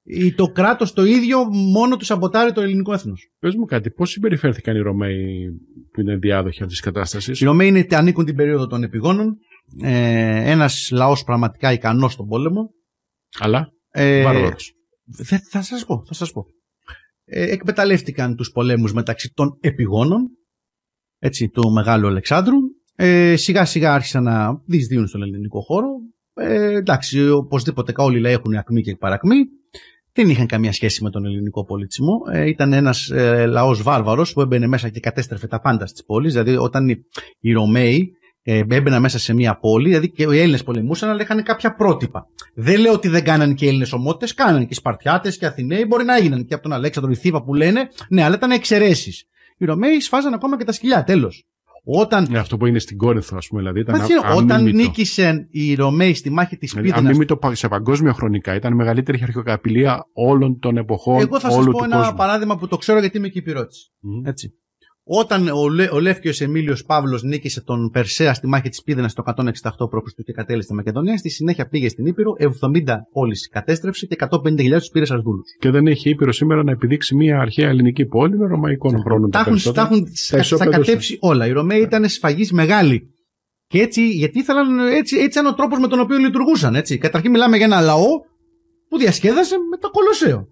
ή το κράτος το ίδιο μόνο τους σαμποτάρει το ελληνικό έθνος. Πες μου κάτι, πώς συμπεριφέρθηκαν οι Ρωμαίοι που είναι διάδοχοι αυτής της κατάστασης. Οι Ρωμαίοι είναι, ανήκουν την περίοδο των επιγόνων. Ε, Ένας λαός πραγματικά ικανός στον πόλεμο. Αλλά. Ε, θα σας πω, θα σας πω. Ε, εκμεταλλεύτηκαν τους πολέμους μεταξύ των επιγόνων έτσι, του Μεγάλου Αλεξάνδρου ε, σιγά σιγά άρχισαν να δυσδύουν στον ελληνικό χώρο ε, εντάξει, οπωσδήποτε όλοι οι έχουν ακμή και παρακμή δεν είχαν καμία σχέση με τον ελληνικό πολιτισμό. Ε, ήταν ένας ε, λαός βάρβαρος που έμπαινε μέσα και κατέστρεφε τα πάντα στις πόλεις. Δηλαδή, όταν οι, οι Ρωμαίοι ε, έμπαιναν μέσα σε μία πόλη, δηλαδή και οι Έλληνες πολεμούσαν, αλλά είχαν κάποια πρότυπα. Δεν λέω ότι δεν κάνανε και οι Έλληνες ομότητες, κάνανε και οι Σπαρτιάτες και οι Αθηναίοι, μπορεί να έγιναν και από τον Αλέξανδρο, η Θήβα που λένε, ναι, αλλά ήταν εξαιρέσεις. Οι Ρωμαίοι σφάζαν ακόμα και τα σκυλιά, τέλος. Όταν... Ναι, αυτό που είναι στην Κόρυθο ας πούμε. Δηλαδή, ήταν όταν νίκησαν οι Ρωμαίοι στη μάχη της Πίδωνας... Δηλαδή, το σε παγκόσμια χρονικά. Ήταν η μεγαλύτερη αρχαιοκαπηλεία όλων των εποχών. Εγώ θα σας πω ένα παράδειγμα που το ξέρω γιατί είμαι κυπηρώτης. Mm. Έτσι. Όταν ο, Λε, ο Λεύκιος Εμίλιος Παύλος νίκησε τον Περσέα στη μάχη της Πίδενας το 168 π.Χ. και κατέληξε τη Μακεδονία, στη συνέχεια πήγε στην Ήπειρο, 70 πόλεις κατέστρεψε και 150.000 τους πήρε δούλους. Και δεν έχει Ήπειρο σήμερα να επιδείξει μια αρχαία ελληνική πόλη με ρωμαϊκό χρόνο. Τα έχουν κατέψει όλα. Οι Ρωμαίοι ναι. ήταν σφαγή μεγάλη. Και έτσι, γιατί ήθελαν, έτσι, έτσι ήταν ο τρόπος με τον οποίο λειτουργούσαν. Έτσι. Καταρχήν μιλάμε για ένα λαό που διασκέδασε με τα Κολοσσέο.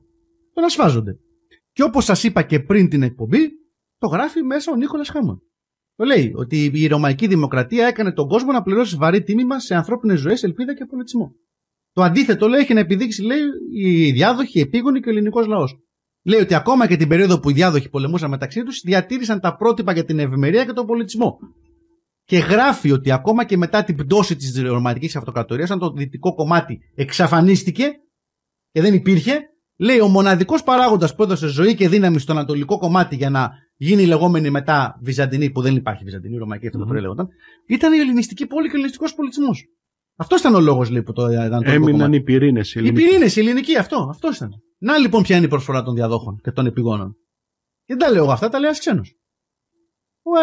Τον ασφάζονται. Και όπως σας είπα και πριν την εκπομπή, το γράφει μέσα ο Νίκολας Χάμον. Το λέει ότι η Ρωμαϊκή Δημοκρατία έκανε τον κόσμο να πληρώσει βαρύ τίμημα σε ανθρώπινες ζωές, ελπίδα και πολιτισμό. Το αντίθετο λέει έχει να επιδείξει λέει, οι διάδοχοι, οι επίγονοι και ο ελληνικός λαός. Λέει ότι ακόμα και την περίοδο που οι διάδοχοι πολεμούσαν μεταξύ τους, διατήρησαν τα πρότυπα για την ευημερία και τον πολιτισμό. Και γράφει ότι ακόμα και μετά την πτώση της Ρωμαϊκής Αυτοκρατορίας, αν το δυτικό κομμάτι εξαφανίστηκε και δεν υπήρχε, λέει ο μοναδικός παράγοντας που έδωσε ζωή και δύναμη στο ανατολικό κομμάτι για να γίνει η λεγόμενη μετά Βυζαντινή, που δεν υπάρχει Βυζαντινή, Ρωμαϊκή, αυτό το λέγονταν, ήταν η ελληνιστική πόλη και ο ελληνιστικός πολιτισμός. Αυτός ήταν ο λόγος λοιπόν που το ε, ήταν το Έμειναν οι πυρήνες οι πυρήνες οι ελληνικοί, αυτό, αυτός ήταν. Να λοιπόν ποια είναι η προσφορά των διαδόχων και των επιγόνων. Και δεν τα λέω εγώ αυτά, τα λέει ένας ξένος.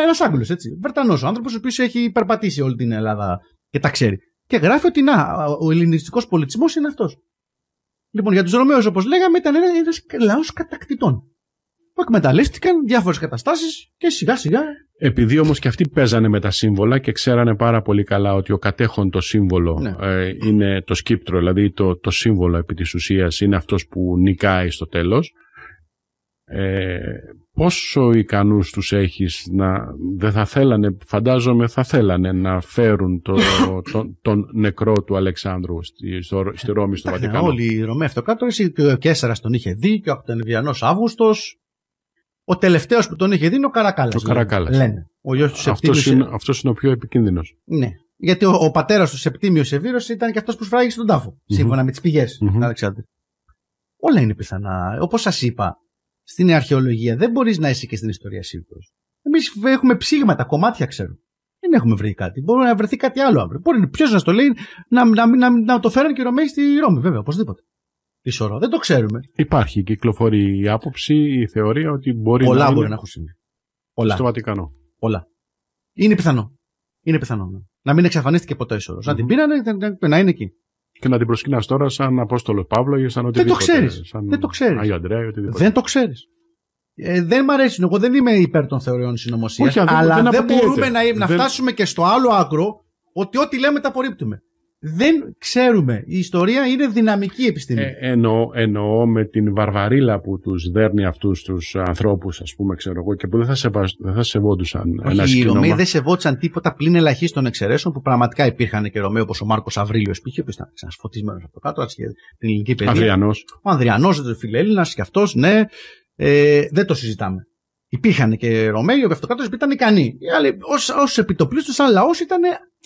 Ένα Άγγλος, έτσι. Βρετανός, ο άνθρωπος ο οποίος έχει περπατήσει όλη την Ελλάδα και τα ξέρει. Και γράφει ότι να, ο ελληνιστικός πολιτισμός είναι αυτός. Λοιπόν, για τους Ρωμαίους, όπως λέγαμε, ήταν ένας λαός κατακτητών εκμεταλλεύτηκαν διάφορες καταστάσεις και σιγά σιγά. Επειδή όμως και αυτοί παίζανε με τα σύμβολα και ξέρανε πάρα πολύ καλά ότι ο κατέχον το σύμβολο ναι. ε, είναι το σκύπτρο, δηλαδή το, το σύμβολο επί της ουσίας είναι αυτός που νικάει στο τέλος. Ε, πόσο ικανούς τους έχεις να δεν θα θέλανε, φαντάζομαι θα θέλανε να φέρουν το, τον, τον νεκρό του Αλεξάνδρου στη, στο, στη Ρώμη, στο ε, Βατικανό. Όλοι οι Ρωμαίοι αυτοκράτορες, και ο Κέσσαρας τον είχε δει και ο Ακτανιδιανός Αύγουστος ο τελευταίος που τον είχε είναι ο Καρακάλας. Ο Καρακάλας. Λένε. Ο γιος του Αυτός είναι, αυτός είναι ο πιο επικίνδυνος. Ναι. Γιατί ο, ο πατέρας του Σεπτίμιο Σεβίρο ήταν και αυτός που σφράγισε τον ταφο Σύμφωνα με τις πηγές. Mm-hmm. Όλα είναι πιθανά. Όπως σας είπα, στην αρχαιολογία δεν μπορείς να είσαι και στην ιστορία σύμφωνος. Εμείς έχουμε ψήγματα, κομμάτια ξέρουν. Δεν έχουμε βρει κάτι. Μπορεί να βρεθεί κάτι άλλο αύριο. Μπορεί ποιος να το λέει να, να, να, να το φέρουν και οι Ρωμαίοι στη Ρώμη, βέβαια, οπωσδήποτε σωρό. Δεν το ξέρουμε. Υπάρχει, κυκλοφορεί η άποψη, η θεωρία ότι μπορεί Πολλά να. Πολλά μπορεί να έχουν συμβεί. Πολλά. Στο Βατικανό. Πολλά. Είναι πιθανό. Είναι πιθανό. Ναι. Να μην εξαφανίστηκε σωρο ισορρός. Να την πήραν να είναι εκεί. Και να την προσκυνάς τώρα σαν Απόστολος Παύλο ή σαν οτιδήποτε. Δεν το ξέρεις. Σαν... Δεν το ξέρεις. Άγιο Αντρέα ή οτιδήποτε. Δεν το ξέρεις. Ε, δεν μ' αρέσει. Εγώ δεν είμαι υπέρ των θεωριών συνωμοσία. Αλλά δεν, δεν μπορούμε να, να φτάσουμε και στο άλλο άκρο ότι ό,τι λέμε τα απορρίπτουμε δεν ξέρουμε. Η ιστορία είναι δυναμική επιστήμη. Ε, εννοώ, εννοώ με την βαρβαρίλα που τους δέρνει αυτούς τους ανθρώπους, ας πούμε, ξέρω εγώ, και που δεν θα, σεβα, δεν θα σεβόντουσαν Όχι, ένα σκηνόμα. Οι Ρωμαίοι δεν σεβόντουσαν τίποτα πλην ελαχίστων εξαιρέσεων που πραγματικά υπήρχαν και Ρωμαίοι όπως ο Μάρκος Αβρίλιος π.χ. οποίο ήταν φωτισμένο από το κάτω, αλλά και την ελληνική παιδεία. Ανδριανό. Ο Ανδριανός, ο Φιλέλληνας και αυτός, ναι. Ε, δεν το συζητάμε. Υπήρχαν και Ρωμαίοι, ο Πευτοκράτο ήταν ικανοί. άλλοι, ως επιτοπλίστου, σαν λαό ήταν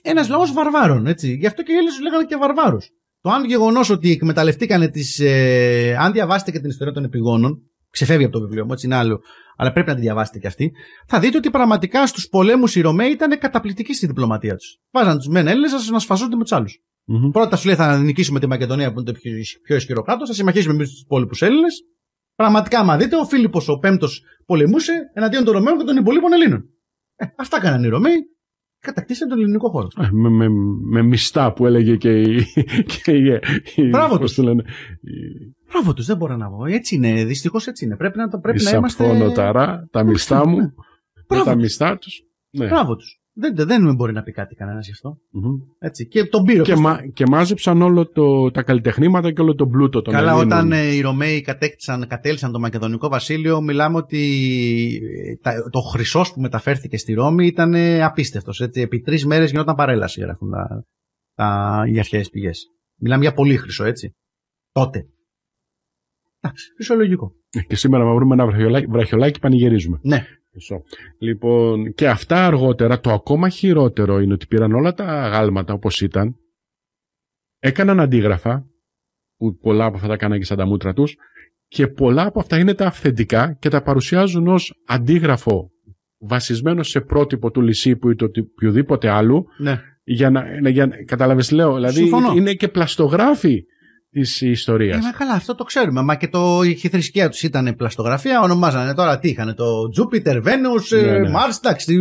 ένα ναι. λαός βαρβάρων. Έτσι. Γι' αυτό και οι Έλληνες τους λέγανε και βαρβάρους. Το αν γεγονός ότι εκμεταλλευτήκανε τις. Ε, αν διαβάσετε και την ιστορία των επιγόνων, ξεφεύγει από το βιβλίο μου, έτσι είναι άλλο, αλλά πρέπει να τη διαβάσετε κι αυτή, θα δείτε ότι πραγματικά στους πολέμους οι Ρωμαίοι ήταν καταπληκτικοί στη διπλωματία τους. Βάζαν τους μεν Έλληνες να σφαζούνται με τους άλλους. Mm-hmm. Πρώτα σου λέει θα νικήσουμε τη Μακεδονία που είναι το πιο ισχυρό κράτος, θα συμμαχίσουμε εμείς τους υπόλοιπους Έλληνες. Πραγματικά, μα δείτε, ο Φίλιππος ο Πέμπτος πολεμούσε εναντίον των Ρωμαίων και των υπολείπων Ελλήνων. Ε, αυτά έκαναν οι Ρωμαίοι κατακτήσαν τον ελληνικό χώρο. Ε, με, με, με μιστά που έλεγε και η. Και η Μπράβο του. τους, δεν μπορώ να πω. Έτσι είναι. Δυστυχώς έτσι είναι. Πρέπει να, πρέπει να είμαστε. τα μιστά μου. τα του. Ναι. Μπράβο τους. Δεν, δεν μπορεί να πει κάτι κανένας γι' αυτο Έτσι. Και τον πήρε. Και, μα, και μάζεψαν όλο το, τα καλλιτεχνήματα και όλο τον πλούτο των Καλά, Ελλήνων. όταν ε, οι Ρωμαίοι κατέκτησαν, κατέλησαν το Μακεδονικό Βασίλειο, μιλάμε ότι ε, το χρυσός που μεταφέρθηκε στη Ρώμη ήταν ε, απίστευτος. Επί τρεις μέρες γινόταν παρέλαση, γράφουν τα, τα, οι αρχαίες πηγές. Μιλάμε για πολύ χρυσό, έτσι. Τότε. Εντάξει, φυσιολογικό. Ε, και σήμερα, μα βρούμε ένα βραχιολάκι, βραχιολάκι πανηγυρίζουμε. Ναι. Λοιπόν, και αυτά αργότερα, το ακόμα χειρότερο είναι ότι πήραν όλα τα αγάλματα όπως ήταν, έκαναν αντίγραφα, που πολλά από αυτά τα έκαναν και σαν τα μούτρα τους, και πολλά από αυτά είναι τα αυθεντικά και τα παρουσιάζουν ως αντίγραφο βασισμένο σε πρότυπο του Λυσίπου ή του οποιοδήποτε άλλου, ναι. για να, για να λέω, δηλαδή είναι και πλαστογράφοι της ιστορίας. Ε, καλά, αυτό το ξέρουμε. Μα και το, η θρησκεία τους ήταν πλαστογραφία, ονομάζανε τώρα τι είχαν, το Jupiter, Venus, ναι, ε, ναι. Mars, εντάξει.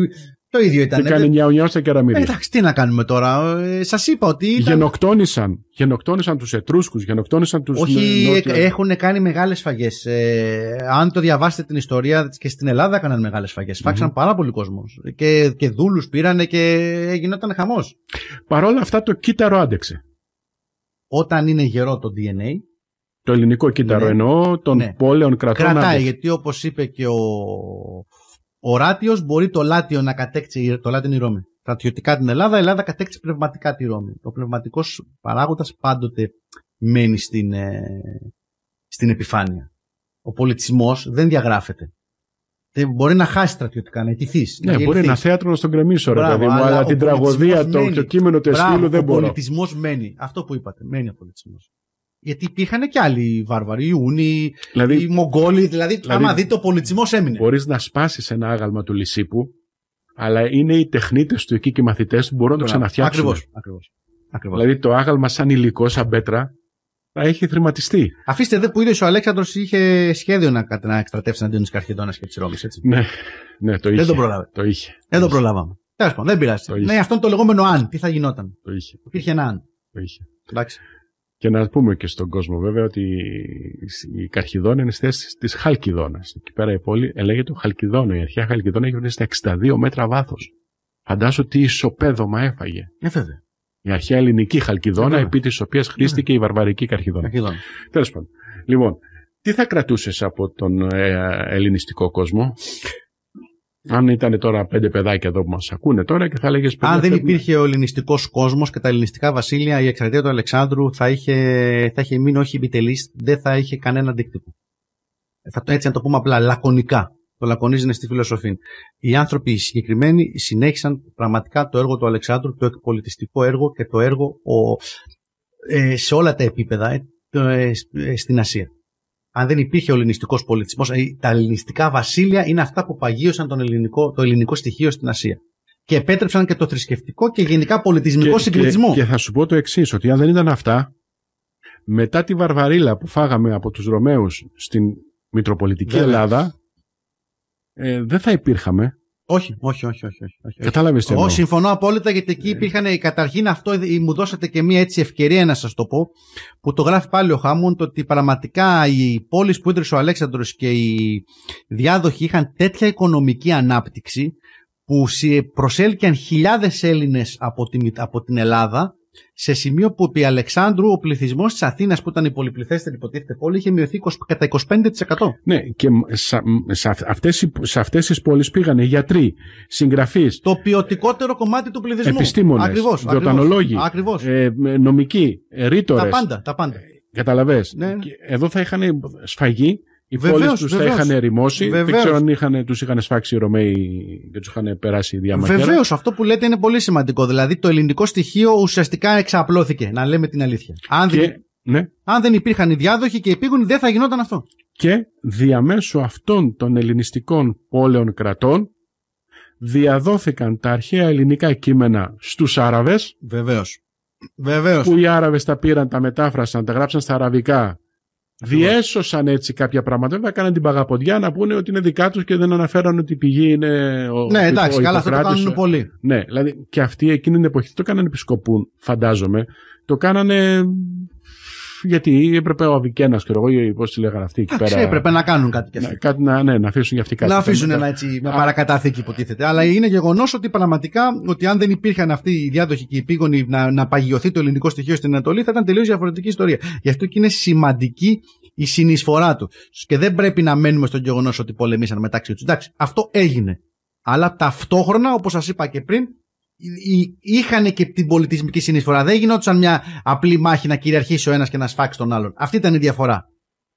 Το ίδιο ήταν. Τι κάνει ουνιά στα κεραμίδια. Ε, εντάξει, τι να κάνουμε τώρα. Ε, Σας είπα ότι. Ήταν... Γενοκτόνησαν. Γενοκτόνησαν τους Ετρούσκους, γενοκτόνησαν τους. Όχι, νότια... έχουν κάνει μεγάλες φαγέ. αν το διαβάσετε την ιστορία και στην Ελλάδα έκαναν μεγάλες φαγέ. Mm-hmm. Φάξαν πάρα πολύ κόσμος. Και, και δούλους πήρανε και γινόταν χαμός. Παρ' όλα αυτά το κύτταρο άντεξε όταν είναι γερό το DNA. Το ελληνικό κύτταρο ενώ ναι. εννοώ, των ναι. πόλεων κρατών. Κρατάει, γιατί όπως είπε και ο, ο Ράτιος μπορεί το Λάτιο να κατέκτησε, το Λάτιο είναι η Ρώμη. Στρατιωτικά την Ελλάδα, η Ελλάδα κατέκτησε πνευματικά τη Ρώμη. Ο πνευματικός παράγοντας πάντοτε μένει στην, ε, στην επιφάνεια. Ο πολιτισμός δεν διαγράφεται. Δεν μπορεί να χάσει στρατιωτικά, να ετηθεί. Ναι, να μπορεί ένα θέατρο στον κρεμίσω, ρε παιδί μου, αλλά την τραγωδία, το, το κείμενο του εσχήλου δεν μπορεί. Ο πολιτισμός μένει. Αυτό που είπατε, μένει ο πολιτισμός. Γιατί υπήρχαν και άλλοι βάρβαροι, οι Ούνοι, δηλαδή, οι Μογγόλοι. Δηλαδή, δηλαδή, άμα δείτε, ο πολιτισμός έμεινε. Μπορείς να σπάσεις ένα άγαλμα του Λυσίπου, αλλά είναι οι τεχνίτες του εκεί και οι μαθητές του μπορούν να το ξαναφτιάξουν. Ακριβώς. Δηλαδή, το άγαλμα σαν υλικό, σαν πέτρα, θα έχει θρηματιστεί. Αφήστε δε που είδες ο Αλέξανδρος είχε σχέδιο να, να εκστρατεύσει αντίον τη Καρχιδόνα και της Ρώμης, έτσι. Ναι, ναι, το είχε. Δεν το προλάβαμε. Το είχε. Δεν το προλάβαμε. Τέλος πάντων, δεν πειράζει. Ναι, αυτό είναι το λεγόμενο αν. Τι θα γινόταν. Το είχε. Υπήρχε ένα αν. Το είχε. Εντάξει. Και να πούμε και στον κόσμο βέβαια ότι η Καρχιδόνα είναι στη θέση της Χαλκιδόνας. Εκεί πέρα η πόλη λέγεται Χαλκιδόνα. Η αρχαία Χαλκιδόνα έχει στα 62 μέτρα βάθος. Φαντάσου τι ισοπαίδωμα έφαγε. Έφερε. Η αρχαία ελληνική χαλκιδόνα, επί της οποίας ναι. χρήστηκε η βαρβαρική καρχιδόνα. Τέλος πάντων. Λοιπόν, τι θα κρατούσες από τον ε, ελληνιστικό κόσμο, αν ήταν τώρα πέντε παιδάκια εδώ που μας ακούνε τώρα και θα έλεγες Αν δεν υπήρχε ο ελληνιστικός κόσμος και τα ελληνιστικά βασίλεια, η εξαρτία του Αλεξάνδρου θα είχε, θα είχε μείνει όχι επιτελή, δεν θα είχε κανένα αντίκτυπο. Ε, έτσι να το πούμε απλά, λακωνικά το λακωνίζουν στη φιλοσοφία. Οι άνθρωποι οι συγκεκριμένοι συνέχισαν πραγματικά το έργο του Αλεξάνδρου, το πολιτιστικό έργο και το έργο ο, ε, σε όλα τα επίπεδα ε, ε, ε στην Ασία. Αν δεν υπήρχε ο ελληνιστικός πολιτισμός, ε, τα ελληνιστικά βασίλεια είναι αυτά που παγίωσαν τον ελληνικό, το ελληνικό στοιχείο στην Ασία και επέτρεψαν και το θρησκευτικό και γενικά πολιτισμικό και, συγκριτισμό. Και, θα σου πω το εξής, ότι αν δεν ήταν αυτά, μετά τη βαρβαρίλα που φάγαμε από τους Ρωμαίους στην Μητροπολιτική Ελλάδα, ε, δεν θα υπήρχαμε. Όχι, όχι, όχι. όχι, όχι, Κατάλαβε Συμφωνώ απόλυτα γιατί εκεί ε. υπήρχαν. Ε, καταρχήν αυτό ε, μου δώσατε και μία έτσι ευκαιρία να σας το πω. Που το γράφει πάλι ο Χάμοντ ότι πραγματικά οι πόλεις που ίδρυσε ο Αλέξανδρος και οι διάδοχοι είχαν τέτοια οικονομική ανάπτυξη που προσέλκυαν χιλιάδες Έλληνες από την Ελλάδα σε σημείο που επί Αλεξάνδρου ο πληθυσμός της Αθήνας, που ήταν η πολυπληθέστερη υποτίθεται πόλη, είχε μειωθεί κατά 25%. Ναι, και σε, αυτές, σε αυτές τις πόλεις πήγανε γιατροί, συγγραφείς. Το ποιοτικότερο κομμάτι του πληθυσμού. Επιστήμονες. Ακριβώς. Ε, νομικοί. Ρήτορες. Τα πάντα. Τα πάντα. Ναι. ναι. Εδώ θα είχαν σφαγή οι πόλεις του τα είχαν ερημώσει. Βεβαίως. Δεν ξέρω αν είχαν, του είχαν σφάξει οι Ρωμαίοι και τους είχαν περάσει διαμαχία. Βεβαίως, αυτό που λέτε είναι πολύ σημαντικό. Δηλαδή, το ελληνικό στοιχείο ουσιαστικά εξαπλώθηκε, να λέμε την αλήθεια. Αν, δεν, ναι. αν δεν υπήρχαν οι διάδοχοι και οι πήγονοι, δεν θα γινόταν αυτό. Και διαμέσου αυτών των ελληνιστικών πόλεων κρατών διαδόθηκαν τα αρχαία ελληνικά κείμενα στους Άραβες. Βεβαίως. Βεβαίως. Που οι Άραβες τα πήραν, τα μετάφρασαν, τα γράψαν στα αραβικά διέσωσαν έτσι κάποια πράγματα. Βέβαια, κάναν την παγαποδιά να πούνε ότι είναι δικά τους και δεν αναφέραν ότι η πηγή είναι ο Ναι, εντάξει, καλά, αυτό το κάνουν πολύ. Ναι, δηλαδή και αυτοί εκείνη την εποχή το κάνανε επισκοπούν, φαντάζομαι. Το κάνανε γιατί έπρεπε ο Αβικένας και εγώ, ή πώς τη λέγανε αυτοί εκεί πέρα. έπρεπε να κάνουν κάτι και ναι, αυτοί. Κάτι, να, ναι, να αφήσουν για αυτοί κάτι. Να αφήσουν ναι, ένα, ναι. έτσι, μια παρακατάθηκη υποτίθεται. Αλλά είναι γεγονός ότι πραγματικά ότι αν δεν υπήρχαν αυτοί οι διάδοχοι και οι επίγονοι να, να παγιωθεί το ελληνικό στοιχείο στην Ανατολή, θα ήταν τελείως διαφορετική ιστορία. Γι' αυτό και είναι σημαντική η συνεισφορά τους. Και δεν πρέπει να μένουμε στο γεγονός ότι πολεμήσαν μεταξύ τους. Εντάξει, αυτό έγινε. Αλλά ταυτόχρονα, όπως σας είπα και πριν, είχαν και την πολιτισμική συνεισφορά. Δεν γινόταν μια απλή μάχη να κυριαρχήσει ο ένας και να σφάξει τον άλλον. Αυτή ήταν η διαφορά.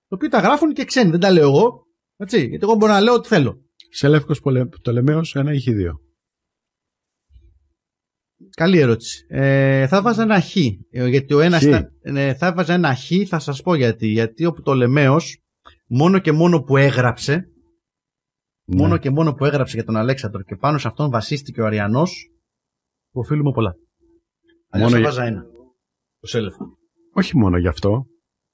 Το οποίο τα γράφουν και ξένοι, δεν τα λέω εγώ. Έτσι, γιατί εγώ μπορώ να λέω ό,τι θέλω. Σε Λεύκο Πτολεμαίο, ένα είχε δύο. Καλή ερώτηση. Ε, θα βάζα ένα χ. Ε, γιατί ο ένας. Ε, θα βάζα ένα χ, θα σας πω γιατί. Γιατί ο Πτολεμαίο, μόνο και μόνο που έγραψε, ναι. μόνο και μόνο που έγραψε για τον Αλέξανδρο και πάνω σε αυτόν βασίστηκε ο Αριανός, που οφείλουμε πολλά. μόνο θα βάζα ένα. Το σέλεφο. Όχι μόνο γι' αυτό.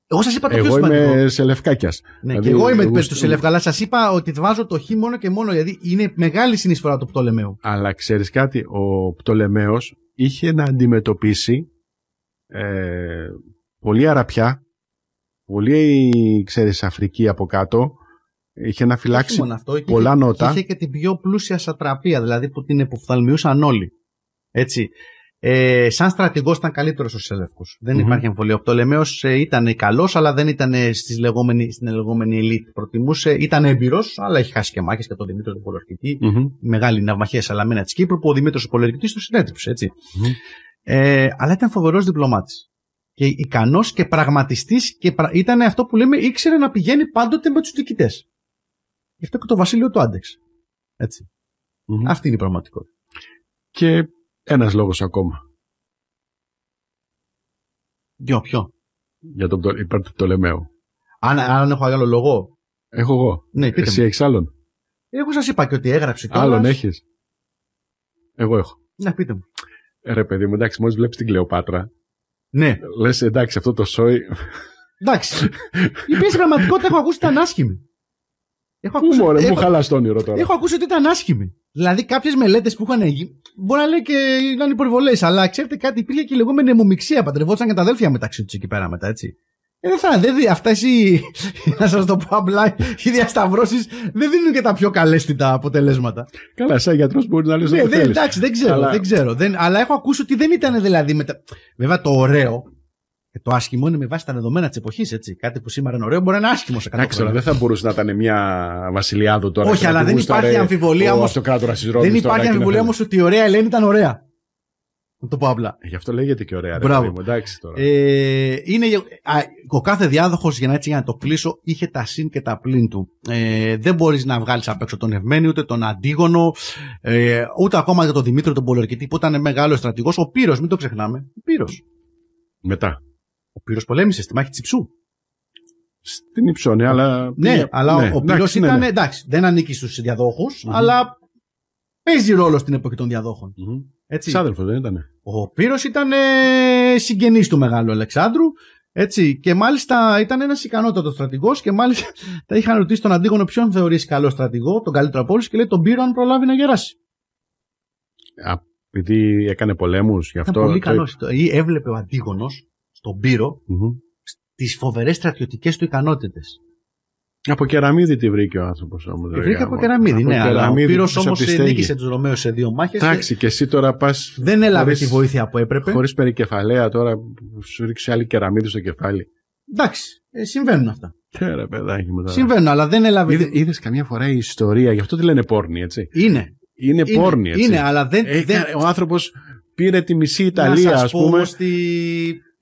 Εγώ σας είπα το εγώ Είμαι σελευκάκια. Ναι, δηλαδή, και εγώ είμαι υπέρ του σελευκά, αλλά σας είπα ότι βάζω το χ μόνο και μόνο γιατί είναι μεγάλη συνεισφορά του Πτολεμαίου. Αλλά ξέρεις κάτι, ο Πτολεμαίος είχε να αντιμετωπίσει ε, πολύ αραπιά, πολύ ξέρεις Αφρική από κάτω, είχε να φυλάξει πολλά νότα. Είχε και την πιο πλούσια σατραπία, δηλαδή που την εποφθαλμιούσαν όλοι. Έτσι. Ε, σαν στρατηγός ήταν καλύτερος ο Σελεύκος. Δεν mm-hmm. υπάρχει εμφολία. Ο Πτολεμαίο ε, ήταν καλός, αλλά δεν ήταν ε, λεγόμενη, στην λεγόμενη ελίτ. Προτιμούσε, ήταν έμπειρος, αλλά έχει χάσει και μάχες και τον Δημήτρης τον Πολορκητή. Mm-hmm. Μεγάλη ναυμαχία σαλαμένα της Κύπρου, που ο Δημήτρης ο Πολορκητή του συνέτριψε, έτσι. Ε, αλλά ήταν φοβερός διπλωμάτης. Και ικανός και πραγματιστής και ήταν αυτό που λέμε ήξερε να πηγαίνει πάντοτε με τους διοικητές. Γι' αυτό και το βασίλειο του άντεξε. ετσι Αυτή είναι η πραγματικότητα. Και ένας λόγος ακόμα. Για ποιο? Για τον υπέρ του Αν, αν έχω άλλο λόγο. Έχω εγώ. Ναι, πείτε Εσύ έχεις άλλον. Εγώ σας είπα και ότι έγραψε κιόλας. Άλλον έχεις. Εγώ έχω. Να πείτε μου. Ε, ρε παιδί μου, εντάξει, μόλις βλέπεις την Κλεοπάτρα. Ναι. Λες εντάξει, αυτό το σόι. Εντάξει. Η πίεση πραγματικότητα έχω ακούσει ήταν άσχημη. Έχω ακούσει... Μου, έχω... μου χαλάς το όνειρο τώρα. Έχω ακούσει ότι ήταν άσχημη. Δηλαδή, κάποιες μελέτες που είχαν γίνει. Μπορεί να λέει και ήταν υπερβολές, αλλά ξέρετε κάτι, υπήρχε και η λεγόμενη αιμομηξία. Παντρευόταν και τα αδέλφια μεταξύ τους εκεί πέρα μετά, έτσι. Ε, δεν θα, δεν, αυτά εσύ, να σας το πω απλά, οι διασταυρώσεις δεν δίνουν και τα πιο καλέστητα αποτελέσματα. Καλά, σαν γιατρός μπορεί να λες ναι, δεν, Εντάξει, δεν ξέρω, αλλά... δεν ξέρω. Δεν, αλλά έχω ακούσει ότι δεν ήταν δηλαδή. Μετα... Βέβαια, το ωραίο ε, το άσχημο είναι με βάση τα δεδομένα της εποχής, έτσι. Κάτι που σήμερα είναι ωραίο μπορεί να είναι άσχημο σε Εντάξει, δεν θα μπορούσε να ήταν μια βασιλιάδο τώρα. Όχι, αλλά δεν υπάρχει αμφιβολία όμω. Δεν υπάρχει αμφιβολία όμως ότι η ωραία Ελένη ήταν ωραία. Να το πω απλά. Ε, γι' αυτό λέγεται και ωραία. Μπράβο. Ρε, τώρα. Ε, είναι, α, ο κάθε διάδοχος, για να, έτσι, για να το κλείσω, είχε τα συν και τα πλήν του. Ε, δεν μπορείς να βγάλεις απ' έξω τον Ευμένη, ούτε τον Αντίγονο, ε, ούτε ακόμα για τον Δημήτρη τον Πολεορκητή που ήταν μεγάλος στρατηγός. Ο Πύρος, μην το ξεχνάμε. Πύρος. Μετά. Ο Πύρος πολέμησε στη μάχη της Υψού. Στην Υψού, ναι, αλλά. Ναι, αλλά ο ναι, Πύρος ναι, ήταν. Ναι, εντάξει, δεν ανήκει στους διαδοχου αλλά παίζει ρόλο στην εποχή των διαδοχων mm-hmm. Ξάδελφος, δεν ήταν. Ο ε, Πύρος ήταν συγγενής του μεγάλου Αλεξάνδρου. Έτσι. Και μάλιστα ήταν ένας ικανότατος στρατηγός και μάλιστα τα είχαν ρωτήσει τον Αντίγονο ποιον θεωρείς καλό στρατηγό, τον καλύτερο από όλους και λέει τον Πύρο αν προλάβει να γεράσει. Επειδή έκανε πολέμους γι' αυτό. πολύ καλό. Έβλεπε ο Αντίγονο τον πυρο mm-hmm. τις φοβερές στρατιωτικές του ικανότητες. Από κεραμίδι τη βρήκε ο άνθρωπος όμω. Τη ε, βρήκε από κεραμίδι, από ναι. Κεραμίδι, αλλά ο Πύρος όμως νίκησε τους Ρωμαίους σε δύο μάχες. Ε, Εντάξει, και εσύ τώρα πας. Δεν έλαβε τη βοήθεια που έπρεπε. Χωρίς περικεφαλαία τώρα σου ρίξει άλλη κεραμίδι στο κεφάλι. Εντάξει, ε, συμβαίνουν αυτά. Τέρα, παιδάκι μου τώρα. Συμβαίνουν, αλλά δεν έλαβε. Είδε είδες καμιά φορά η ιστορία, γι' αυτό τη λένε πόρνη, έτσι. Είναι. Είναι, πόρνη, έτσι. Είναι, αλλά δεν. Ε, δεν... Ο άνθρωπος πήρε τη μισή Ιταλία, α πούμε. τη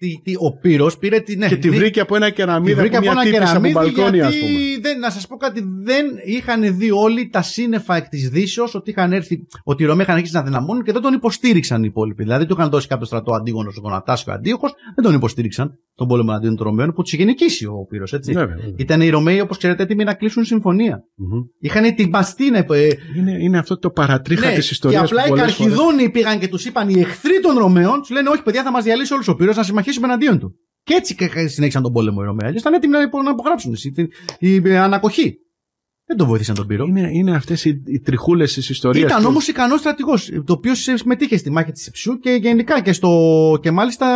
τη, τη, ο Πύρος πήρε την. Και τη βρήκε από ένα κεραμίδι. βρήκε από ένα κεραμίδι. Από μπαλκόνι, γιατί, ας πούμε. Δεν, να σας πω κάτι, δεν είχαν δει όλοι τα σύννεφα εκ της Δύσεως ότι, είχαν έρθει, ότι οι Ρωμαίοι είχαν αρχίσει να δυναμώνουν και δεν τον υποστήριξαν οι υπόλοιποι. Δηλαδή, του είχαν δώσει κάποιο στρατό αντίγωνος στον Γονατάσιο αντίοχος, δεν τον υποστήριξαν τον πόλεμο αντίον των Ρωμαίων που τους είχε νικήσει ο Πύρος. Ναι, ναι, Ήταν οι Ρωμαίοι, όπως ξέρετε, έτοιμοι να κλείσουν συμφωνία. Mm-hmm. Είχαν ετοιμαστεί να. Ε, είναι, είναι αυτό το παρατρίχα ναι, της ιστορία. Και απλά οι καρχιδόνοι πήγαν και τους είπαν οι εχθροί των Ρωμαίων, τους λένε Όχι, παιδιά, θα μας διαλύσει όλου ο Πύρος να συμμαχ αρχίσουμε εναντίον του. Και έτσι συνέχισαν τον πόλεμο οι Ρωμαίοι. Αλλιώ ήταν έτοιμοι να υπογράψουν η ε, ανακοχή. Δεν τον βοήθησαν τον πύρο. Είναι, είναι αυτές οι, οι τριχούλες της ιστορίας. Ήταν όμως ικανός στρατηγός, το οποίο συμμετείχε στη μάχη της Υψού και γενικά και στο. και μάλιστα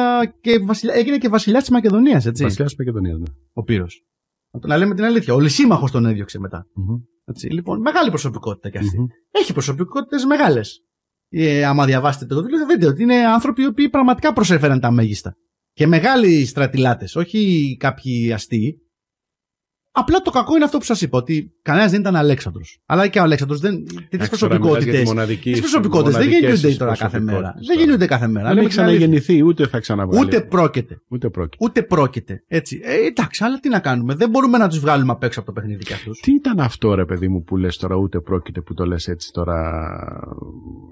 και βασιλιά, έγινε και βασιλιάς της Μακεδονίας, έτσι. Βασιλιάς της Μακεδονίας, ναι. Ο πύρος. Να λέμε την αλήθεια. Ο Λυσίμαχος τον έδιωξε μετά. Mm-hmm. Έτσι, λοιπόν, μεγάλη προσωπικότητα κι αυτη mm-hmm. Έχει προσωπικότητες μεγάλες. Ε, άμα διαβάσετε το βιβλίο, θα δείτε ότι είναι άνθρωποι οι οποίοι πραγματικά προσέφεραν τα μέγιστα. Και μεγάλοι στρατιλάτες, όχι κάποιοι αστείοι. Απλά το κακό είναι αυτό που σας είπα, ότι κανένας δεν ήταν Αλέξανδρος. Αλλά και ο Αλέξανδρος δεν. Τις προσωπικότητε. Τι προσωπικότητες δεν γεννιούνται τώρα κάθε μέρα. Δεν γεννιούνται κάθε μέρα. Δεν έχει ξαναγεννηθεί, ούτε θα ξαναβγάλει. Ούτε πρόκειται. Ούτε πρόκειται. Ούτε πρόκειται. Έτσι. Ε, εντάξει, αλλά τι να κάνουμε. Δεν μπορούμε να τους βγάλουμε απ' έξω από το παιχνίδι κι αυτούς. Τι ήταν αυτό, ρε παιδί μου, που λες τώρα, ούτε πρόκειται που το λες έτσι τώρα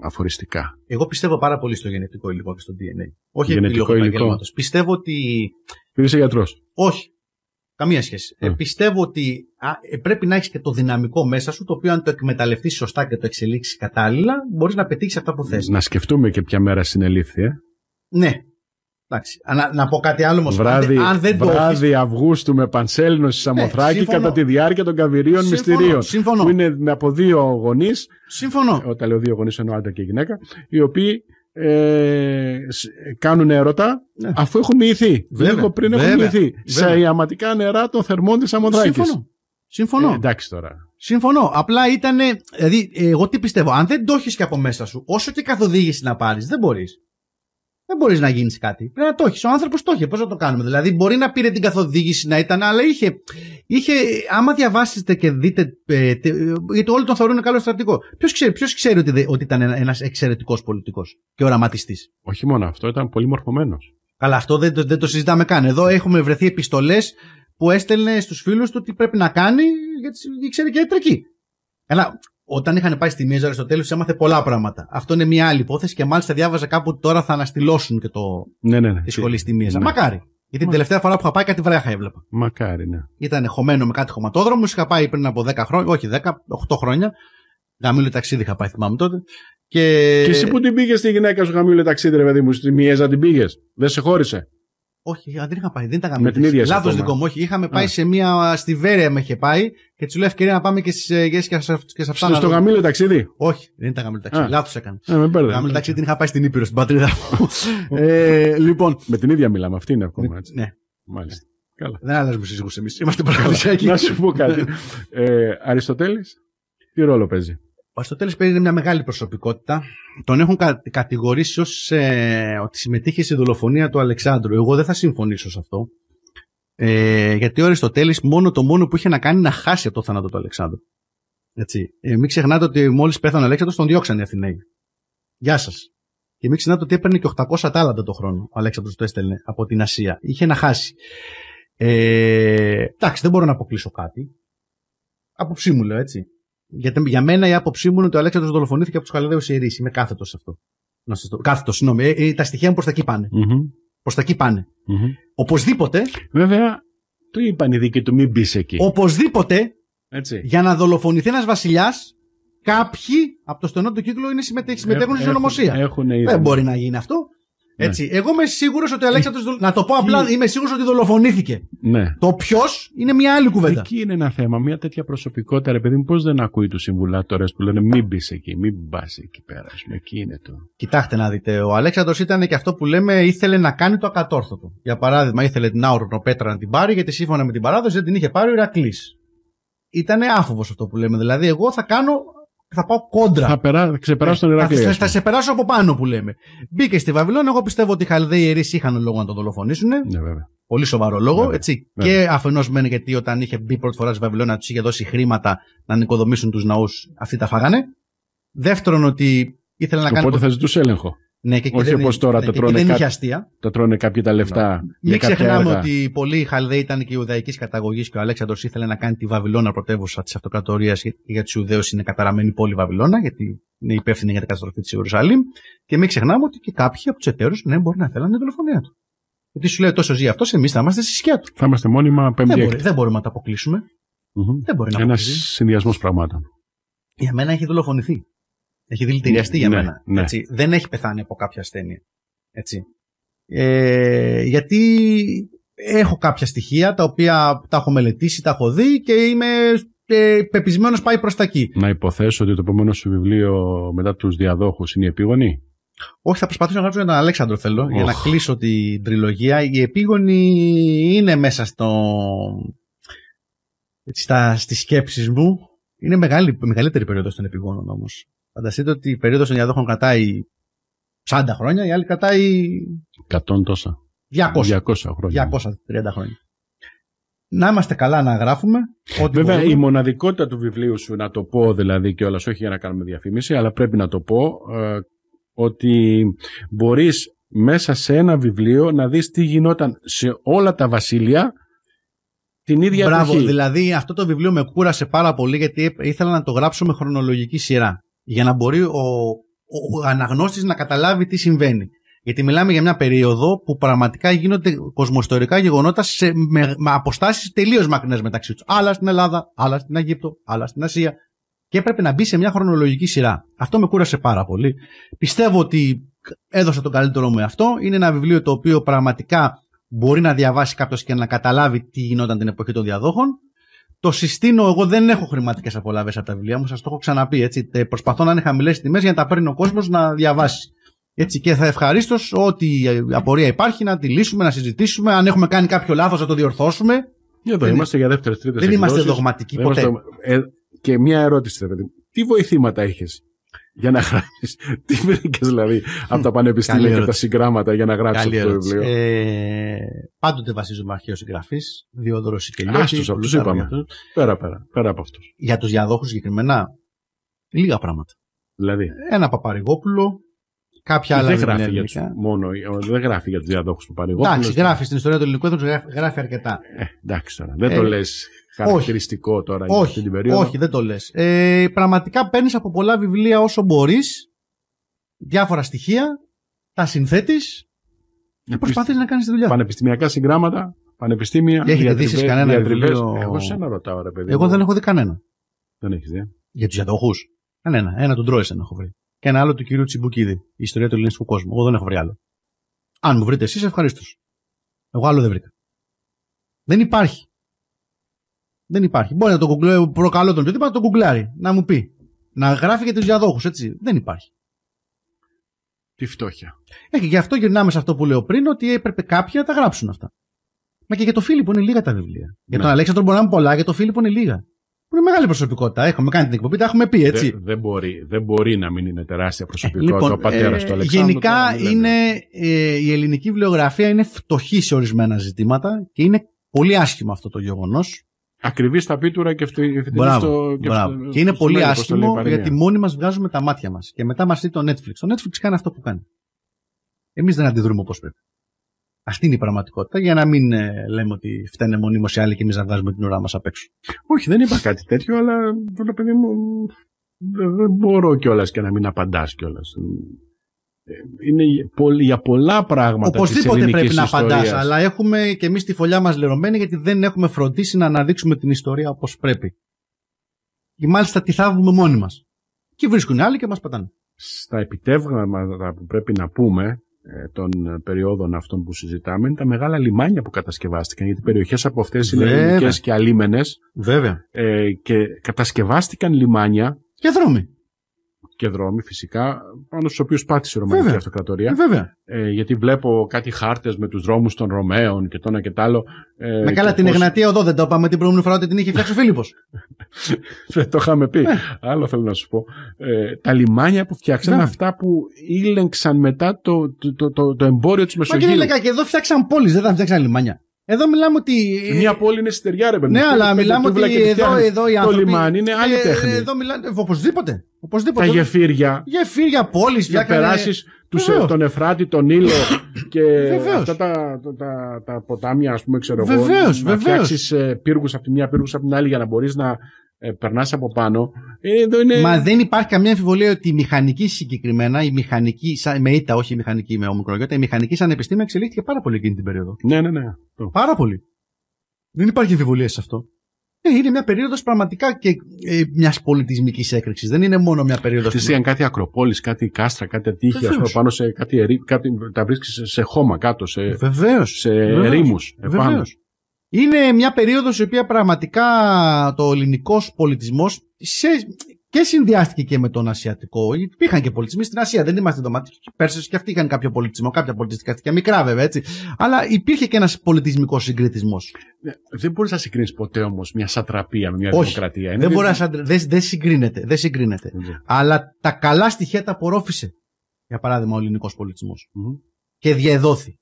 αφοριστικά. Εγώ πιστεύω πάρα πολύ στο γενετικό υλικό και στο DNA. Όχι γενετικό υλικό. Πιστεύω ότι. Είσαι γιατρός. Όχι. Καμία σχέση. Mm. Ε, πιστεύω ότι α, ε, πρέπει να έχεις και το δυναμικό μέσα σου, το οποίο αν το εκμεταλλευτείς σωστά και το εξελίξεις κατάλληλα, μπορείς να πετύχεις αυτά που θες. Να σκεφτούμε και ποια μέρα συνελήφθη, ε. Ναι. Εντάξει. Να, να πω κάτι άλλο όμως. Βράδυ, αν δεν το βράδυ έχεις... Αυγούστου με πανσέλινο στη ναι, Σαμοθράκη κατά τη διάρκεια των καβυρίων μυστηρίων. Συμφωνώ. Που είναι από δύο γονείς. Συμφωνώ. Όταν λέω δύο γονείς, εννοώ άντρα και γυναίκα, οι οποίοι ε, κάνουν έρωτα ναι. αφού έχουν μοιηθεί. Λίγο πριν βέβαια, έχουν μοιηθεί. Σε ιαματικά νερά των θερμών τη Αμοδράκη. Συμφωνώ. Συμφωνώ. Ε, εντάξει τώρα. Συμφωνώ. Απλά ήταν. Δηλαδή, εγώ τι πιστεύω. Αν δεν το έχεις και από μέσα σου, όσο και καθοδήγηση να πάρεις, δεν μπορείς δεν μπορείς να γίνεις κάτι. Πρέπει να το έχεις. Ο άνθρωπος το είχε. Πώς να το κάνουμε. Δηλαδή, μπορεί να πήρε την καθοδήγηση να ήταν, αλλά είχε. είχε άμα διαβάσετε και δείτε. Ε, τε, γιατί όλοι τον θεωρούν καλό στρατηγό. Ποιος ξέρει, ποιος ξέρει ότι, ότι ήταν ένα εξαιρετικός πολιτικός και οραματιστής. Όχι μόνο αυτό, ήταν πολύ μορφωμένος. Καλά, αυτό δεν, δεν το συζητάμε καν. Εδώ έχουμε βρεθεί επιστολές που έστελνε στους φίλους του τι πρέπει να κάνει, γιατί ξέρει και ιατρική. Έλα όταν είχαν πάει στη Μίζα τέλο, έμαθε πολλά πράγματα. Αυτό είναι μια άλλη υπόθεση και μάλιστα διάβαζα κάπου τώρα θα αναστηλώσουν και το... ναι, ναι, ναι. τη σχολή στη Μίζα. Ναι. Μακάρι. Γιατί την τελευταία φορά που είχα πάει κάτι βράχα έβλεπα. Μακάρι, ναι. Ήταν χωμένο με κάτι χωματόδρομο. Είχα πάει πριν από 10 χρόνια, όχι 10, 8 χρόνια. Γαμίλου ταξίδι είχα πάει, θυμάμαι τότε. Και, και εσύ που την πήγες τη γυναίκα σου γαμίλιο ταξίδι, ρε παιδί μου, στη Μιέζα την πήγες. Δεν σε χώρισε. Όχι, δεν είχα πάει, δεν ήταν καμία. Με την ίδια Λάθο δικό μου, όχι. Είχαμε πάει σε μία. Στη Βέρεια με είχε πάει και του λέω ευκαιρία να πάμε και στις ε, Αιγέ και σε αυτά. Στο, στο γαμίλιο ταξίδι. Όχι, δεν ήταν γαμίλιο ταξίδι. Λάθο έκανε. Ναι, με πέρδε. Γαμίλο ταξίδι την είχα πάει στην Ήπειρο, στην πατρίδα μου. ε, λοιπόν. Με την ίδια μιλάμε, αυτή είναι ακόμα ναι. έτσι. Ναι. Μάλιστα. Καλά. Δεν αλλάζουμε σύζυγους εμείς. Είμαστε παραδοσιακοί. Να σου πω κάτι. ε, Αριστοτέλης, τι ρόλο παίζει. Ο Αριστοτέλης παίζει μια μεγάλη προσωπικότητα. Τον έχουν κατηγορήσει ως ε, ότι συμμετείχε στη δολοφονία του Αλεξάνδρου. Εγώ δεν θα συμφωνήσω σε αυτό. Ε, γιατί ο Αριστοτέλης μόνο το μόνο που είχε να κάνει να χάσει από το θάνατο του Αλεξάνδρου. Έτσι. Ε, μην ξεχνάτε ότι μόλις πέθανε ο Αλέξανδρος τον διώξαν οι Αθηναίοι. Γεια σας. Και μην ξεχνάτε ότι έπαιρνε και 800 τάλαντα το χρόνο ο Αλέξανδρος το έστελνε από την Ασία. Είχε να χάσει. Ε, εντάξει, δεν μπορώ να αποκλείσω κάτι. Απόψη μου λέω έτσι για, για μένα η άποψή μου είναι ότι ο Αλέξανδρος δολοφονήθηκε από τους Καλαδαίου Ιερείς. Είμαι κάθετος σε αυτό. Να σας το... Κάθετος, συγγνώμη. Ε, ε, τα στοιχεία μου προς τα εκεί πάνε. Mm-hmm. Προς τα εκεί πάνε. Οπωσδήποτε... Βέβαια, το είπαν οι δίκοι του, μην μπεις εκεί. Οπωσδήποτε, Έτσι. για να δολοφονηθεί ένας Βασιλιάς κάποιοι από το στενό του κύκλο είναι συμμετέχουν ονομοσία. στην ονομοσία. Δεν μπορεί να γίνει αυτό. Ναι. Έτσι. Εγώ είμαι σίγουρος ότι ο Αλέξανδρος. Ναι. Να το πω απλά, ναι. είμαι σίγουρος ότι δολοφονήθηκε. Ναι. Το ποιος είναι μια άλλη κουβέντα. Εκεί είναι ένα θέμα. Μια τέτοια προσωπικότητα, επειδή μου, πώς δεν ακούει τους συμβουλάτορες που λένε Μην μπεις εκεί, μην πας εκεί πέρα. Εκεί είναι το. Κοιτάξτε να δείτε. Ο Αλέξανδρος ήταν και αυτό που λέμε ήθελε να κάνει το ακατόρθωτο. Για παράδειγμα, ήθελε την Άουρνο Πέτρα να την πάρει, γιατί σύμφωνα με την παράδοση δεν την είχε πάρει ο Ηρακλής. Ήταν άφοβος αυτό που λέμε. Δηλαδή, εγώ θα κάνω θα πάω κόντρα. Θα ξεπεράσω τον ναι. Ηρακλή. Θα, θα, σε περάσω από πάνω που λέμε. Μπήκε στη Βαβυλώνα. Εγώ πιστεύω ότι οι Χαλδαίοι ιερεί είχαν λόγο να τον δολοφονήσουν. Ναι, βέβαια. Πολύ σοβαρό λόγο. Ναι, έτσι. Ναι, Και αφενός μένει γιατί όταν είχε μπει πρώτη φορά στη Βαβυλώνα, να τους είχε δώσει χρήματα να νοικοδομήσουν τους ναούς, αυτοί τα φάγανε. Δεύτερον, ότι ήθελα να κάνει. Οπότε θα ζητούσε έλεγχο. Ναι, και Όχι όπω τώρα ναι, το, τρώνε και κά... το τρώνε κάποιοι τα λεφτά. Ναι. Μην ξεχνάμε έργα. ότι πολλοί Χαλδαίοι ήταν και Ιουδαϊκής καταγωγής και ο Αλέξανδρος ήθελε να κάνει τη Βαβυλώνα πρωτεύουσα της Αυτοκρατορίας για τους Ιουδαίους είναι καταραμένη πόλη Βαβυλώνα, γιατί είναι υπεύθυνη για την καταστροφή της Ιερουσαλήμ. Και μην ξεχνάμε ότι και κάποιοι από τους εταίρους ναι, μπορεί να θέλανε δολοφονία του. Γιατί σου λέει τόσο ζει αυτός, εμείς θα είμαστε στη σκιά του. Θα είμαστε μόνιμα πέμπτη. Δεν, δεν μπορούμε να τα αποκλείσουμε. Mm-hmm. Δεν μπορεί να Ένας συνδυασμός πραγμάτων. Για μένα έχει δολοφονηθεί. Έχει δηλητηριαστεί για ναι, μένα. Ναι. Δεν έχει πεθάνει από κάποια ασθένεια. Έτσι. Ε, γιατί έχω κάποια στοιχεία τα οποία τα έχω μελετήσει, τα έχω δει και είμαι ε, πεπισμένος πάει προς τα εκεί. Να υποθέσω ότι το επόμενο σου βιβλίο μετά τους διαδόχους είναι η επίγονη. Όχι, θα προσπαθήσω να γράψω για τον Αλέξανδρο θέλω, για να κλείσω την τριλογία. Η επίγονη είναι μέσα στο... Έτσι, στα, στις σκέψεις μου. Είναι μεγάλη, μεγαλύτερη περίοδος των επιγόνων όμως. Φανταστείτε ότι η περίοδος των διαδόχων κρατάει 40 χρόνια, η άλλη κρατάει. 100 τόσα. 200. 200 χρόνια. 230 χρόνια. Να είμαστε καλά να γράφουμε. Ό,τι Βέβαια, η μοναδικότητα του βιβλίου σου, να το πω δηλαδή κιόλας, όχι για να κάνουμε διαφήμιση, αλλά πρέπει να το πω, ε, ότι μπορείς μέσα σε ένα βιβλίο να δεις τι γινόταν σε όλα τα βασίλεια την ίδια Μπράβο, δηλαδή αυτό το βιβλίο με κούρασε πάρα πολύ γιατί ήθελα να το γράψω με χρονολογική σειρά για να μπορεί ο, ο αναγνώστης να καταλάβει τι συμβαίνει. Γιατί μιλάμε για μια περίοδο που πραγματικά γίνονται κοσμοστορικά γεγονότα σε, με, με αποστάσεις τελείως μακρινές μεταξύ τους. Άλλα στην Ελλάδα, άλλα στην Αιγύπτο, άλλα στην Ασία. Και έπρεπε να μπει σε μια χρονολογική σειρά. Αυτό με κούρασε πάρα πολύ. Πιστεύω ότι έδωσα τον καλύτερό μου αυτό. Είναι ένα βιβλίο το οποίο πραγματικά μπορεί να διαβάσει κάποιος και να καταλάβει τι γινόταν την εποχή των διαδόχων. Το συστήνω, εγώ δεν έχω χρηματικές απολαύε από τα βιβλία μου, σας το έχω ξαναπεί. Έτσι. Ε, προσπαθώ να είναι χαμηλές τιμές για να τα παίρνει ο κόσμος να διαβάσει. Έτσι και θα ευχαρίστως ό,τι απορία υπάρχει να τη λύσουμε, να συζητήσουμε. Αν έχουμε κάνει κάποιο λάθος, να το διορθώσουμε. Εδώ δεν είμαστε για δεύτερες, τρίτες Δεν είμαστε δογματικοί ποτέ. Ε, και μία ερώτηση, παιδί. Τι βοηθήματα έχεις, για να γράψει. Τι βρήκες δηλαδή από τα hm, πανεπιστήμια και τα συγγράμματα για να γράψεις αυτό το βιβλίο. Ε, πάντοτε βασίζομαι αρχαίος συγγραφής, Διόδωρος Σικελιώτη. Α του είπαμε. Πέρα, πέρα, πέρα από αυτούς. Για τους διαδόχους συγκεκριμένα, λίγα πράγματα. Δηλαδή. Ένα Παπαρηγόπουλο, κάποια άλλα. Δεν γράφει, για τους, μόνο, ε, δεν γράφει για τους διαδόχους του Παπαρηγόπουλου. Εντάξει, γράφει στην ιστορία του ελληνικού έθνου, γράφει αρκετά. Ε, εντάξει τώρα, δεν το ε, λες χαρακτηριστικό όχι, τώρα για όχι, την περίοδο. Όχι, δεν το λες. Ε, πραγματικά παίρνεις από πολλά βιβλία όσο μπορείς, διάφορα στοιχεία, τα συνθέτεις και προσπαθείς να κάνεις τη δουλειά. Πανεπιστημιακά συγγράμματα, πανεπιστήμια. Και έχετε δει κανένα βιβλίο. Εγώ σε ένα ρωτάω, ρε παιδί. Εγώ δεν έχω δει κανένα. Δεν έχεις δει. Για τους διαδοχού. Κανένα. Ένα τον Τρόισεν έχω βρει. Και ένα άλλο του κυρίου Τσιμπουκίδη. Η ιστορία του ελληνικού κόσμου. Εγώ δεν έχω βρει άλλο. Αν μου βρείτε εσείς, ευχαρίστως. Εγώ άλλο δεν βρήκα. Δεν υπάρχει. Δεν υπάρχει. Μπορεί να το κουκλάρει, προκαλώ τον οτιδήποτε, να το κουκλάρει. Να μου πει. Να γράφει για τους διαδόχους, έτσι. Δεν υπάρχει. Τι φτώχεια. Ε, γι' αυτό γυρνάμε σε αυτό που λέω πριν, ότι έπρεπε κάποιοι να τα γράψουν αυτά. Μα και για τον Φίλιππο είναι λίγα τα βιβλία. Ναι. Για τον ναι. Αλέξανδρο μπορεί να είναι πολλά, για το Φίλιππο είναι λίγα. Που είναι μεγάλη προσωπικότητα. Έχουμε κάνει την εκπομπή, τα έχουμε πει, έτσι. Δεν, δεν, μπορεί, δεν μπορεί να μην είναι τεράστια προσωπικότητα ε, λοιπόν, ο πατέρας ε, του Αλεξάνδρου. Γενικά είναι, ε, η ελληνική βιβλιογραφία είναι φτωχή σε ορισμένα ζητήματα και είναι πολύ άσχημο αυτό το γεγονός. Ακριβής στα πίτουρα και αυτή στο. Και, μπράβο. και είναι πολύ άσχημο γιατί μόνοι μας βγάζουμε τα μάτια μας. Και μετά μας λέει το Netflix. Το Netflix κάνει αυτό που κάνει. Εμείς δεν αντιδρούμε όπως πρέπει. Αυτή είναι η πραγματικότητα, για να μην ε, λέμε ότι φταίνε μονίμως οι άλλοι και εμείς να βγάζουμε την ώρα μας απ' έξω. Όχι, δεν είπα κάτι τέτοιο, αλλά παιδί Δεν μπορώ κιόλας και να μην απαντάς κιόλας είναι για πολλά πράγματα. Οπωσδήποτε της πρέπει να απαντά, αλλά έχουμε και εμείς τη φωλιά μας λερωμένη γιατί δεν έχουμε φροντίσει να αναδείξουμε την ιστορία όπως πρέπει. Και μάλιστα τη θάβουμε μόνοι μας. Και βρίσκουν άλλοι και μας πατάνε. Στα επιτεύγματα που πρέπει να πούμε ε, των περιόδων αυτών που συζητάμε είναι τα μεγάλα λιμάνια που κατασκευάστηκαν γιατί περιοχές από αυτές είναι ελληνικές και αλίμενες Βέβαια. Ε, και κατασκευάστηκαν λιμάνια και δρόμοι και δρόμοι φυσικά, πάνω στους οποίους πάτησε η Ρωμανική Αυτοκρατορία. βέβαια. Ε, γιατί βλέπω κάτι χάρτες με τους δρόμους των Ρωμαίων και ένα και το άλλο. Ε, με καλά, την πώς... Εγνατία εδώ δεν το είπαμε την προηγούμενη φορά ότι την είχε φτιάξει ο Φίλιππος. δεν το είχαμε πει. Ναι. άλλο θέλω να σου πω. Ε, τα λιμάνια που φτιάξαν ναι. αυτά που ήλεγξαν μετά το, το, το, το, εμπόριο της Μεσογείου. Μα κύριε και εδώ φτιάξαν πόλεις, δεν θα φτιάξαν λιμάνια. Εδώ μιλάμε ότι. Μια πόλη είναι στεριά, ρε παιδί Ναι, αλλά μιλάμε ότι εδώ, εδώ οι άνθρωποι. Το λιμάνι είναι άλλη ε, τέχνη. Εδώ μιλάμε. Οπωσδήποτε. Οπωσδήποτε. Τα γεφύρια. Γεφύρια πόλη, Για περάσει ε, τον Εφράτη, τον Ήλο και βεβαίως. αυτά τα, τα, τα, ποτάμια, ας πούμε, ξέρω εγώ. Βεβαίως, Να φτιάξεις ε, πύργους από τη μία, πύργους από την άλλη για να μπορείς να ε, περνάς από πάνω. Ε, εδώ είναι... Μα δεν υπάρχει καμία αμφιβολία ότι η μηχανική συγκεκριμένα, η μηχανική, σαν, με ήττα, όχι η μηχανική με ομικρογιώτα, η μηχανική σαν επιστήμη εξελίχθηκε πάρα πολύ εκείνη την περίοδο. Ναι, ναι, ναι. Πάρα πολύ. Δεν υπάρχει αμφιβολία σε αυτό. Ε, είναι μια περίοδος πραγματικά και ε, μιας πολιτισμικής έκρηξης. Δεν είναι μόνο μια περίοδος. Θυσία, αν κάτι ακροπόλης, κάτι κάστρα, κάτι πούμε πάνω σε κάτι, ερή, κάτι τα βρίσκεις σε χώμα κάτω, σε, Βεβαίως. σε Είναι μια περίοδος η οποία πραγματικά το ελληνικός πολιτισμός και συνδυάστηκε και με τον Ασιατικό. Υπήρχαν και πολιτισμοί στην Ασία, δεν είμαστε ντοματικοί. Οι Πέρσες και αυτοί είχαν κάποιο πολιτισμό, κάποια πολιτιστικά στοιχεία, μικρά βέβαια έτσι. Αλλά υπήρχε και ένας πολιτισμικός συγκριτισμός. Ναι, δεν μπορείς να συγκρίνεις ποτέ όμως μια σατραπία με μια δημοκρατία. δεν, μπορεί να... δεν, δεν συγκρίνεται. Δεν συγκρινεται ναι. Αλλά τα καλά στοιχεία τα απορρόφησε. Για παράδειγμα, ο ελληνικός Και διαδόθη.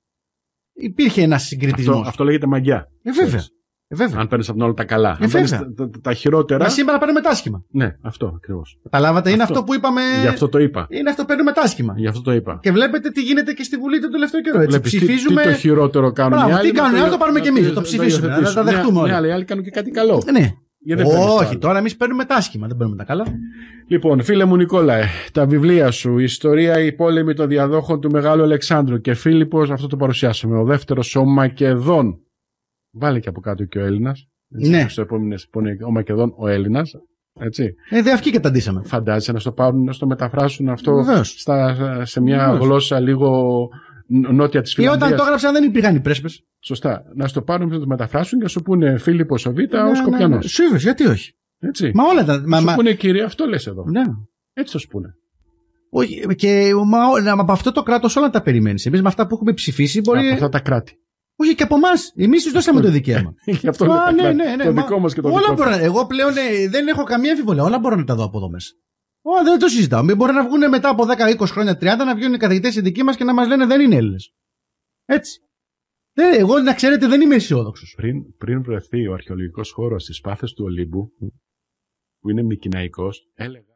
Υπήρχε ένα συγκριτισμό. Αυτό, αυτό λέγεται μαγιά. Ε, βέβαια. Ε, βέβαια. Αν παίρνεις από όλα τα καλά. Ε, Αν τα, τα, τα, χειρότερα. Μα σήμερα παίρνουμε τάσχημα. Ναι, αυτό ακριβώς. Καταλάβατε, είναι αυτό. αυτό που είπαμε. Γι' αυτό το είπα. Είναι αυτό που παίρνουμε τάσχημα. Γι' αυτό το είπα. Και βλέπετε τι γίνεται και στη Βουλή τον τελευταίο καιρό. Έτσι. Βλέπεις, ψηφίζουμε. Τι, τι το χειρότερο κάνουν Μπράβο, οι άλλοι. Τι κάνουν, το... το πάρουμε και εμεί. Το ψηφίσουμε. Να τα δεχτούμε όλα. Ναι, οι άλλοι κάνουν και κάτι καλό. Ναι. Όχι, τώρα εμείς παίρνουμε τα δεν παίρνουμε τα καλά. Λοιπόν, φίλε μου Νικόλαε, τα βιβλία σου, η ιστορία, η πόλεμη των διαδόχων του Μεγάλου Αλεξάνδρου και Φίλιππος, αυτό το παρουσιάσαμε. Ο δεύτερος ο Μακεδόν Βάλε και από κάτω και ο Έλληνας. Ναι. Στο επόμενο ο Μακεδόν ο Έλληνας. Έτσι. Ε, δε αυτοί αντίσαμε. Φαντάζεσαι να στο πάρουν, να στο μεταφράσουν αυτό στα, σε μια γλώσσα λίγο νότια της Φιλανδία. Ε, και όταν το έγραψαν δεν υπήρχαν οι πρέσπε. Σωστά. Να στο πάρουν να το μεταφράσουν και να σου πούνε Φίλιππο ναι, ο Β, ο Σκοπιανό. Ναι, ναι. γιατί όχι. Έτσι. Μα όλα τα. Μα, σου μα... πούνε κύριε, αυτό λες εδώ. Ναι. Έτσι το σπούνε. Όχι, και μα, από αυτό το κράτος όλα τα περιμένεις. Εμείς με αυτά που έχουμε ψηφίσει μπορεί. Από αυτά τα κράτη. Όχι και από εμάς. Εμείς τους δώσαμε το δικαίωμα. Γι' αυτό μα, ναι, ναι, ναι, το δικό μας και το όλα δικό Εγώ πλέον ναι, δεν έχω καμία αμφιβολία. Όλα μπορώ να τα δω από εδώ μέσα. Ω, δεν το συζητάω. Μην μπορεί να βγουν μετά από 10, 20 χρόνια, 30 να βγουν οι καθηγητές οι δικοί μας και να μας λένε δεν είναι Έλληνες. Έτσι. εγώ να ξέρετε δεν είμαι αισιόδοξος. Πριν, πριν βρεθεί ο αρχαιολογικός χώρος στις πάθες του Ολύμπου, που είναι μικυναϊκό, έλεγα.